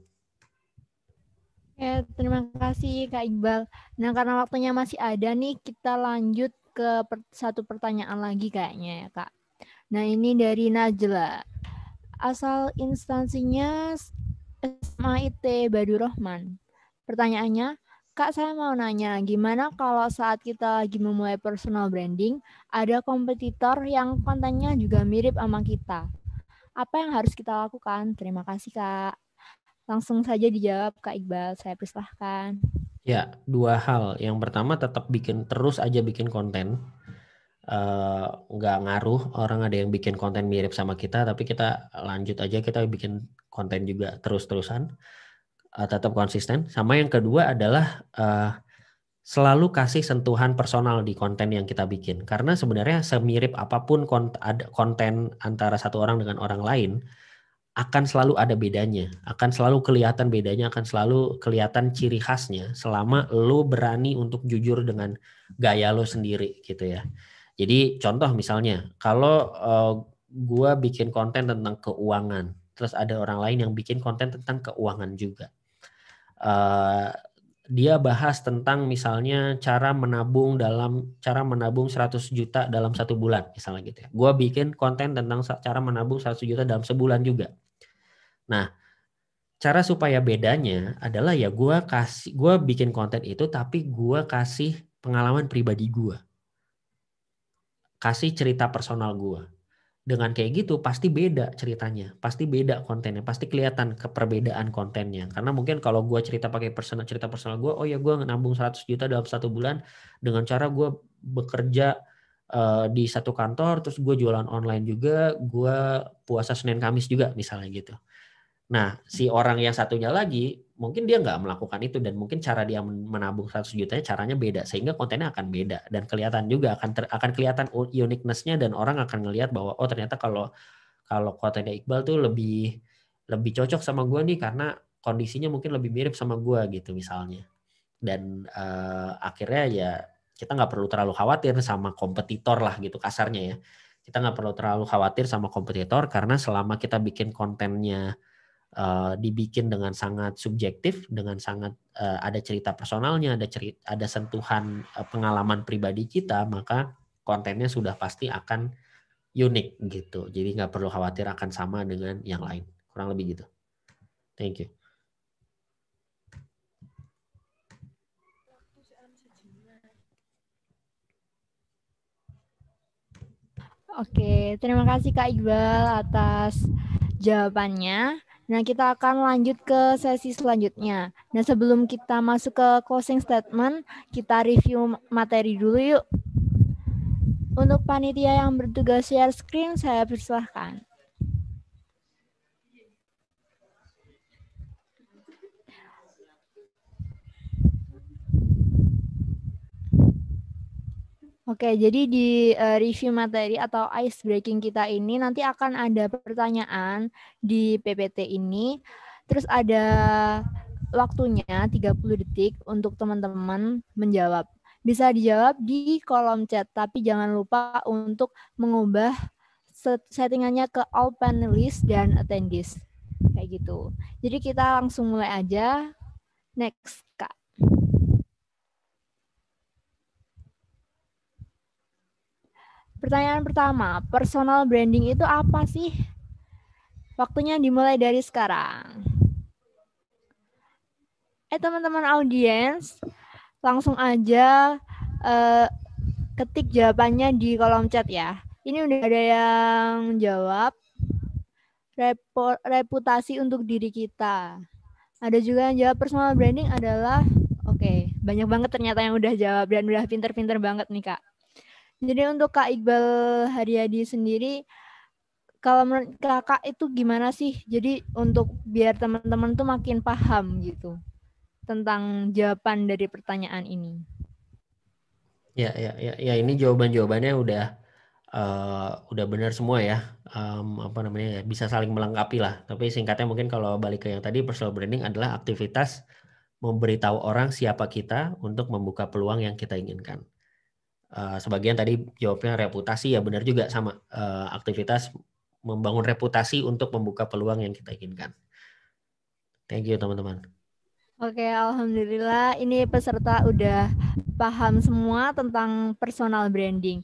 Oke, terima kasih Kak Iqbal. Nah, karena waktunya masih ada nih, kita lanjut ke satu pertanyaan lagi kayaknya ya, Kak. Nah, ini dari Najla. Asal instansinya SMA IT Badu Rohman. Pertanyaannya, Kak, saya mau nanya, gimana kalau saat kita lagi memulai personal branding, ada kompetitor yang kontennya juga mirip sama kita? Apa yang harus kita lakukan? Terima kasih, Kak. Langsung saja dijawab Kak Iqbal, saya persilahkan. Ya, dua hal. Yang pertama tetap bikin terus aja bikin konten. Eh, nggak uh, ngaruh orang ada yang bikin konten mirip sama kita, tapi kita lanjut aja kita bikin konten juga terus-terusan. Uh, tetap konsisten. Sama yang kedua adalah uh, selalu kasih sentuhan personal di konten yang kita bikin. Karena sebenarnya semirip apapun konten antara satu orang dengan orang lain, akan selalu ada bedanya, akan selalu kelihatan bedanya, akan selalu kelihatan ciri khasnya selama lo berani untuk jujur dengan gaya lo sendiri gitu ya. Jadi contoh misalnya kalau uh, gua bikin konten tentang keuangan, terus ada orang lain yang bikin konten tentang keuangan juga. Uh, dia bahas tentang misalnya cara menabung dalam cara menabung 100 juta dalam satu bulan misalnya gitu ya. Gua bikin konten tentang cara menabung 100 juta dalam sebulan juga. Nah, cara supaya bedanya adalah ya gua kasih gua bikin konten itu tapi gua kasih pengalaman pribadi gua. Kasih cerita personal gua dengan kayak gitu pasti beda ceritanya, pasti beda kontennya, pasti kelihatan keperbedaan kontennya. Karena mungkin kalau gue cerita pakai personal cerita personal gue, oh ya gue nambung 100 juta dalam satu bulan dengan cara gue bekerja uh, di satu kantor, terus gue jualan online juga, gue puasa Senin Kamis juga misalnya gitu. Nah si orang yang satunya lagi mungkin dia nggak melakukan itu dan mungkin cara dia menabung 100 jutanya caranya beda sehingga kontennya akan beda dan kelihatan juga akan ter, akan kelihatan uniquenessnya dan orang akan ngelihat bahwa oh ternyata kalau kalau kontennya Iqbal tuh lebih lebih cocok sama gue nih karena kondisinya mungkin lebih mirip sama gue gitu misalnya dan uh, akhirnya ya kita nggak perlu terlalu khawatir sama kompetitor lah gitu kasarnya ya kita nggak perlu terlalu khawatir sama kompetitor karena selama kita bikin kontennya Eh, dibikin dengan sangat subjektif, dengan sangat uh, ada cerita personalnya, ada cerita, ada sentuhan uh, pengalaman pribadi kita, maka kontennya sudah pasti akan unik gitu. Jadi nggak perlu khawatir akan sama dengan yang lain. Kurang lebih gitu. Thank you. Oke, terima kasih Kak Iqbal atas jawabannya. Nah, kita akan lanjut ke sesi selanjutnya. Nah, sebelum kita masuk ke closing statement, kita review materi dulu yuk. Untuk panitia yang bertugas share screen, saya persilahkan. Oke, jadi di uh, review materi atau ice breaking kita ini nanti akan ada pertanyaan di PPT ini. Terus ada waktunya 30 detik untuk teman-teman menjawab. Bisa dijawab di kolom chat, tapi jangan lupa untuk mengubah settingannya ke all panelists dan attendees. Kayak gitu. Jadi kita langsung mulai aja. Next, Kak. Pertanyaan pertama, personal branding itu apa sih? Waktunya dimulai dari sekarang. Eh teman-teman audiens, langsung aja eh, ketik jawabannya di kolom chat ya. Ini udah ada yang jawab. Repo, reputasi untuk diri kita. Ada juga yang jawab personal branding adalah oke, okay, banyak banget ternyata yang udah jawab dan udah pinter-pinter banget nih, Kak. Jadi untuk Kak Iqbal Haryadi sendiri, kalau menurut kakak itu gimana sih? Jadi untuk biar teman-teman tuh makin paham gitu tentang jawaban dari pertanyaan ini. Ya, ya, ya, ya ini jawaban-jawabannya udah uh, udah benar semua ya. Um, apa namanya ya, bisa saling melengkapi lah. Tapi singkatnya mungkin kalau balik ke yang tadi personal branding adalah aktivitas memberitahu orang siapa kita untuk membuka peluang yang kita inginkan. Eh, sebagian tadi jawabnya reputasi ya benar juga sama uh, aktivitas membangun reputasi untuk membuka peluang yang kita inginkan. Thank you teman-teman. Oke, alhamdulillah ini peserta udah paham semua tentang personal branding.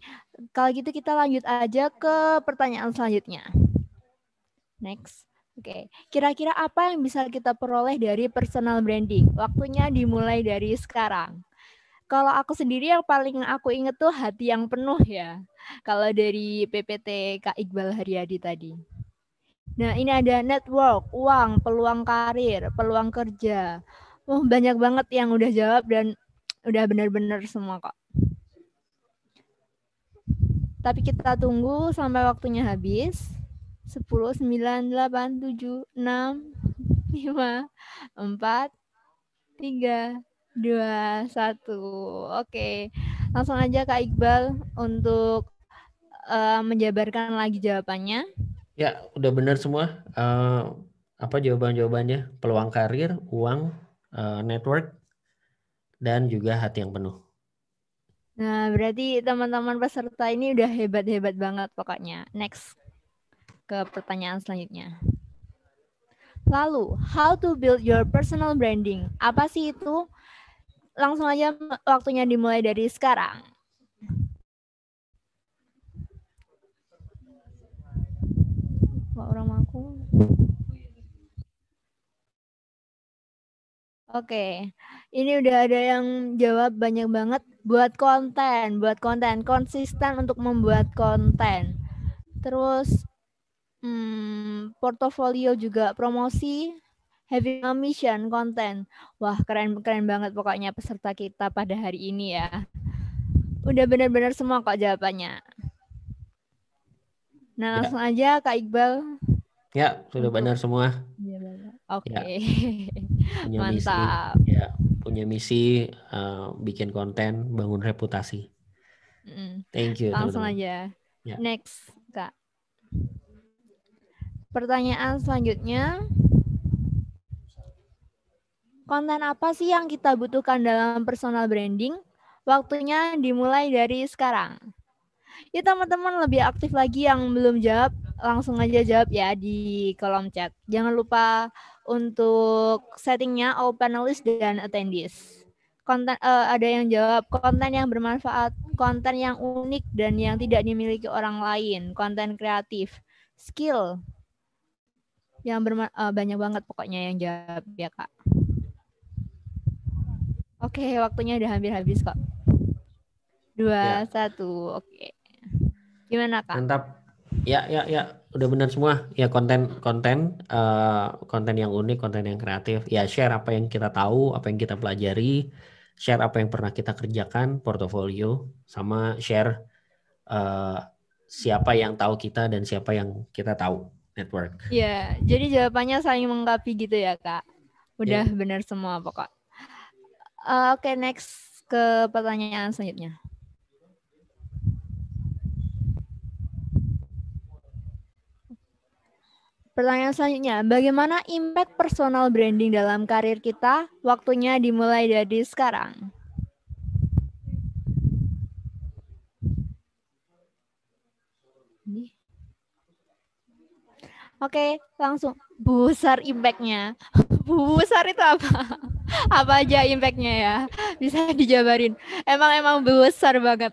Kalau gitu kita lanjut aja ke pertanyaan selanjutnya. Next. Oke, kira-kira apa yang bisa kita peroleh dari personal branding? Waktunya dimulai dari sekarang. Kalau aku sendiri yang paling aku inget tuh hati yang penuh ya. Kalau dari PPT Kak Iqbal Haryadi tadi. Nah, ini ada network, uang, peluang karir, peluang kerja. Wah, oh, banyak banget yang udah jawab dan udah benar-benar semua kok. Tapi kita tunggu sampai waktunya habis. 10, 9, 8, 7, 6, 5, 4, 3, dua satu oke langsung aja kak Iqbal untuk uh, menjabarkan lagi jawabannya ya udah benar semua uh, apa jawaban jawabannya peluang karir uang uh, network dan juga hati yang penuh nah berarti teman-teman peserta ini udah hebat-hebat banget pokoknya next ke pertanyaan selanjutnya lalu how to build your personal branding apa sih itu langsung aja waktunya dimulai dari sekarang. orang aku. Oke, ini udah ada yang jawab banyak banget. Buat konten, buat konten, konsisten untuk membuat konten. Terus, hmm, portofolio juga promosi, having a mission content. Wah, keren-keren banget pokoknya peserta kita pada hari ini ya. Udah benar-benar semua kok jawabannya. Nah, ya. langsung aja Kak Iqbal. Ya, sudah benar semua. Iya, ya, Oke. Okay. Ya. <laughs> Mantap. Misi, ya, punya misi uh, bikin konten, bangun reputasi. Mm. Thank you. Langsung teman -teman. aja. Ya. Next, Kak. Pertanyaan selanjutnya, Konten apa sih yang kita butuhkan dalam personal branding? Waktunya dimulai dari sekarang. Ya teman-teman lebih aktif lagi yang belum jawab, langsung aja jawab ya di kolom chat. Jangan lupa untuk settingnya all panelists dan attendees. Konten uh, ada yang jawab konten yang bermanfaat, konten yang unik dan yang tidak dimiliki orang lain, konten kreatif, skill, yang uh, banyak banget pokoknya yang jawab ya kak. Oke, okay, waktunya udah hampir habis kok. Dua, ya. satu, oke. Okay. Gimana kak? Mantap. Ya, ya, ya. Udah benar semua. Ya konten, konten, uh, konten yang unik, konten yang kreatif. Ya share apa yang kita tahu, apa yang kita pelajari, share apa yang pernah kita kerjakan, portofolio, sama share uh, siapa yang tahu kita dan siapa yang kita tahu network. Ya, jadi jawabannya saling mengkapi gitu ya kak. Udah ya. benar semua pokok. Uh, Oke, okay, next ke pertanyaan selanjutnya. Pertanyaan selanjutnya, bagaimana impact personal branding dalam karir kita? Waktunya dimulai dari sekarang. Oke, langsung. Besar impact-nya. <laughs> Besar itu apa? apa aja impactnya ya bisa dijabarin emang emang besar banget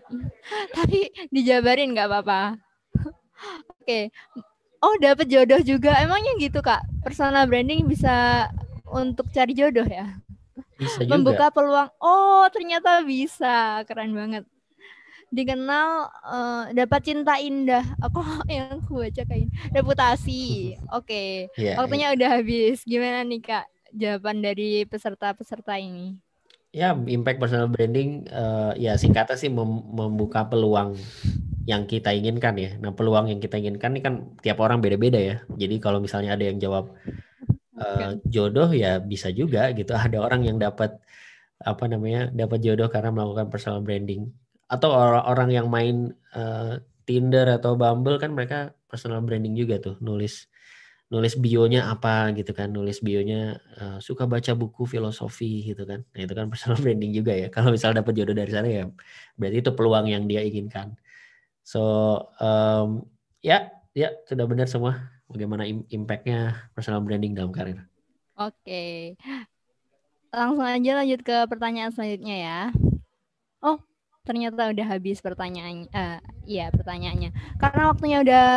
tapi dijabarin nggak apa-apa oke okay. oh dapat jodoh juga emangnya gitu kak personal branding bisa untuk cari jodoh ya bisa juga. membuka peluang oh ternyata bisa keren banget dikenal uh, dapat cinta indah aku <laughs> yang aku baca kayak reputasi oke okay. Iya, iya. yeah, waktunya yeah. udah habis gimana nih kak jawaban dari peserta-peserta ini? Ya, impact personal branding uh, ya singkatnya sih mem membuka peluang yang kita inginkan ya. Nah, peluang yang kita inginkan ini kan tiap orang beda-beda ya. Jadi kalau misalnya ada yang jawab uh, jodoh ya bisa juga gitu. <laughs> Ada orang yang dapat apa namanya? dapat jodoh karena melakukan personal branding. Atau orang-orang yang main uh, Tinder atau Bumble kan mereka personal branding juga tuh nulis nulis bionya apa gitu kan nulis bionya uh, suka baca buku filosofi gitu kan nah itu kan personal <laughs> branding juga ya kalau misalnya dapat jodoh dari sana ya berarti itu peluang yang dia inginkan so um, ya ya sudah benar semua bagaimana impactnya personal branding dalam karir oke okay. langsung aja lanjut ke pertanyaan selanjutnya ya ternyata udah habis pertanyaannya. Uh, iya, pertanyaannya. Karena waktunya udah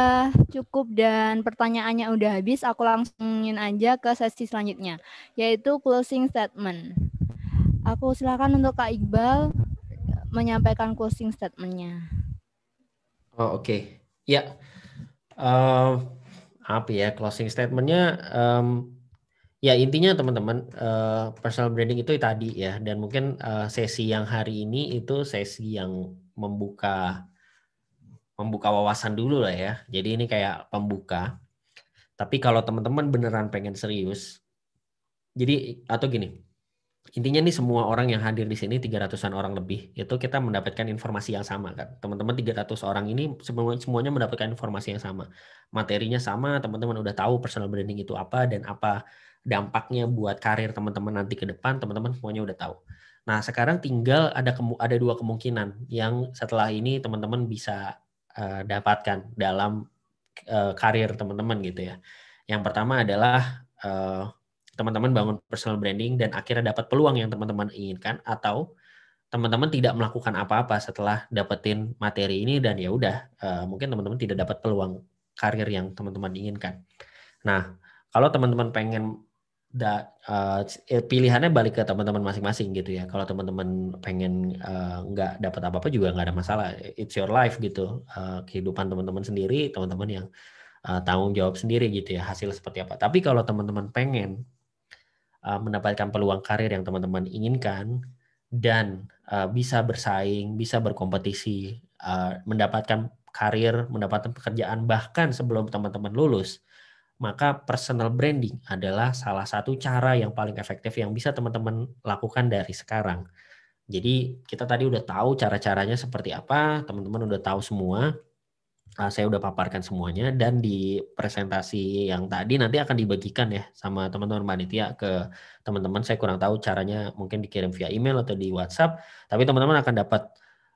cukup dan pertanyaannya udah habis, aku langsungin aja ke sesi selanjutnya, yaitu closing statement. Aku silakan untuk Kak Iqbal menyampaikan closing statementnya. Oh oke, okay. ya. Yeah. Uh, apa ya closing statementnya? Um, Ya intinya teman-teman uh, personal branding itu tadi ya dan mungkin uh, sesi yang hari ini itu sesi yang membuka membuka wawasan dulu lah ya. Jadi ini kayak pembuka. Tapi kalau teman-teman beneran pengen serius, jadi atau gini, intinya nih semua orang yang hadir di sini 300-an orang lebih itu kita mendapatkan informasi yang sama kan. Teman-teman 300 orang ini semuanya mendapatkan informasi yang sama. Materinya sama, teman-teman udah tahu personal branding itu apa dan apa dampaknya buat karir teman-teman nanti ke depan, teman-teman semuanya udah tahu. Nah, sekarang tinggal ada ada dua kemungkinan yang setelah ini teman-teman bisa uh, dapatkan dalam uh, karir teman-teman gitu ya. Yang pertama adalah teman eh, teman-teman bangun personal branding dan akhirnya dapat peluang yang teman-teman inginkan atau teman-teman tidak melakukan apa-apa setelah dapetin materi ini dan ya udah uh, mungkin teman-teman tidak dapat peluang karir yang teman-teman inginkan. Nah, kalau teman-teman pengen da, uh, pilihannya balik ke teman-teman masing-masing gitu ya. Kalau teman-teman pengen eh, nggak uh, dapat apa-apa juga nggak ada masalah. It's your life gitu. Uh, kehidupan teman-teman sendiri, teman-teman yang uh, tanggung jawab sendiri gitu ya hasil seperti apa. Tapi kalau teman-teman pengen uh, mendapatkan peluang karir yang teman-teman inginkan dan uh, bisa bersaing, bisa berkompetisi, uh, mendapatkan karir, mendapatkan pekerjaan bahkan sebelum teman-teman lulus maka personal branding adalah salah satu cara yang paling efektif yang bisa teman-teman lakukan dari sekarang. Jadi kita tadi udah tahu cara-caranya seperti apa, teman-teman udah tahu semua. Ah, saya udah paparkan semuanya dan di presentasi yang tadi nanti akan dibagikan ya sama teman-teman panitia ke teman-teman. Saya kurang tahu caranya, mungkin dikirim via email atau di WhatsApp. Tapi teman-teman akan dapat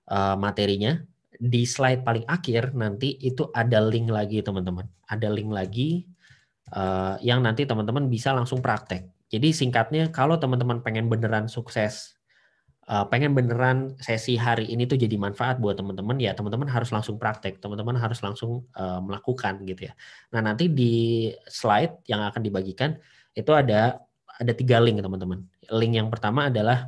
ah, materinya di slide paling akhir nanti itu ada link lagi teman-teman. Ada link lagi Eh, yang nanti teman-teman bisa langsung praktek. Jadi singkatnya kalau teman-teman pengen beneran sukses, eh, pengen beneran sesi hari ini tuh jadi manfaat buat teman-teman, ya teman-teman harus langsung praktek, teman-teman harus langsung eh, melakukan gitu ya. Nah nanti di slide yang akan dibagikan itu ada ada tiga link teman-teman. Link yang pertama adalah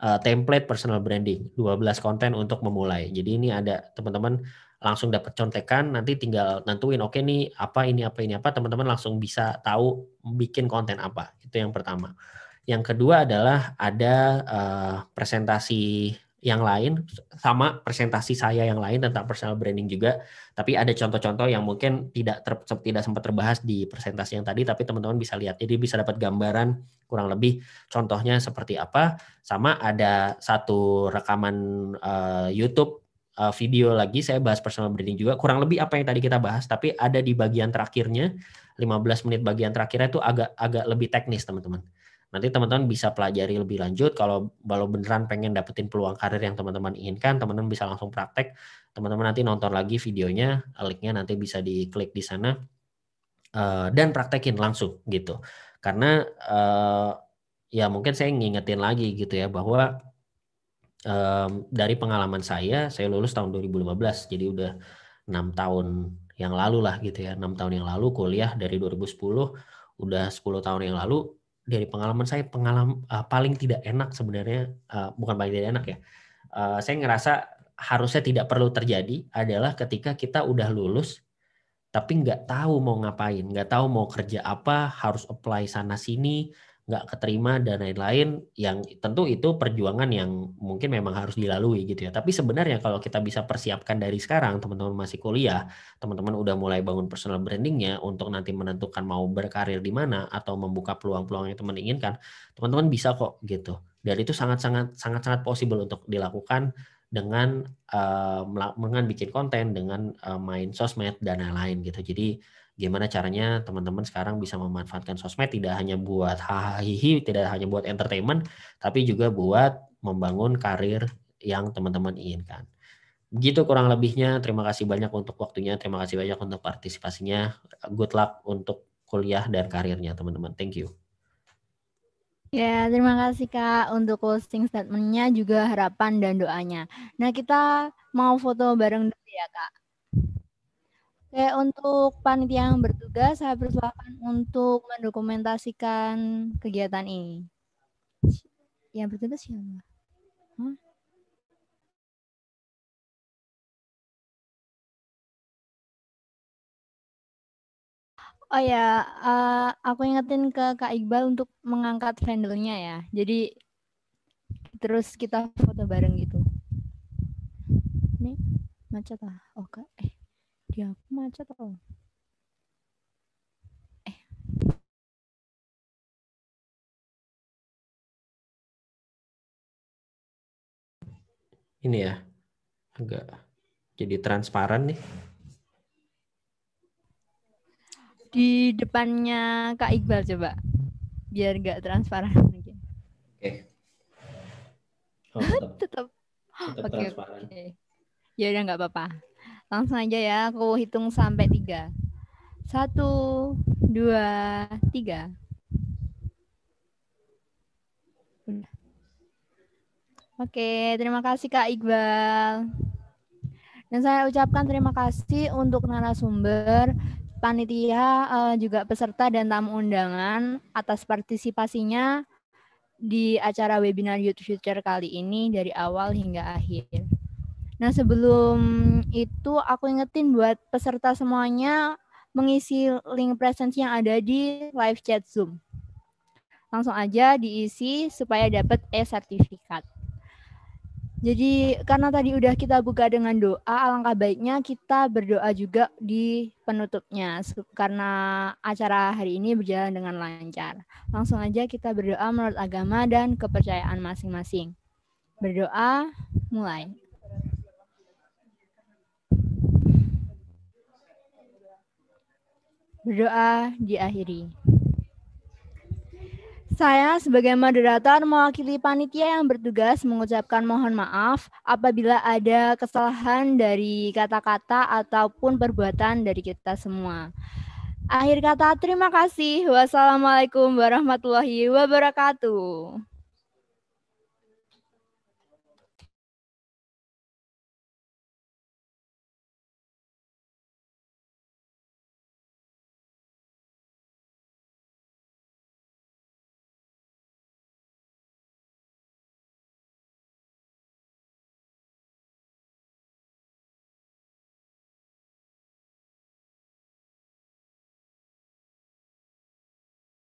template personal branding, 12 konten untuk memulai. Jadi ini ada teman-teman langsung dapat contekan nanti tinggal nentuin oke okay nih apa ini apa ini apa teman-teman langsung bisa tahu bikin konten apa itu yang pertama yang kedua adalah ada uh, presentasi yang lain sama presentasi saya yang lain tentang personal branding juga tapi ada contoh-contoh yang mungkin tidak ter, tidak sempat terbahas di presentasi yang tadi tapi teman-teman bisa lihat jadi bisa dapat gambaran kurang lebih contohnya seperti apa sama ada satu rekaman uh, YouTube uh, video lagi saya bahas personal branding juga kurang lebih apa yang tadi kita bahas tapi ada di bagian terakhirnya 15 menit bagian terakhirnya itu agak agak lebih teknis teman-teman nanti teman-teman bisa pelajari lebih lanjut kalau kalau beneran pengen dapetin peluang karir yang teman-teman inginkan teman-teman bisa langsung praktek teman-teman nanti nonton lagi videonya linknya nanti bisa diklik di sana uh, dan praktekin langsung gitu karena uh, ya mungkin saya ngingetin lagi gitu ya bahwa um, dari pengalaman saya, saya lulus tahun 2015, jadi udah enam tahun yang lalu lah gitu ya, enam tahun yang lalu kuliah dari 2010, udah 10 tahun yang lalu dari pengalaman saya pengalaman uh, paling tidak enak sebenarnya uh, bukan paling tidak enak ya, uh, saya ngerasa harusnya tidak perlu terjadi adalah ketika kita udah lulus tapi nggak tahu mau ngapain, nggak tahu mau kerja apa, harus apply sana sini, nggak keterima dan lain-lain yang tentu itu perjuangan yang mungkin memang harus dilalui gitu ya. Tapi sebenarnya kalau kita bisa persiapkan dari sekarang teman-teman masih kuliah, teman-teman udah mulai bangun personal brandingnya untuk nanti menentukan mau berkarir di mana atau membuka peluang-peluang yang teman inginkan, teman-teman bisa kok gitu. Dan itu sangat-sangat sangat-sangat possible untuk dilakukan dengan uh, dengan bikin konten, dengan uh, main sosmed dan lain-lain gitu. Jadi gimana caranya teman-teman sekarang bisa memanfaatkan sosmed tidak hanya buat hahaha tidak hanya buat entertainment tapi juga buat membangun karir yang teman-teman inginkan. Begitu kurang lebihnya. Terima kasih banyak untuk waktunya. Terima kasih banyak untuk partisipasinya. Good luck untuk kuliah dan karirnya teman-teman. Thank you. Ya, terima kasih Kak untuk closing statementnya juga harapan dan doanya. Nah, kita mau foto bareng dulu ya Kak. Oke, untuk panitia yang bertugas, saya persilakan untuk mendokumentasikan kegiatan ini. Yang bertugas siapa? Hah? Oh ya, uh, aku ingetin ke Kak Iqbal untuk mengangkat handle ya. Jadi terus kita foto bareng gitu. Nih, macet lah. Oke. Oh, eh ya aku macet tau eh ini ya agak jadi transparan nih di depannya Kak Iqbal coba biar nggak transparan lagi. Oke. Okay. Oh, <laughs> tetap. tetap. Tetap okay, transparan. Okay. Ya udah nggak apa-apa. Langsung aja ya, aku hitung sampai tiga. Satu, dua, tiga. Oke, terima kasih Kak Iqbal. Dan saya ucapkan terima kasih untuk narasumber, panitia, eh, juga peserta dan tamu undangan atas partisipasinya di acara webinar Youth Future kali ini dari awal hingga akhir. Nah, sebelum itu aku ingetin buat peserta semuanya mengisi link presensi yang ada di live chat Zoom. Langsung aja diisi supaya dapat e-sertifikat. Jadi karena tadi udah kita buka dengan doa, alangkah baiknya kita berdoa juga di penutupnya karena acara hari ini berjalan dengan lancar. Langsung aja kita berdoa menurut agama dan kepercayaan masing-masing. Berdoa mulai. Berdoa diakhiri. Saya sebagai moderator mewakili panitia yang bertugas mengucapkan mohon maaf apabila ada kesalahan dari kata-kata ataupun perbuatan dari kita semua. Akhir kata, terima kasih. Wassalamualaikum warahmatullahi wabarakatuh.